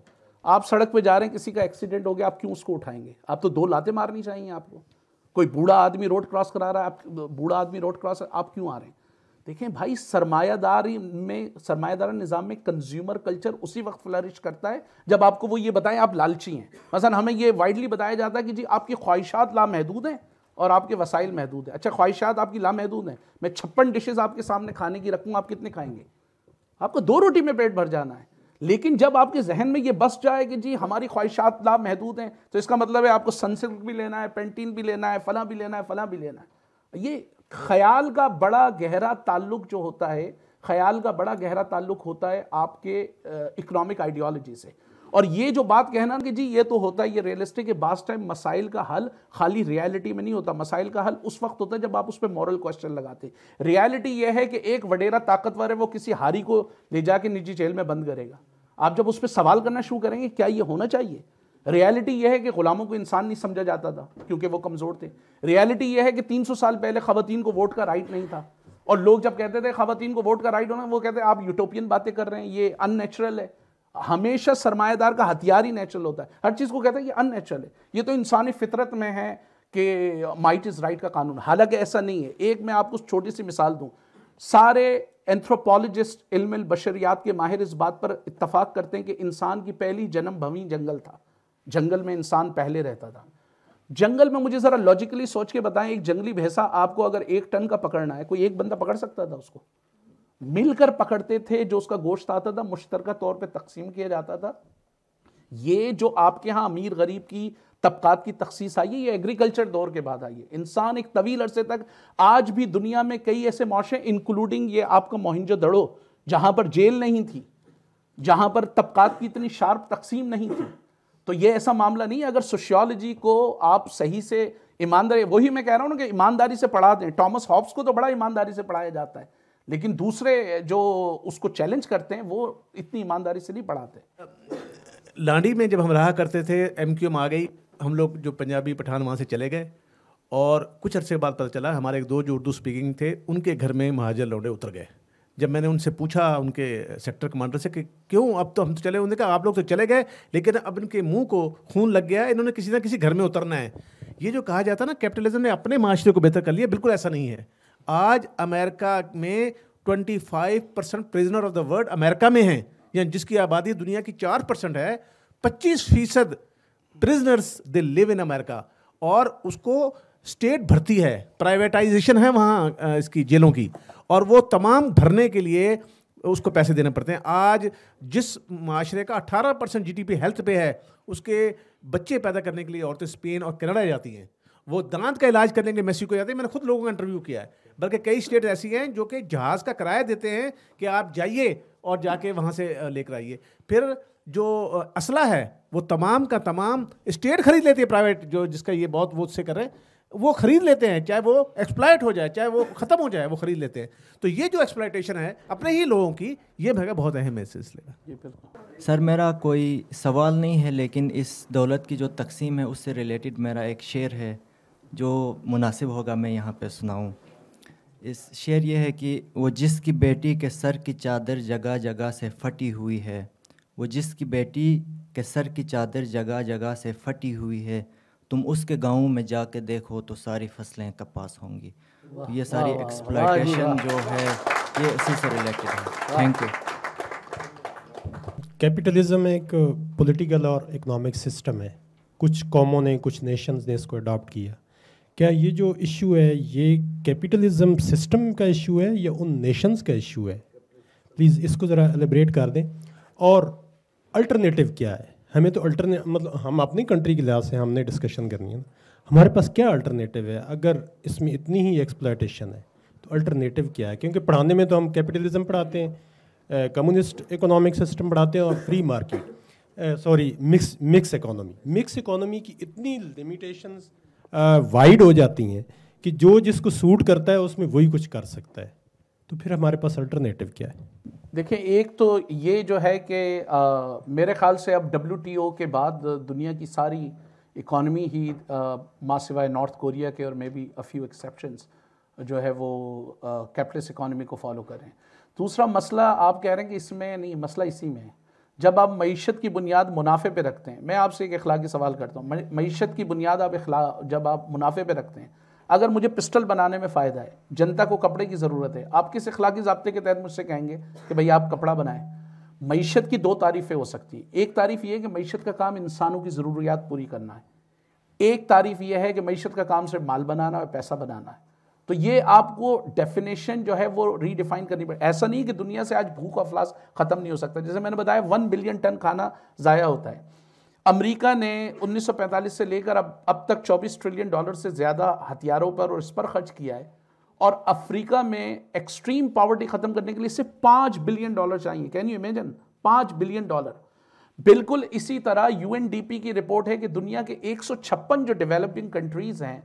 आप सड़क पे जा रहे हैं किसी का एक्सीडेंट हो गया आप क्यों उसको उठाएंगे आप तो दो लातें मारनी चाहिए आपको कोई बूढ़ा आदमी रोड क्रॉस करा रहा है आप बूढ़ा आदमी रोड क्रॉस आप क्यों आ रहे हैं देखें भाई सरमायादारी में सरमायादार निज़ाम में कंज्यूमर कल्चर उसी वक्त फ्लरिश करता है जब आपको वो ये बताएं आप लालची हैं मसलन हमें ये वाइडली बताया जाता है कि जी आपकी ख्वाहिशात लामहदूद हैं और आपके वसाइल महदूद हैं अच्छा ख्वाहिशात आपकी लामहदूद हैं मैं छप्पन डिशेज आपके सामने खाने की रखूँ आप कितने खाएंगे आपको दो रोटी में पेट भर जाना है लेकिन जब आपके जहन में ये बस जाए कि जी हमारी ख्वाहिशात लामहदूद हैं तो इसका मतलब है आपको सनसिल्क भी लेना है पेंटीन भी लेना है फला भी लेना है फला भी लेना है ये ख्याल का बड़ा गहरा ताल्लुक जो होता है ख्याल का बड़ा गहरा ताल्लुक होता है आपके इकोनॉमिक आइडियोलॉजी से और ये जो बात कहना कि जी ये तो होता है ये रियलिस्टिक है बास टाइम मसाइल का हल खाली रियलिटी में नहीं होता मसाइल का हल उस वक्त होता है जब आप उस पर मॉरल क्वेश्चन लगाते रियलिटी ये है कि एक वडेरा ताकतवर है वो किसी हारी को ले जाके निजी जेल में बंद करेगा आप जब उस पर सवाल करना शुरू करेंगे क्या ये होना चाहिए रियलिटी यह है कि गुलामों को इंसान नहीं समझा जाता था क्योंकि वो कमज़ोर थे रियलिटी यह है कि 300 साल पहले खातन को वोट का राइट नहीं था और लोग जब कहते थे खातन को वोट का राइट होना वो कहते आप यूटोपियन बातें कर रहे हैं ये अननेचुरल है हमेशा सरमाएदार का हथियार ही नेचुरल होता है हर चीज़ को कहते हैं ये अननेचुरल है ये तो इंसानी फितरत में है कि माइट इज़ राइट का कानून हालांकि ऐसा नहीं है एक मैं आपको छोटी सी मिसाल दूँ सारे एंथ्रोपोलॉजिस्ट इल्म बशरियात के माहिर इस बात पर इतफाक़ करते हैं कि इंसान की पहली जन्म भवी जंगल था जंगल में इंसान पहले रहता था जंगल में मुझे ज़रा लॉजिकली सोच के बताएं एक जंगली भैंसा आपको अगर एक टन का पकड़ना है कोई एक बंदा पकड़ सकता था उसको मिलकर पकड़ते थे जो उसका गोश्त आता था मुश्तरका तौर पे तकसीम किया जाता था ये जो आपके यहाँ अमीर गरीब की तबकात की तखसीस आई है ये एग्रीकल्चर दौर के बाद आई है इंसान एक तवील अरसे तक आज भी दुनिया में कई ऐसे मुआशे इंक्लूडिंग ये आपका मोहिंजो दड़ो जहाँ पर जेल नहीं थी जहाँ पर तबकात की इतनी शार्प तकसीम नहीं थी तो ये ऐसा मामला नहीं है अगर सोशियोलॉजी को आप सही से ईमानदारी वही मैं कह रहा हूँ ना कि ईमानदारी से पढ़ाते हैं टॉमस हॉब्स को तो बड़ा ईमानदारी से पढ़ाया जाता है लेकिन दूसरे जो उसको चैलेंज करते हैं वो इतनी ईमानदारी से नहीं पढ़ाते लांडी में जब हम रहा करते थे एम क्यू एम आ गई हम लोग जो पंजाबी पठान वहाँ से चले गए और कुछ अरसे बाद पता चला हमारे एक दो जो उर्दू स्पीकिंग थे उनके घर में महाजन लौंडे उतर गए जब मैंने उनसे पूछा उनके सेक्टर कमांडर से कि क्यों अब तो हम तो चले उन्होंने कहा आप लोग तो चले गए लेकिन अब इनके मुंह को खून लग गया है इन्होंने किसी ना किसी घर में उतरना है ये जो कहा जाता है ना कैपिटलिज्म ने अपने माशरे को बेहतर कर लिया बिल्कुल ऐसा नहीं है आज अमेरिका में 25 percent prisoner of the world America में हैं या जिसकी आबादी दुनिया की चार परसेंट है पच्चीस फीसद prisoners they live in America और उसको स्टेट भर्ती है प्राइवेटाइजेशन है वहाँ इसकी जेलों की और वो तमाम भरने के लिए उसको पैसे देने पड़ते हैं आज जिस माशरे का 18 परसेंट जी हेल्थ पे है उसके बच्चे पैदा करने के लिए औरतें स्पेन और कनाडा जाती हैं वो दांत का इलाज करने के लिए को जाते हैं मैंने खुद लोगों का इंटरव्यू किया है बल्कि कई स्टेट ऐसी हैं जो कि जहाज़ का किराया देते हैं कि आप जाइए और जाके वहाँ से लेकर आइए फिर जो असला है वो तमाम का तमाम स्टेट खरीद लेती है प्राइवेट जो जिसका ये बहुत वो उससे कर रहे हैं वो खरीद लेते हैं चाहे वो एक्सप्लाइट हो जाए चाहे वो ख़त्म हो जाए वो खरीद लेते हैं तो ये जो एक्सप्लाइटेशन है अपने ही लोगों की ये भैया बहुत अहम है सिलसिले सर मेरा कोई सवाल नहीं है लेकिन इस दौलत की जो तकसीम है उससे रिलेटेड मेरा एक शेर है जो मुनासिब होगा मैं यहाँ पे सुनाऊँ इस शेर यह है कि वो जिसकी बेटी के सर की चादर जगह जगह से फटी हुई है वो जिसकी बेटी के सर की चादर जगह जगह से फटी हुई है तुम उसके गाँव में जाके देखो तो सारी फसलें कपास होंगी तो ये सारी एक्सप्लाइटेशन जो है ये इसी से रिलेटेड है थैंक यू कैपिटलिज्म एक पॉलिटिकल और इकोनॉमिक सिस्टम है कुछ कॉमों ने कुछ नेशंस ने इसको अडॉप्ट किया क्या ये जो इशू है ये कैपिटलिज्म सिस्टम का इशू है या उन नेशंस का इशू है प्लीज़ इसको ज़रा एलिब्रेट कर दें और अल्टरनेटिव क्या है हमें तो अल्टरने मतलब हम अपनी कंट्री के लिहाज से हमने डिस्कशन करनी है हमारे पास क्या अल्टरनेटिव है अगर इसमें इतनी ही एक्सप्लाइटेशन है तो अल्टरनेटिव क्या है क्योंकि पढ़ाने में तो हम कैपिटलिज्म पढ़ाते हैं कम्युनिस्ट इकोनॉमिक सिस्टम पढ़ाते हैं और free market sorry mix mix economy mix economy की इतनी लिमिटेशन वाइड हो जाती हैं कि जो जिसको सूट करता है उसमें वही कुछ कर सकता है तो फिर हमारे पास अल्टरनेटिव क्या है देखिए एक तो ये जो है कि मेरे ख्याल से अब डब्ल्यू के बाद दुनिया की सारी इकॉनमी ही माँ सिवाय नॉर्थ कोरिया के और maybe a few exceptions जो है वो कैपिटलिस्ट इकॉनमी को फॉलो करें दूसरा मसला आप कह रहे हैं कि इसमें नहीं मसला इसी में है जब आप मीशत की बुनियाद मुनाफे पे रखते हैं मैं आपसे एक अखलाकी सवाल करता हूँ मीशत की बुनियाद आप अखला जब आप मुनाफे पे रखते हैं अगर मुझे पिस्टल बनाने में फ़ायदा है जनता को कपड़े की ज़रूरत है आप किस अखलाकी जबते के तहत मुझसे कहेंगे कि भाई आप कपड़ा बनाएं मीशत की दो तारीफ़ें हो सकती है एक तारीफ़ यह है कि मीशत का काम इंसानों की ज़रूरियात पूरी करना है एक तारीफ़ यह है कि मीशत का काम सिर्फ माल बनाना और पैसा बनाना है तो ये आपको डेफिनेशन जो है वो रीडिफाइन करनी पड़े ऐसा नहीं कि दुनिया से आज भूख अफलास ख़त्म नहीं हो सकता जैसे मैंने बताया वन बिलियन टन खाना ज़ाया होता है अमेरिका ने 1945 से लेकर अब अब तक 24 ट्रिलियन डॉलर से ज़्यादा हथियारों पर और इस पर खर्च किया है और अफ्रीका में एक्सट्रीम पावर्टी ख़त्म करने के लिए सिर्फ पाँच बिलियन डॉलर चाहिए कैन यू इमेजन पाँच बिलियन डॉलर बिल्कुल इसी तरह यू की रिपोर्ट है कि दुनिया के एक जो डेवलपिंग कंट्रीज़ हैं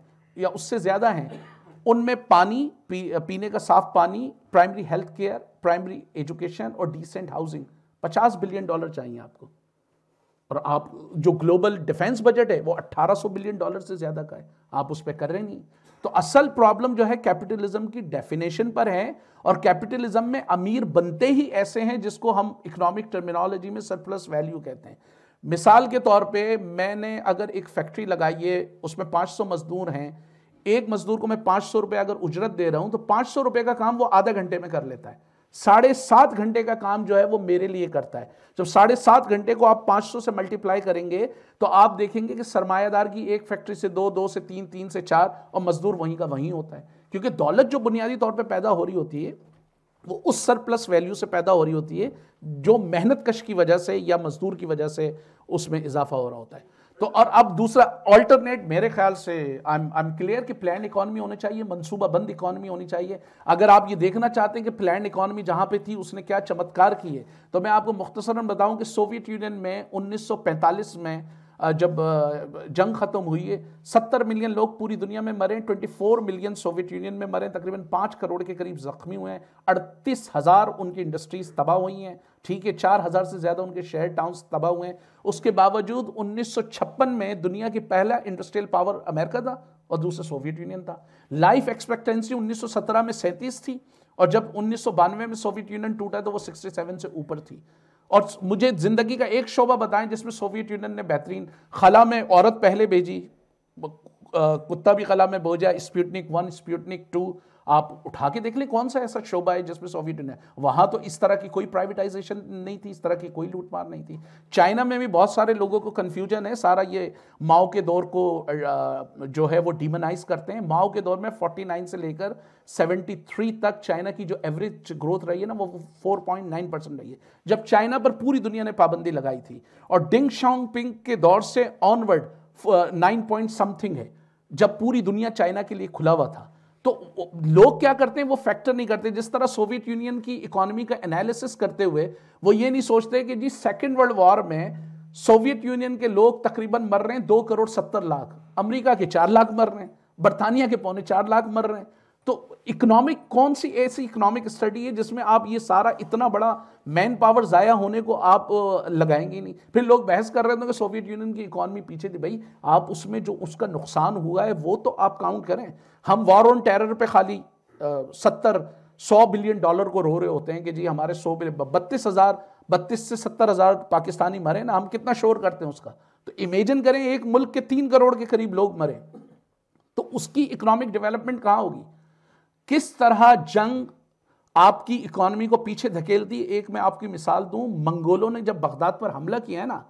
या उससे ज़्यादा हैं उनमें पानी पी, पीने का साफ पानी primary health care primary education और डिसेंट हाउसिंग 50 बिलियन डॉलर चाहिए आपको और आप जो ग्लोबल डिफेंस बजट है वो 1800 बिलियन डॉलर से ज़्यादा का है आप उस पर कर रहे नहीं तो असल प्रॉब्लम जो है कैपिटलिज्म की डेफिनेशन पर है और कैपिटलिज्म में अमीर बनते ही ऐसे हैं जिसको हम इकोनॉमिक टर्मिनोलॉजी में सरप्लस वैल्यू कहते हैं मिसाल के तौर पे मैंने अगर एक फैक्ट्री लगाई है उसमें 500 मजदूर हैं एक मजदूर को मैं पाँच सौ अगर उजरत दे रहा हूँ तो पाँच सौ का काम वो आधे घंटे में कर लेता है साढ़े सात घंटे का काम जो है वो मेरे लिए करता है जब साढ़े सात घंटे को आप 500 से मल्टीप्लाई करेंगे तो आप देखेंगे कि सरमायादार की एक फैक्ट्री से दो दो से तीन तीन से चार और मजदूर वहीं का वहीं होता है क्योंकि दौलत जो बुनियादी तौर पर पैदा हो रही होती है वो उस सरप्लस वैल्यू से पैदा हो रही होती है जो मेहनत कश की वजह से या मजदूर की वजह से उसमें इजाफा हो रहा होता है तो और अब दूसरा ऑल्टरनेट मेरे ख्याल से आई एम क्लियर कि प्लान इकोनॉमी होनी चाहिए मनसूबा बंद इकोनॉमी होनी चाहिए अगर आप ये देखना चाहते हैं कि प्लान इकोनॉमी जहां पे थी उसने क्या चमत्कार किए तो मैं आपको मुख्तसरा बताऊं कि सोवियत यूनियन में 1945 में जब जंग ख़त्म हुई है सत्तर मिलियन लोग पूरी दुनिया में मरे twenty four million Soviet Union में मरे तकरीबन पाँच करोड़ के करीब जख्मी हुए हैं अड़तीस हज़ार उनकी इंडस्ट्रीज तबाह हुई हैं ठीक है चार हज़ार से ज़्यादा उनके शहर टाउन तबाह हुए हैं उसके बावजूद उन्नीस में दुनिया की पहला इंडस्ट्रियल पावर अमेरिका था और दूसरा सोवियत यूनियन था लाइफ एक्सपेक्टेंसी 1917 में सैंतीस थी और जब उन्नीस में सोवियत यूनियन टूटा तो वो 67 से ऊपर थी और मुझे ज़िंदगी का एक शोबा बताएं जिसमें सोवियत यूनियन ने बेहतरीन खला में औरत पहले भेजी कुत्ता भी खला में भेजा स्प्यूटनिक वन स्प्यूटनिक टू आप उठा के देख ले कौन सा ऐसा शोबा है जिसमें सोवियत यूनियन वहां तो इस तरह की कोई प्राइवेटाइजेशन नहीं थी इस तरह की कोई लूटमार नहीं थी चाइना में भी बहुत सारे लोगों को कन्फ्यूजन है सारा ये माओ के दौर को जो है वो डिमोनाइज करते हैं माओ के दौर में 49 से लेकर 73 तक चाइना की जो एवरेज ग्रोथ रही है ना वो 4.9 परसेंट रही है जब चाइना पर पूरी दुनिया ने पाबंदी लगाई थी और डिंग शॉन्ग पिंग के दौर से ऑनवर्ड नाइन पॉइंट समथिंग है जब पूरी दुनिया चाइना के लिए खुला हुआ था तो लोग क्या करते हैं वो फैक्टर नहीं करते जिस तरह सोवियत यूनियन की इकोनॉमी का एनालिसिस करते हुए वो ये नहीं सोचते कि जी सेकेंड वर्ल्ड वॉर में सोवियत यूनियन के लोग तकरीबन मर रहे हैं दो करोड़ सत्तर लाख अमेरिका के चार लाख मर रहे हैं बरतानिया के पौने चार लाख मर रहे हैं तो इकोनॉमिक कौन सी ऐसी इकोनॉमिक स्टडी है जिसमें आप ये सारा इतना बड़ा मैन पावर ज़ाया होने को आप लगाएंगे नहीं फिर लोग बहस कर रहे थे कि सोवियत यूनियन की इकोनॉमी पीछे थी भाई आप उसमें जो उसका नुकसान हुआ है वो तो आप काउंट करें हम वॉर ऑन टेरर पे खाली सत्तर सौ बिलियन डॉलर को रो रहे होते हैं कि जी हमारे सौ बिलियन बत्तीस हज़ार बत्तीस से सत्तर हज़ार पाकिस्तानी मरे ना हम कितना शोर करते हैं उसका तो इमेजिन करें एक मुल्क के तीन करोड़ के करीब लोग मरे तो उसकी इकोनॉमिक डेवलपमेंट कहाँ होगी किस तरह जंग आपकी इकोनॉमी को पीछे धकेलती एक मैं आपकी मिसाल दूं मंगोलों ने जब बगदाद पर हमला किया है ना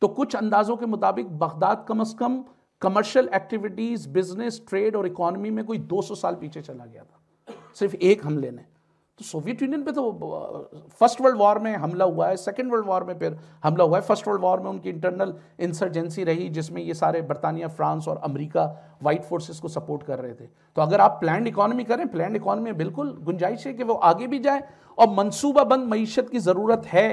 तो कुछ अंदाजों के मुताबिक बगदाद कम अज कम कमर्शियल एक्टिविटीज बिजनेस ट्रेड और इकोनॉमी में कोई 200 साल पीछे चला गया था सिर्फ एक हमले ने तो सोवियत यूनियन पे तो फर्स्ट वर्ल्ड वॉर में हमला हुआ है सेकेंड वर्ल्ड वॉर में फिर हमला हुआ है फर्स्ट वर्ल्ड वॉर में उनकी इंटरनल इंसर्जेंसी रही जिसमें ये सारे बरतानिया फ्रांस और अमेरिका वाइट फोर्सेस को सपोर्ट कर रहे थे तो अगर आप प्लान इकोनॉमी करें प्लान इकोनॉमी में बिल्कुल गुंजाइश है कि वो आगे भी जाए और मनसूबाबंद मीशत की ज़रूरत है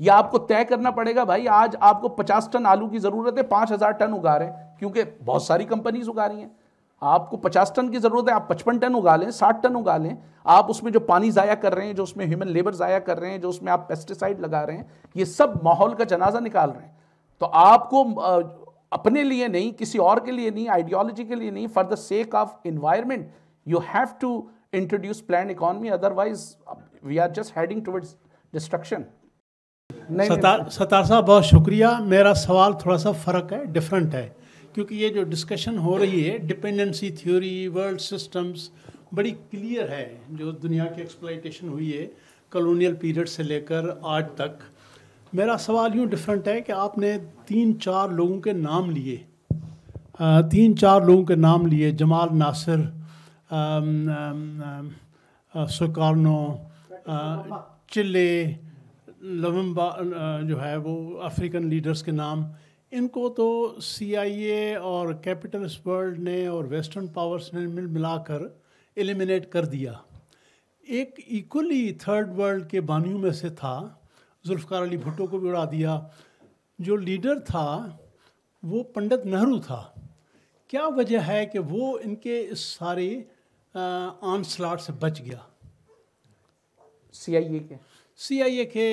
या आपको तय करना पड़ेगा भाई आज आपको पचास टन आलू की ज़रूरत है पाँच टन उगा रहे हैं क्योंकि बहुत सारी कंपनीज उगा रही हैं आपको 50 टन की ज़रूरत है आप 55 टन उगा लें 60 टन उगा लें आप उसमें जो पानी ज़ाया कर रहे हैं जो उसमें ह्यूमन लेबर ज़ाया कर रहे हैं जो उसमें आप पेस्टिसाइड लगा रहे हैं ये सब माहौल का जनाजा निकाल रहे हैं तो आपको अपने लिए नहीं किसी और के लिए नहीं आइडियोलॉजी के लिए नहीं for the sake of environment you have to introduce plan economy otherwise we are just heading towards destruction Sattar साहब बहुत शुक्रिया मेरा सवाल थोड़ा सा फ़र्क है डिफरेंट है क्योंकि ये जो डिस्कशन हो रही है डिपेंडेंसी थ्योरी वर्ल्ड सिस्टम्स बड़ी क्लियर है जो दुनिया की एक्सप्लाइटेशन हुई है कॉलोनियल पीरियड से लेकर आज तक मेरा सवाल यूँ डिफरेंट है कि आपने तीन चार लोगों के नाम लिए तीन चार लोगों के नाम लिए जमाल नासिर सुकारनो चिल्ले लवम्बा जो है वो अफ्रीकन लीडर्स के नाम इनको तो सीआईए और कैपिटलिस्ट वर्ल्ड ने और वेस्टर्न पावर्स ने मिल मिलाकर एलिमिनेट कर दिया एक इक्वली थर्ड वर्ल्ड के बानियों में से था जुल्फ़ार अली भुट्टो को भी उड़ा दिया जो लीडर था वो पंडित नेहरू था क्या वजह है कि वो इनके इस सारे आन स्लाट से बच गया सी आई ए के सी आई ए के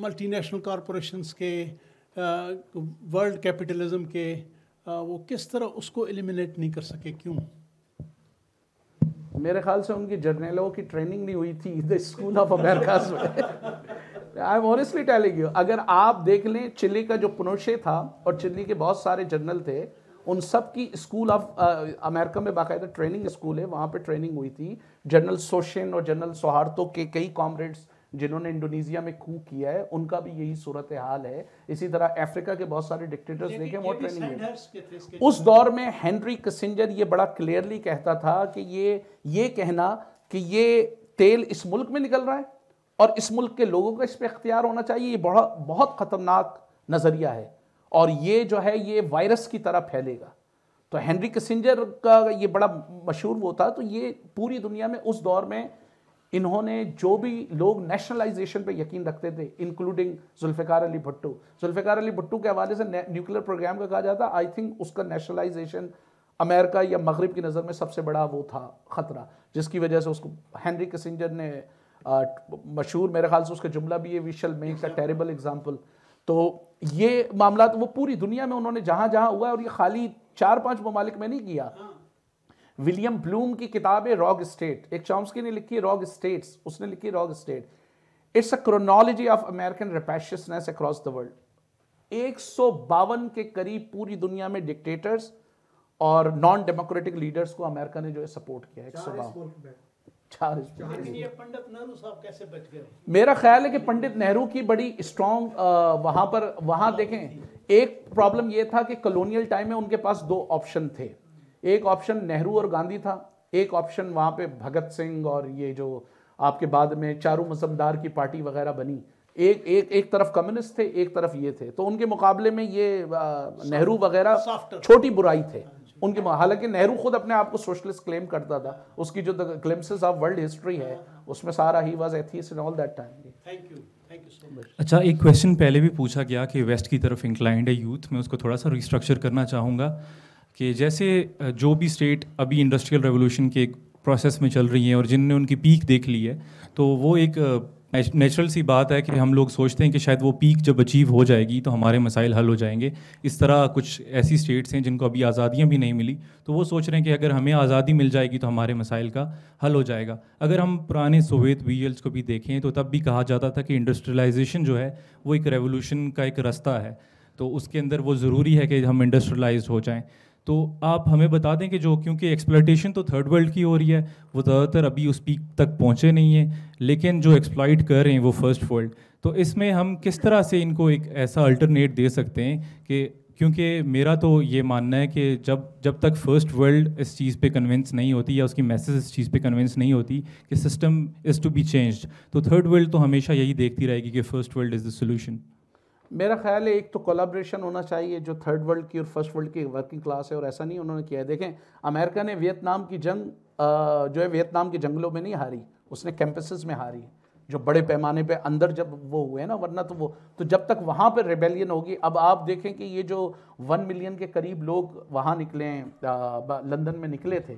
मल्टी नेशनल कॉरपोरेशन के वर्ल्ड कैपिटलिज्म के वो किस तरह उसको एलिमिनेट नहीं कर सके क्यों मेरे ख्याल से उनकी जर्नलों की ट्रेनिंग नहीं हुई थी the school of America I am honestly telling you अगर आप देख लें चिल्ली का जो पुनोशे था और चिल्ली के बहुत सारे जर्नल थे उन सब की स्कूल ऑफ अमेरिका में बाकायदा ट्रेनिंग स्कूल है वहाँ पे ट्रेनिंग हुई थी जनरल सोशन और जनरल सोहार्तो के कई कॉमरेड्स जिन्होंने इंडोनेशिया में कू किया है उनका भी यही सूरत हाल है इसी तरह अफ्रीका के बहुत सारे डिक्टेटर्स देखे वो ट्रेनिंग उस दौर में हेनरी कसिंजर ये बड़ा क्लियरली कहता था कि ये ये कहना कि ये तेल इस मुल्क में निकल रहा है और इस मुल्क के लोगों का इस पर अख्तियार होना चाहिए ये बड़ा बहुत ख़तरनाक नज़रिया है और ये जो है ये वायरस की तरह फैलेगा तो हेनरी कसिंजर का ये बड़ा मशहूर वो था तो ये पूरी दुनिया में उस दौर में इन्होंने जो भी लोग नेशनलाइजेशन पे यकीन रखते थे इंक्लूडिंग जुल्फ़िकार अली भट्टू जुल्फ़िकार अली भट्टू के हवाले से न्यूक्लियर प्रोग्राम का कहा जाता आई थिंक उसका नेशनलाइजेशन अमेरिका या मगरब की नज़र में सबसे बड़ा वो था ख़तरा जिसकी वजह से उसको हैंनरी किसिंजर ने मशहूर मेरे ख्याल से उसका जुमला भी है विशल मे का टेरेबल एग्जाम्पल तो ये मामला तो वो पूरी दुनिया में उन्होंने जहाँ जहाँ हुआ है और ये खाली चार पाँच ममालिक में नहीं किया विलियम ब्लूम की किताब है रॉग स्टेट एक चॉम्स्की ने लिखी रॉग स्टेट्स उसने लिखी rogue state it's a chronology of American rapaciousness across the world एक के करीब पूरी दुनिया में डिक्टेटर्स और नॉन डेमोक्रेटिक लीडर्स को अमेरिका ने जो है सपोर्ट किया एक सौ बावन मेरा ख्याल है कि पंडित नेहरू की बड़ी स्ट्रॉन्ग वहां पर वहां देखें एक प्रॉब्लम यह था कि कॉलोनियल टाइम में उनके पास दो ऑप्शन थे एक ऑप्शन नेहरू और गांधी था एक ऑप्शन वहाँ पे भगत सिंह और ये जो आपके बाद में चारू मजमदार की पार्टी वगैरह बनी एक एक एक तरफ कम्युनिस्ट थे एक तरफ ये थे तो उनके मुकाबले में ये नेहरू वगैरह छोटी बुराई थे हाँ उनके हालांकि नेहरू खुद अपने आप को सोशलिस्ट क्लेम करता था उसकी जो ग्लिम्सेस ऑफ वर्ल्ड हिस्ट्री है उसमें सारा ही was atheist in all that time thank you अच्छा एक क्वेश्चन पहले भी पूछा गया कि वेस्ट की तरफ इंक्लाइंड है यूथ मैं उसको थोड़ा सा रिस्ट्रक्चर करना चाहूँगा कि जैसे जो भी स्टेट अभी इंडस्ट्रियल रेवोल्यूशन के एक प्रोसेस में चल रही हैं और जिनने उनकी पीक देख ली है तो वो एक नेचुरल सी बात है कि हम लोग सोचते हैं कि शायद वो पीक जब अचीव हो जाएगी तो हमारे मसाइल हल हो जाएंगे इस तरह कुछ ऐसी स्टेट्स हैं जिनको अभी आज़ादियाँ भी नहीं मिली तो वो सोच रहे हैं कि अगर हमें आज़ादी मिल जाएगी तो हमारे मसाइल का हल हो जाएगा अगर हम पुराने सोवियत वीएल्स को भी देखें तो तब भी कहा जाता था कि इंडस्ट्रियलाइजेशन जो है वो एक रेवोल्यूशन का एक रास्ता है तो उसके अंदर वो ज़रूरी है कि हम इंडस्ट्रियलाइज हो जाएँ तो आप हमें बता दें कि जो क्योंकि एक्सप्लाइटेशन तो थर्ड वर्ल्ड की हो रही है वो ज़्यादातर अभी उस पीक तक पहुँचे नहीं हैं लेकिन जो एक्सप्लाइट कर रहे हैं वो फर्स्ट वर्ल्ड तो इसमें हम किस तरह से इनको एक ऐसा अल्टरनेट दे सकते हैं कि क्योंकि मेरा तो ये मानना है कि जब जब तक फर्स्ट वर्ल्ड इस चीज़ पे कन्विंस नहीं होती या उसकी मैसेज इस चीज़ पे कन्विंस नहीं होती कि system is to be changed तो थर्ड वर्ल्ड तो हमेशा यही देखती रहेगी कि first world is the solution मेरा ख्याल है एक तो कोलाब्रेशन होना चाहिए जो थर्ड वर्ल्ड की और फर्स्ट वर्ल्ड की वर्किंग क्लास है और ऐसा नहीं उन्होंने किया है देखें अमेरिका ने वियतनाम की जंग जो है वियतनाम के जंगलों में नहीं हारी उसने कैंपसेस में हारी जो बड़े पैमाने पे अंदर जब वो हुए ना वरना तो वो तो जब तक वहाँ पर रिबेलियन होगी अब आप देखें कि ये जो वन मिलियन के करीब लोग वहाँ निकले लंदन में निकले थे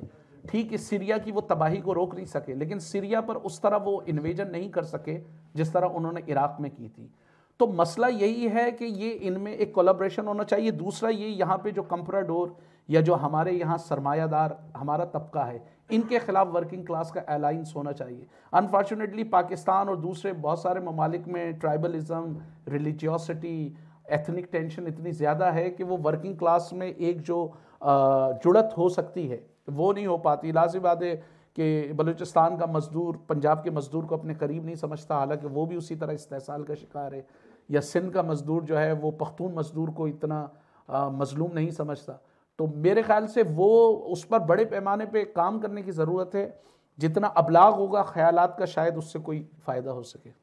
ठीक है सीरिया की वो तबाही को रोक नहीं सके लेकिन सीरिया पर उस तरह वो इन्वेजन नहीं कर सके जिस तरह उन्होंने इराक में की थी तो मसला यही है कि ये इनमें एक कोलाब्रेशन होना चाहिए दूसरा ये यहाँ पे जो कंपराडोर या जो हमारे यहाँ सरमायादार हमारा तबका है इनके खिलाफ वर्किंग क्लास का अलाइंस होना चाहिए अनफॉर्चुनेटली पाकिस्तान और दूसरे बहुत सारे ममालिक में ट्राइबलिज़म रिलीजियोसिटी एथनिक टेंशन इतनी ज़्यादा है कि वो वर्किंग क्लास में एक जो जुड़त हो सकती है वो नहीं हो पाती लाजिबाद कि बलूचिस्तान का मज़दूर पंजाब के मज़दूर को अपने करीब नहीं समझता हालांकि वो भी उसी तरह इस्तेसाल का शिकार है या सिंध का मज़दूर जो है वो पख्तून मज़दूर को इतना मजलूम नहीं समझता तो मेरे ख्याल से वो उस पर बड़े पैमाने पे काम करने की ज़रूरत है जितना अबलाग होगा ख्याल का शायद उससे कोई फ़ायदा हो सके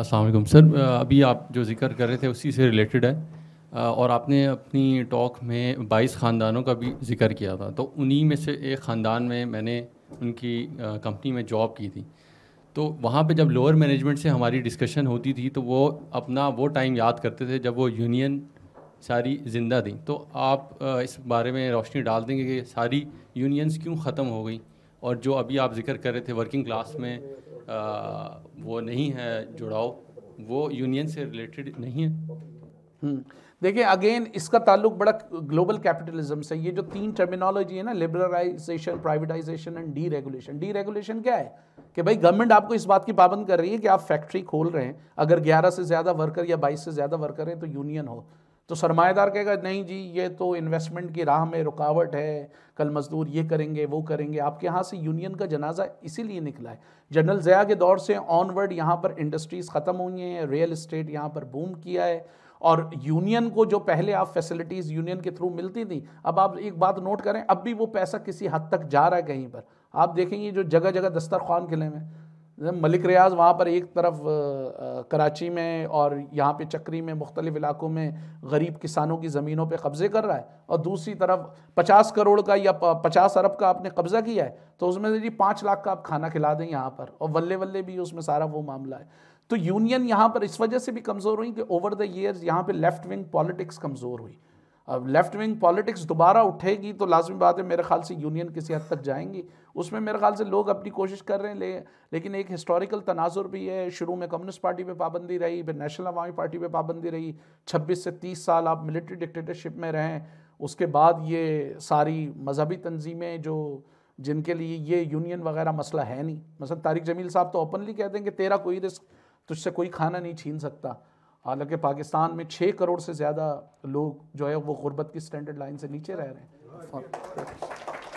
असलम सर अभी आप जो जिक्र कर रहे थे उसी से रिलेटेड है और आपने अपनी टॉक में बाईस ख़ानदानों का भी जिक्र किया था तो उन्हीं में से एक ख़ानदान में मैंने उनकी कंपनी में जॉब की थी तो वहाँ पे जब लोअर मैनेजमेंट से हमारी डिस्कशन होती थी तो वो अपना वो टाइम याद करते थे जब वो यूनियन सारी ज़िंदा थी तो आप इस बारे में रोशनी डाल देंगे कि सारी यूनियंस क्यों ख़त्म हो गई और जो अभी आप जिक्र कर रहे थे वर्किंग क्लास में आ, वो नहीं है जुड़ाव वो यूनियन से रिलेटेड नहीं है देखिए अगेन इसका ताल्लुक बड़ा ग्लोबल कैपिटलिज्म से ये जो तीन टर्मिनोलॉजी है ना liberalisation privatisation and deregulation deregulation क्या है कि भाई गवर्नमेंट आपको इस बात की पाबंद कर रही है कि आप फैक्ट्री खोल रहे हैं अगर 11 से ज़्यादा वर्कर या 22 से ज़्यादा वर्कर हैं तो यूनियन हो तो सरमाएदार कहेगा नहीं जी ये तो इन्वेस्टमेंट की राह में रुकावट है कल मजदूर ये करेंगे वो करेंगे आपके यहाँ से यूनियन का जनाजा इसीलिए निकला है जनरल ज़या के दौर से ऑनवर्ड यहाँ पर इंडस्ट्रीज़ ख़त्म हुई हैं रियल इस्टेट यहाँ पर बूम किया है और यूनियन को जो पहले आप फैसिलिटीज़ यूनियन के थ्रू मिलती थी अब आप एक बात नोट करें अब भी वो पैसा किसी हद तक जा रहा है कहीं पर आप देखेंगे जो जगह जगह दस्तरखान किले में मलिक रियाज वहाँ पर एक तरफ आ, कराची में और यहाँ पे चक्री में मुख्तलिफ इलाकों में गरीब किसानों की ज़मीनों पे कब्ज़े कर रहा है और दूसरी तरफ पचास करोड़ का या पचास अरब का आपने कब्ज़ा किया है तो उसमें जी पाँच लाख का आप खाना खिला दें यहाँ पर और वल्ले वल्ले भी उसमें सारा वो मामला है तो यूनियन यहाँ पर इस वजह से भी कमज़ोर हुई कि ओवर द ईयर्स यहाँ पे लेफ्ट विंग पॉलिटिक्स कमज़ोर हुई अब लेफ्ट विंग पॉलिटिक्स दोबारा उठेगी तो लाजमी बात है मेरे ख्याल से यूनियन किसी हद तक जाएंगी उसमें मेरे ख्याल से लोग अपनी कोशिश कर रहे हैं ले, लेकिन एक हिस्टोरिकल तनाजुर भी है शुरू में कम्युनिस्ट पार्टी पे पाबंदी रही फिर नेशनल अवामी पार्टी पे पाबंदी रही छब्बीस से तीस साल आप मिलिट्री डिक्टेटरशिप में रहें उसके बाद ये सारी मजहबी तनजीमें जो जिनके लिए ये यूनियन वगैरह मसला है नहीं मसलन तारिक जमील साहब तो ओपनली कह देंगे कि तेरा कोई रिस्क तुझसे कोई खाना नहीं छीन सकता हालांकि पाकिस्तान में छः करोड़ से ज़्यादा लोग जो है वो गुर्बत की स्टैंडर्ड लाइन से नीचे रह रहे हैं